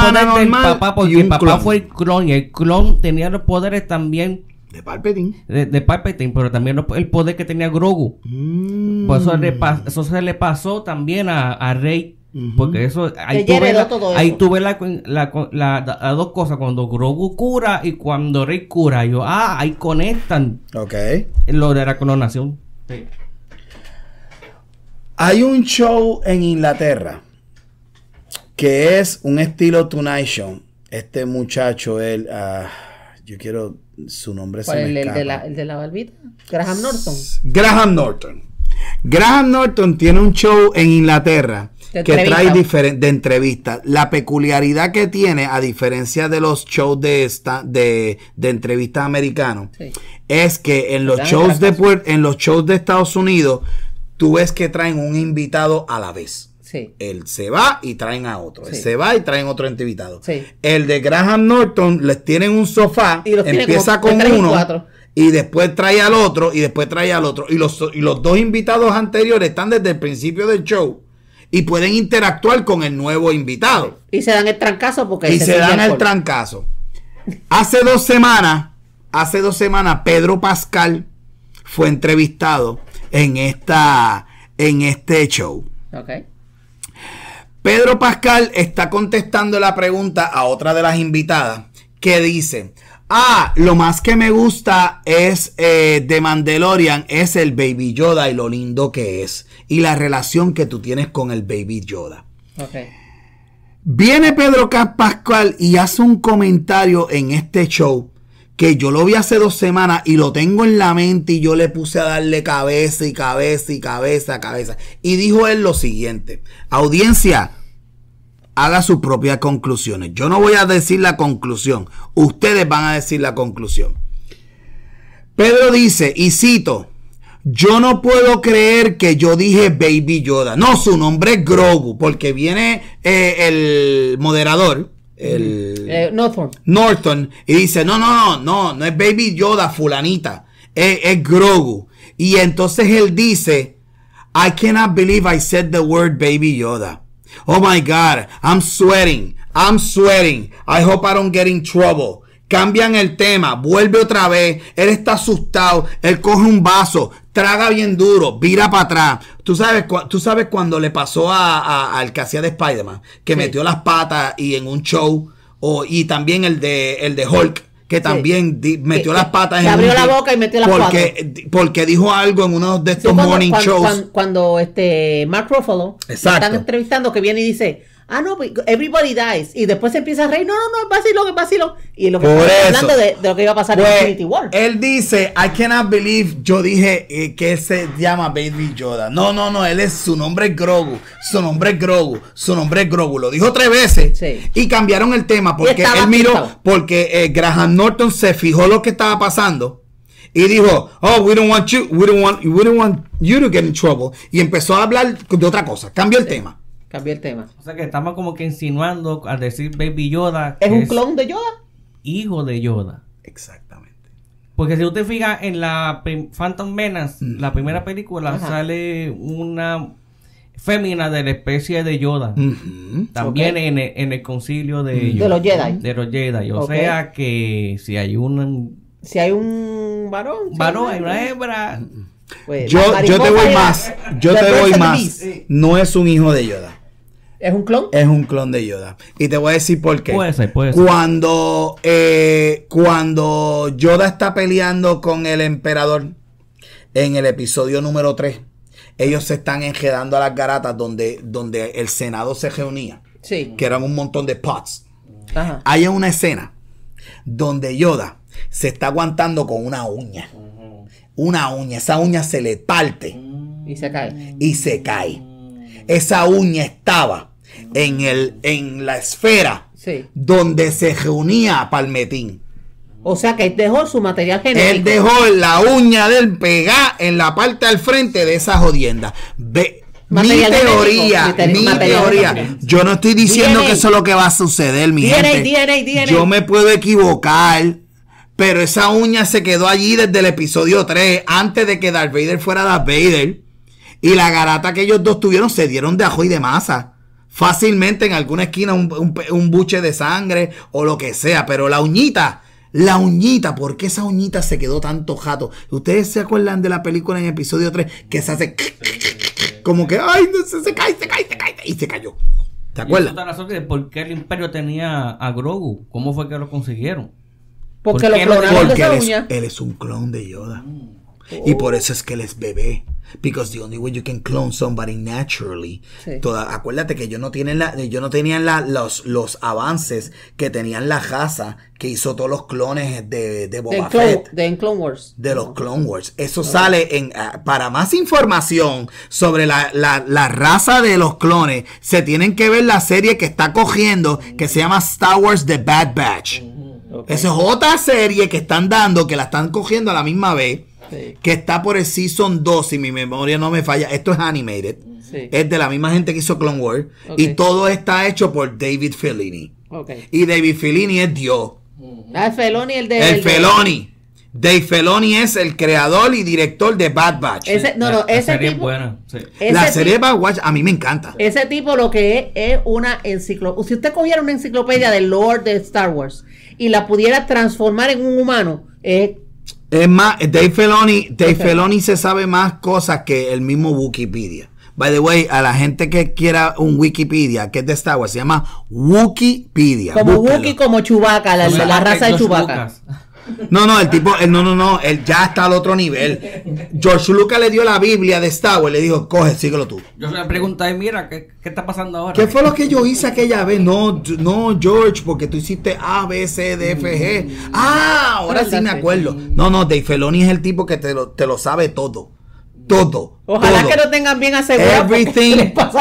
porque el papá fue el clon y el clon tenía los poderes también de Palpatine. De, de pero también el poder que tenía Grogu. Mm. Por eso, se le pasó también a, Rey. Porque eso ahí tuve ahí las dos cosas, cuando Grogu cura y cuando Rey cura. Yo, ah, ahí conectan lo de la clonación. Hay un show en Inglaterra que es un estilo Tonight Show. Este muchacho, él, ah, yo quiero su nombre se me el, De la, barbita? Graham Norton. Graham Norton. Graham Norton tiene un show en Inglaterra que trae diferente de entrevistas. La peculiaridad que tiene, a diferencia de los shows de esta, de, entrevistas americanos, es que en los shows de en los shows de Estados Unidos, tú ves que traen un invitado a la vez. Él se va y traen a otro. Él se va y traen otro invitado. El de Graham Norton les tienen un sofá, y empieza con uno. Y, después trae al otro, y después trae al otro. Y los, los dos invitados anteriores están desde el principio del show y pueden interactuar con el nuevo invitado. Y se dan el trancazo porque... Y se dan el, trancazo. Hace dos semanas, hace dos semanas, Pedro Pascal fue entrevistado en esta, en este show. Okay. Pedro Pascal está contestando la pregunta a otra de las invitadas que dice, ah, lo más que me gusta es eh, de Mandalorian es el Baby Yoda y lo lindo que es y la relación que tú tienes con el Baby Yoda. Viene Pedro Pascal y hace un comentario en este show que yo lo vi hace dos semanas y lo tengo en la mente y yo le puse a darle cabeza y cabeza y cabeza, cabeza. Y dijo él lo siguiente, audiencia, haga sus propias conclusiones. Yo no voy a decir la conclusión, ustedes van a decir la conclusión. Pedro dice, y cito, yo no puedo creer que yo dije Baby Yoda. No, su nombre es Grogu, porque viene eh, el moderador el eh, Norton. Norton y dice, no, no, no, no, no es Baby Yoda fulanita, es, es, Grogu. Y entonces él dice, I cannot believe I said the word Baby Yoda. Oh my God, I'm sweating, I'm sweating, I hope I don't get in trouble cambian el tema, vuelve otra vez, él está asustado, él coge un vaso, traga bien duro, vira para atrás. Tú sabes, tú sabes cuando le pasó a, al que hacía de Spider-Man, que metió las patas y en un show, o, y también el de, el de Hulk que también metió las patas en abrió la boca y metió las patas porque dijo algo en uno de estos morning shows cuando, este Mark Ruffalo están entrevistando que viene y dice Ah, no, pues, everybody dies. Y después se empieza a reír. No, no, no, es vacilón, es vacilón. Y lo que hablando de, de, lo que iba a pasar en pues, Infinity War. Él dice, I cannot believe. Yo dije eh, que se llama Baby Yoda. No, no, no, él es su nombre es Grogu. Su nombre es Grogu. Su nombre es Grogu. Lo dijo tres veces. Sí. Y cambiaron el tema porque él miró, porque eh, Graham Norton se fijó lo que estaba pasando y dijo, oh, we don't want you, we don't want, we don't want you to get in trouble. Y empezó a hablar de otra cosa. Cambió el tema. Cambié el tema. O sea que estamos como que insinuando al decir Baby Yoda. ¿Es un clon de Yoda? Hijo de Yoda. Exactamente. Porque si usted fija en la Phantom Menace, mm. la primera película, sale una fémina de la especie de Yoda. También en, el, concilio de, de los Jedi. De los Jedi. O sea que si hay un... Si hay un varón. varón, hay una hembra. Pues, yo, yo te voy más. Yo te voy más. No es un hijo de Yoda. ¿Es un clon? Es un clon de Yoda. Y te voy a decir por qué. Puede ser, puede ser. Cuando, eh, cuando Yoda está peleando con el emperador en el episodio número 3, ellos se están enjedando a las garatas donde, donde el Senado se reunía. Sí. Que eran un montón de pots. Hay una escena donde Yoda se está aguantando con una uña. Una uña. Esa uña se le parte. Y se cae. Y se cae. Esa uña estaba en, el, en la esfera donde se reunía Palmetín. O sea que él dejó su material genético. Él dejó la uña del pegá en la parte al frente de esa jodienda. mi teoría, mi teoría. Yo no estoy diciendo que eso es lo que va a suceder, mi Yo me puedo equivocar, pero esa uña se quedó allí desde el episodio 3, antes de que Darth Vader fuera Darth Vader. Y la garata que ellos dos tuvieron se dieron de ajo y de masa fácilmente en alguna esquina un, buche de sangre o lo que sea, pero la uñita, la uñita, porque esa uñita se quedó tanto jato? ¿Ustedes se acuerdan de la película en episodio 3 que se hace como que, ay, se, cae, se cae, se cae, y se cayó? ¿Te acuerdas? razón por qué el imperio tenía a Grogu, ¿cómo fue que lo consiguieron? Porque, él, Es, un clon de Yoda. Mm. Y por eso es que él es bebé because the only way you can clone somebody naturally. acuérdate que no tienen la, yo no tenían los, los avances que tenían la raza que hizo todos los clones de, de Boba de Fett. De Clone Wars. De los Clone Wars. Eso sale en. Ah, para más información sobre la, raza de los clones, se tienen que ver la serie que está cogiendo que se llama Star Wars The Bad Batch. Esa es otra serie que están dando, que la están cogiendo a la misma vez que está por el Season 2, si mi memoria no me falla. Esto es animated. Es de la misma gente que hizo Clone Wars. Y todo está hecho por David Fellini. Y David Fellini es Dios. Ah, el Feloni, el de... El, Feloni. Dave es el creador y director de Bad Batch. no, no, la, ese serie es buena. La serie Bad Batch a mí me encanta. Ese tipo lo que es es una enciclopedia. Si usted cogiera una enciclopedia del Lord de Star Wars y la pudiera transformar en un humano, es es más, Dave Feloni, se sabe más cosas que el mismo Wikipedia. By the way, a la gente que quiera un Wikipedia, que es de Star se llama Wikipedia. Como Wookie, como chubaca la, raza de chubacas no, no, el tipo, no, no, no, él ya está al otro nivel. George Lucas le dio la Biblia de Star y le dijo, coge, síguelo tú. Yo le pregunté, mira, ¿qué, está pasando ahora? ¿Qué fue lo que yo hice aquella vez? No, no, George, porque tú hiciste A, B, C, D, F, G. Mm. Ah, ahora sí me acuerdo. No, no, Dave Feloni es el tipo que te lo, sabe todo. Todo. Ojalá que lo tengan bien asegurado. Everything,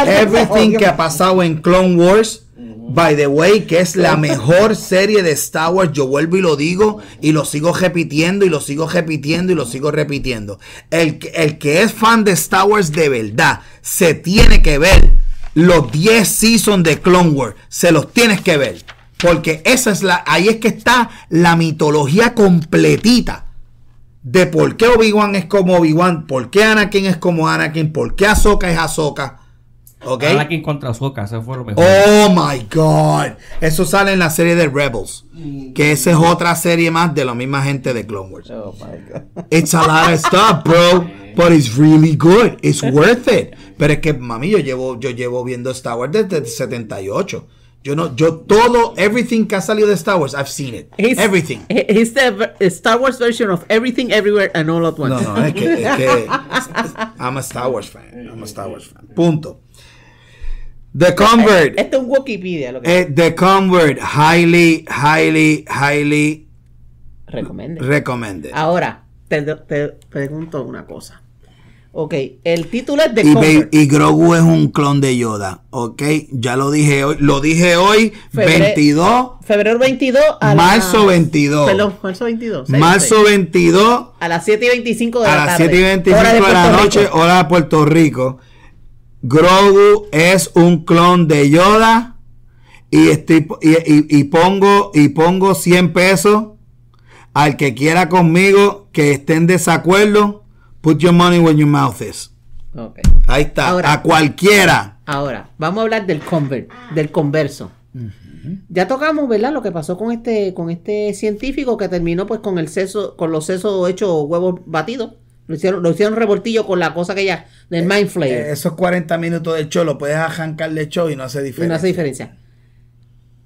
everything que ha pasado en Clone Wars By the way, que es la mejor serie de Star Wars, yo vuelvo y lo digo, y lo sigo repitiendo, y lo sigo repitiendo, y lo sigo repitiendo. El, el que es fan de Star Wars de verdad, se tiene que ver los 10 seasons de Clone Wars, se los tienes que ver. Porque esa es la, ahí es que está la mitología completita de por qué Obi-Wan es como Obi-Wan, por qué Anakin es como Anakin, por qué Ahsoka es Ahsoka. Okay. contra fue mejor. Oh my god. Eso sale en la serie de Rebels. Que esa es otra serie más de la misma gente de Clone Wars. Oh my god. It's a lot of stuff, bro. But it's really good. It's worth it. Pero es que, mami, yo llevo, yo llevo viendo Star Wars desde el 78. Yo no, yo todo, everything que ha salido de Star Wars, I've seen it. everything. It's the eh, Star Wars version of everything, everywhere, and all at once. No, no, es que, es que (laughs) I'm a Star Wars fan. I'm a Star Wars fan. Punto. The Convert. Este es Wikipedia. Lo eh, The Convert. Highly, highly, highly. Recomende. Ahora, te, pregunto una cosa. Ok, el título es The y, Convert. y Grogu es un clon de Yoda. Ok, ya lo dije hoy. Lo dije hoy, 22. Febrero 22 a Marzo 22. marzo 22. marzo 22. A las 7 ¿eh? y 25 de la tarde. A las 7 y 25 la noche, hora de Puerto Rico. Grogu es un clon de Yoda y, estoy, y, pongo, y pongo 100 pesos al que quiera conmigo que esté en desacuerdo. Put your money where your mouth is. Ahí está. a cualquiera. Ahora, vamos a hablar del del converso. Ya tocamos, ¿verdad? Lo que pasó con este, con este científico que terminó pues con el seso, con los sesos hechos huevos batidos. Lo hicieron, lo revoltillo con la cosa que ya, del eh, Mind eh, esos 40 minutos del show lo puedes arrancar de show y no hace diferencia. no hace diferencia.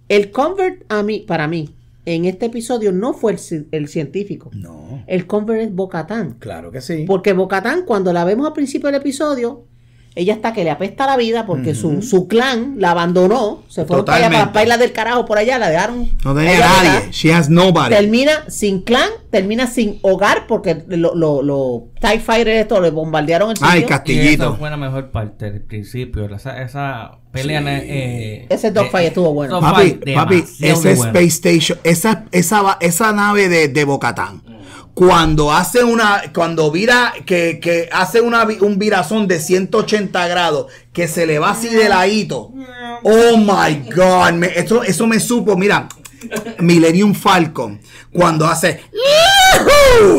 El convert a mí, para mí, en este episodio no fue el, científico. No. El convert es Bocatán. Claro que sí. Porque Bocatán, cuando la vemos al principio del episodio, ella está que le apesta la vida porque su, su, clan la abandonó. Se fue para allá, para las del carajo por allá, la dejaron. No tenía nadie. She has nobody. Termina sin clan, termina sin hogar porque los lo, lo, TIE Fighters esto le bombardearon el sitio. ay Esa fue la mejor parte, del principio. Esa, esa pelea. Eh, eh, ese dogfight estuvo bueno. Papi, papi esa Space Station, esa, esa, esa nave de, de Bocatán cuando hace una, cuando vira, que, hace una, un virazón de 180 grados, que se le va así de ladito. Oh my God, me, eso, me supo, mira, Millennium Falcon, cuando hace,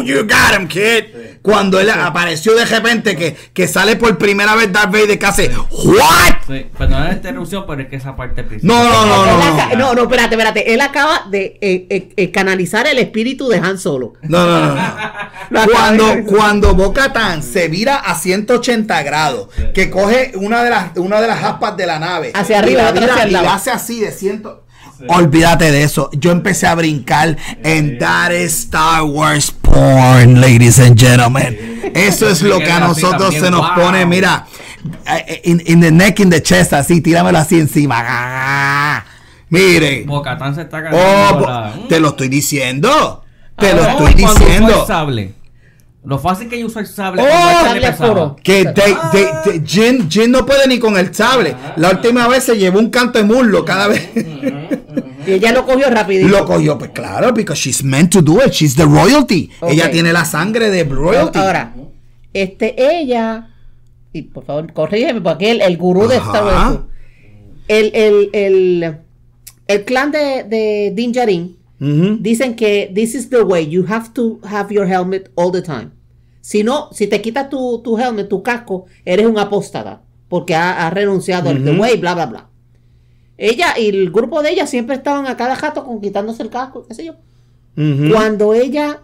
You got him, kid. Cuando él apareció de repente, que, que sale por primera vez Darth Vader, que hace ¿What? Sí, perdón pues la interrupción pero es que esa parte No, no, no, no. No, no, espérate, espérate. Él acaba de eh, eh, eh, canalizar el espíritu de Han Solo. No, no, no. (laughs) cuando cuando Boca Tan se vira a 180 grados, que coge una de las, una de las aspas de la nave. Hacia arriba, y la, hacia la base así de 100. Olvídate de eso. Yo empecé a brincar en That Star Wars Porn, ladies and gentlemen. Eso es lo que a nosotros se nos pone, mira, eh, eh, in, the neck, in the chest, así, tíramelo así encima. Miren. Bocatán se está oh, Te lo estoy diciendo. Te ah, lo estoy diciendo. Lo fácil que yo uso el sable. ¡Oh! Sable puro. Que ah. Jin, no puede ni con el sable. Ah. la última vez se llevó un canto de muslo cada vez. y ella lo cogió rapidito. Lo cogió, pues claro, because she's meant to do it. She's the royalty. Ella tiene la sangre de royalty. Ahora, este, ella, y por favor, corrígeme, porque el, el gurú de esta vez el, el, el, el, clan de, de Din Dicen que this is the way you have to have your helmet all the time. Si no, si te quitas tu, tu helmet, tu casco, eres un apóstata porque ha, renunciado al way, bla, bla, bla. Ella y el grupo de ella siempre estaban a cada jato con quitándose el casco, yo. Cuando ella.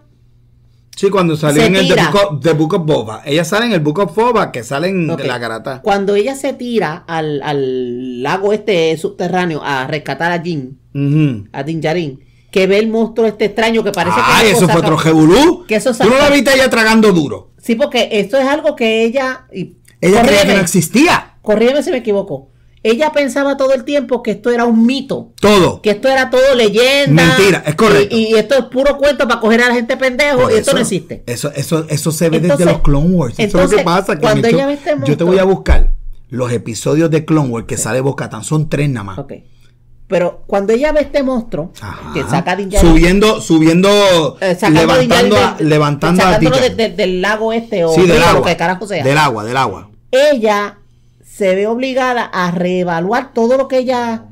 Sí, cuando salió en el de The Book, of, Boba. Ella sale en el Book of Boba, que sale en la garata. Cuando ella se tira al, al lago este subterráneo a rescatar a Jin, a Din Yarin, que ve el monstruo este extraño que parece que... ¡Ay, eso fue otro Tú no la viste ella tragando duro. Sí, porque esto es algo que ella... ella creía que no existía. Corríeme si me equivoco. Ella pensaba todo el tiempo que esto era un mito. Todo. Que esto era todo leyenda. Mentira, es correcto. Y, esto es puro cuento para coger a la gente pendejo y esto no existe. Eso, eso, eso se ve desde los Clone Wars. Entonces, eso que pasa. cuando ella este yo te voy a buscar los episodios de Clone Wars que sale Tan. Son tres nada más. Ok. Pero cuando ella ve este monstruo, que saca de Subiendo, subiendo, eh, levantando, levantando del lago este o del, agua, que carajo del agua, del agua. Ella se ve obligada a reevaluar todo lo que ella...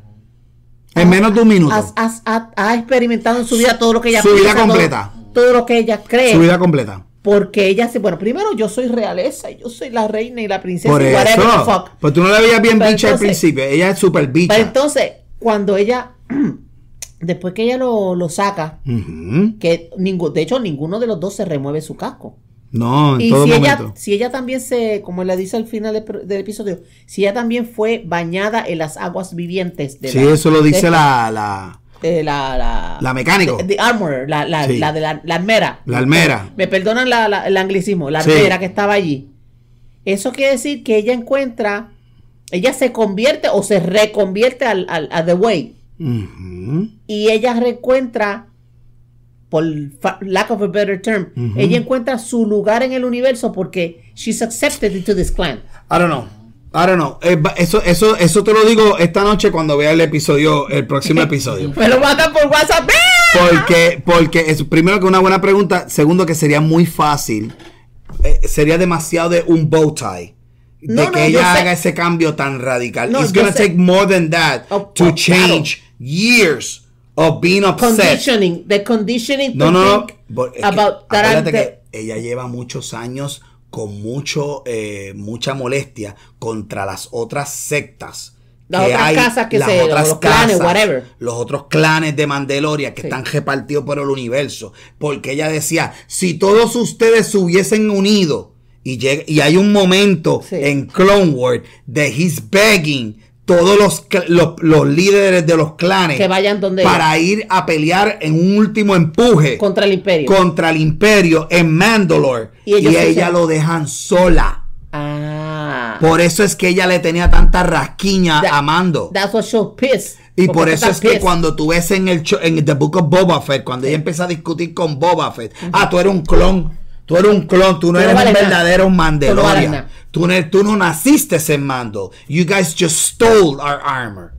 En menos de un minuto. Ha, experimentado en su vida todo lo que ella... Su vida completa. Todo, lo que ella cree. Su vida completa. Porque ella se... Bueno, primero yo soy realeza, yo soy la reina y la princesa. Por eso. Fuck. Pues tú no la veías bien pues bicha al principio. Ella es súper bicha. Pero pues entonces cuando ella, (clears throat) después que ella lo, lo saca, que de hecho ninguno de los dos se remueve su casco. No, en y si Ella, si ella también se, como le dice al final del, episodio, si ella también fue bañada en las aguas vivientes. De sí, eso lo dice la, la... mecánica. la, la, The, la, de la, la, almera. La almera. Me, perdonan el anglicismo, la almera que estaba allí. Eso quiere decir que ella encuentra ella se convierte o se reconvierte al, a The Way. Y ella reencuentra, por lack of a better term, ella encuentra su lugar en el universo porque she's accepted into this clan. I don't know. I don't know. Eh, eso, eso, eso te lo digo esta noche cuando vea el episodio, el próximo (laughs) episodio. Me lo mandan por WhatsApp. Porque, porque primero que una buena pregunta, segundo que sería muy fácil, eh, sería demasiado de un bow tie de que ella haga ese cambio tan radical. It's gonna take more than that oh, to oh, change years of being upset. Conditioning, the conditioning. No, to no, think no. About que, que ella lleva muchos años con mucho, eh, mucha molestia contra las otras sectas. Las otras casas que se, los otros clanes, whatever. Los otros clanes de Mandeloria que están repartidos por el universo. Porque ella decía, si todos ustedes se hubiesen unido, y, y hay un momento en Clone Wars de he's begging todos los, los, líderes de los clanes que vayan donde para ir a pelear en un último empuje contra el imperio contra el imperio en Mandalore y, ella lo dejan sola ah. por eso es que ella le tenía tanta rasquiña a Mando that's what pissed y por eso es que cuando tú ves en el en The Book of Boba Fett cuando ella empieza a discutir con Boba Fett ah tú eres un clon Tú eres un clon, tú no eres un verdadero nada. Tú no, tú no, naciste en Mando. You guys just stole our armor.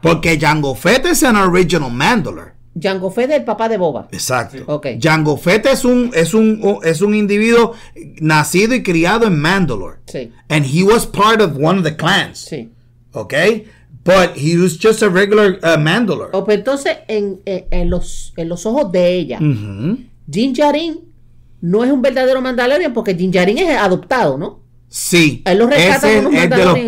Porque Jango Fett es un original Mandalor. Jango Fett es el papá de Boba. Exacto. Okay. Jango Fett es un, es, un, es un individuo nacido y criado en Mandalore. Sí. And he was part of one of the clans. Sí. Ok. But he was just a regular uh, oh, pero pues entonces, en, en, los, en los ojos de ella, uh Jarin no es un verdadero Mandalorian porque Din Djarin es adoptado, ¿no? Sí. Él lo rescata de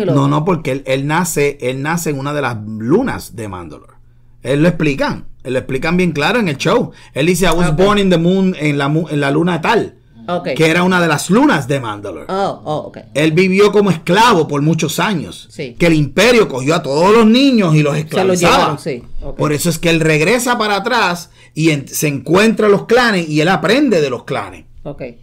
los, No, no, porque él, él, nace, él nace en una de las lunas de Mandalore. Él lo explican. Él lo explican bien claro en el show. Él dice, I was ah, born in the moon, en la, en la luna tal. Que era una de las lunas de Mandalore. Oh, oh, Él vivió como esclavo por muchos años. Sí. Que el imperio cogió a todos los niños y los esclavizaba. Los llevaron, sí. Por eso es que él regresa para atrás y se encuentra los clanes y él aprende de los clanes.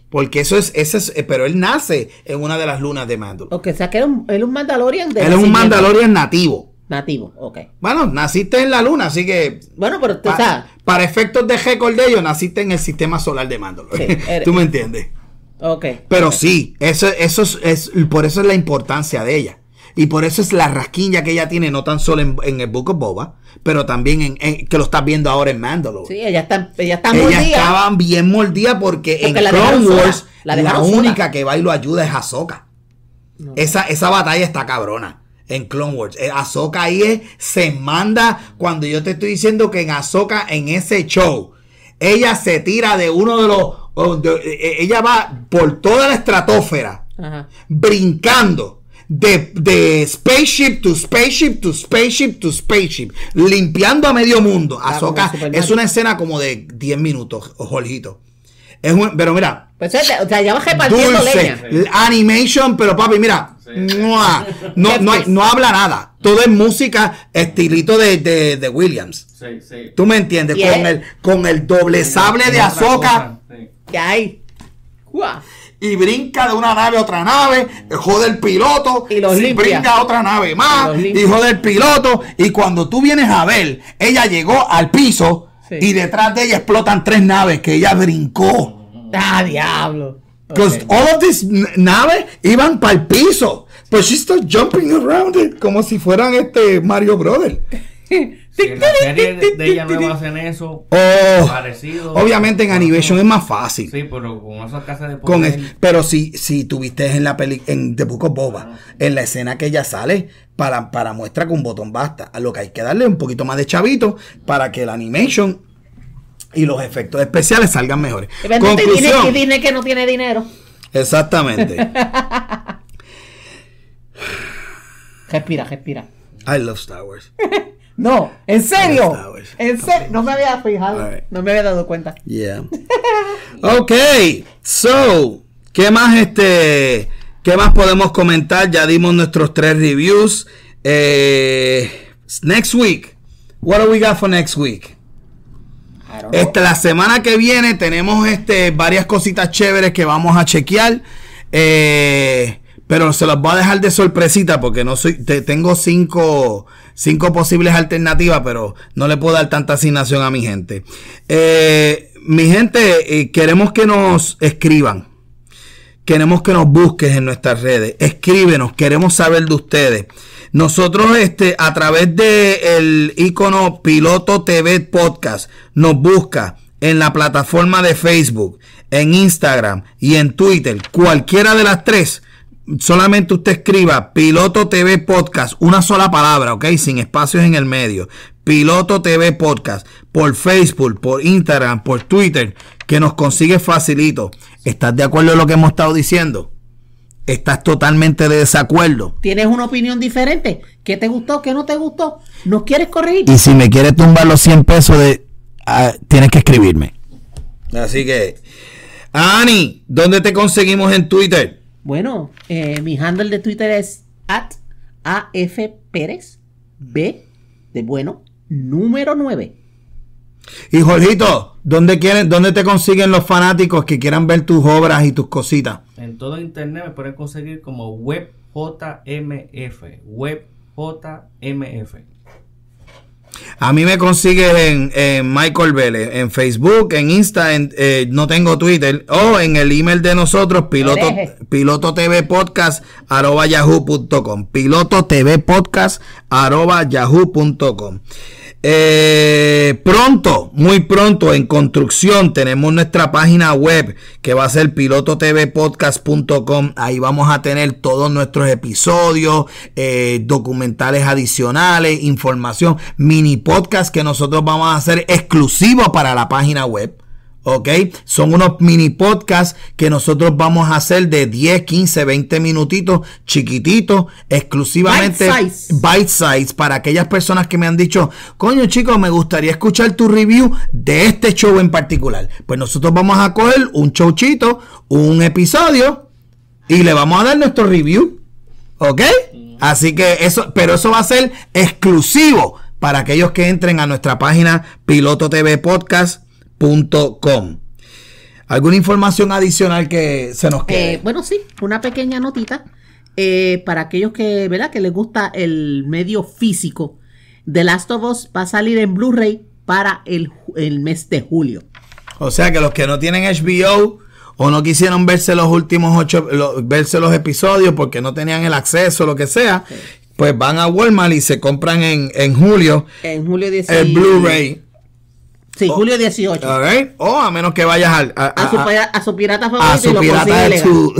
Porque eso es, eso eh, pero él nace en una de las lunas de Mandalore. Ok, o sea que él es un Mandalorian de Él es un Mandalorian nativo. Nativo, ok. Bueno, naciste en la luna, así que. Bueno, pero tú sabes. Para efectos de récord de ellos, naciste en el sistema solar de Mandalore. (laughs) ¿Tú me entiendes? Ok. Pero sí, eso, eso es, por eso es la importancia de ella. Y por eso es la rasquilla que ella tiene, no tan solo en, el Book of Boba, pero también en, que lo estás viendo ahora en Mandalore. Sí, ella está, ella está ella mordida. bien mordida porque, en Clone Wars la, única que va y lo ayuda es Ahsoka. Esa, esa batalla está cabrona en Clone Wars. Eh, Azoka ahí se manda cuando yo te estoy diciendo que en Azoka en ese show, ella se tira de uno de los... Oh, eh, eh, ella va por toda la estratosfera, brincando. De, spaceship to spaceship to spaceship to spaceship, limpiando a medio mundo. Azoka es una escena como de 10 minutos, Jorgito pero mira. Pues o sea, ya bajé dulce, Animation, pero papi, mira. no, no, no, habla nada. Todo es música estilito de, Williams. ¿Tú me entiendes? Con el, con el doble sable de azoka. que hay? y brinca de una nave a otra nave, jode el piloto, y los brinca a otra nave más, y, y, jode el piloto. Y cuando tú vienes a ver, ella llegó al piso y detrás de ella explotan tres naves que ella brincó. Ah, diablo. Because all of these naves iban para el piso. Pero she started jumping around it como si fueran este Mario Brother. (laughs) Si la de ella hacen eso, oh, Obviamente en Animation es más fácil. Sí, pero con esas casas de poder. pero si, si tuviste en la peli, en The Book Boba, ah. en la escena que ella sale, para, para muestra con botón basta. A lo que hay que darle un poquito más de chavito para que el animation y los efectos especiales salgan mejores. Conclusión. Que que no tiene dinero. Exactamente. (laughs) respira, respira. I love Star Wars. (laughs) No, en serio. En serio. No me había fijado. No me había dado cuenta. Yeah. (laughs) ok. So, ¿qué más este? ¿Qué más podemos comentar? Ya dimos nuestros tres reviews. Eh, next week. What do we got for next week? la semana que viene tenemos este, varias cositas chéveres que vamos a chequear. Eh, pero se los voy a dejar de sorpresita porque no soy, tengo cinco, cinco posibles alternativas, pero no le puedo dar tanta asignación a mi gente. Eh, mi gente, eh, queremos que nos escriban. Queremos que nos busques en nuestras redes. Escríbenos, queremos saber de ustedes. Nosotros, este, a través de el icono Piloto TV Podcast, nos busca en la plataforma de Facebook, en Instagram y en Twitter. Cualquiera de las tres solamente usted escriba Piloto TV Podcast, una sola palabra, ¿ok? Sin espacios en el medio. Piloto TV Podcast, por Facebook, por Instagram, por Twitter, que nos consigue facilito. ¿Estás de acuerdo en lo que hemos estado diciendo? ¿Estás totalmente de desacuerdo? ¿Tienes una opinión diferente? ¿Qué te gustó? ¿Qué no te gustó? ¿Nos quieres corregir? Y si me quieres tumbar los 100 pesos, de, ah, tienes que escribirme. Así que, Ani, ¿dónde te conseguimos en Twitter? Bueno, eh, mi handle de Twitter es at de bueno, número 9. Y Jorgito, ¿dónde, quieren, ¿dónde te consiguen los fanáticos que quieran ver tus obras y tus cositas? En todo internet me pueden conseguir como webjmf, webjmf. A mí me consigues en, Michael Vélez, en Facebook, en Insta, eh, no tengo Twitter, o en el email de nosotros, piloto, piloto TV Podcast, arroba yahoo.com. Piloto TV Podcast, arroba eh, pronto, muy pronto, en construcción, tenemos nuestra página web que va a ser pilototvpodcast.com. Ahí vamos a tener todos nuestros episodios, eh, documentales adicionales, información, mini podcast que nosotros vamos a hacer exclusivo para la página web. ¿ok? Son unos mini podcasts que nosotros vamos a hacer de 10, 15, 20 minutitos, chiquititos, exclusivamente bite size. size, para aquellas personas que me han dicho, coño chicos, me gustaría escuchar tu review de este show en particular. Pues nosotros vamos a coger un showchito, un episodio y le vamos a dar nuestro review, ¿ok? Así que eso, pero eso va a ser exclusivo para aquellos que entren a nuestra página Piloto TV Podcast ¿Alguna información adicional que se nos quede? Eh, bueno, sí, una pequeña notita eh, para aquellos que, ¿verdad? que les gusta el medio físico. The Last of Us va a salir en Blu-ray para el, mes de julio. O sea que los que no tienen HBO o no quisieron verse los últimos ocho, verse los episodios porque no tenían el acceso, lo que sea, pues van a Walmart y se compran en, julio. En julio El Blu-ray Sí, oh. julio 18. Okay. O oh, a menos que vayas a, a, su, pirata favorito. A su pirata de su...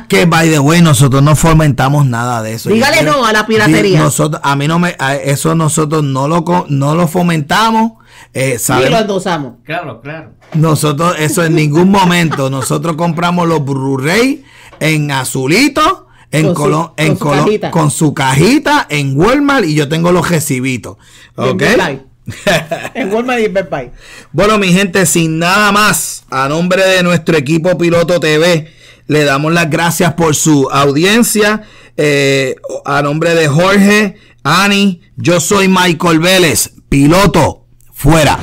(laughs) que by the way, nosotros no fomentamos nada de eso. Dígale no a la piratería. a mí no me, eso nosotros no lo, no lo fomentamos. Eh, lo endosamos. Claro, claro. Nosotros, eso en ningún (laughs) momento. nosotros compramos los Blu-ray en azulito en con, en con, con su cajita en Walmart y yo tengo los recibitos. ¿Ok? (laughs) en Bueno, mi gente, sin nada más, a nombre de nuestro equipo Piloto TV, le damos las gracias por su audiencia. Eh, a nombre de Jorge, Ani, yo soy Michael Vélez, piloto, fuera.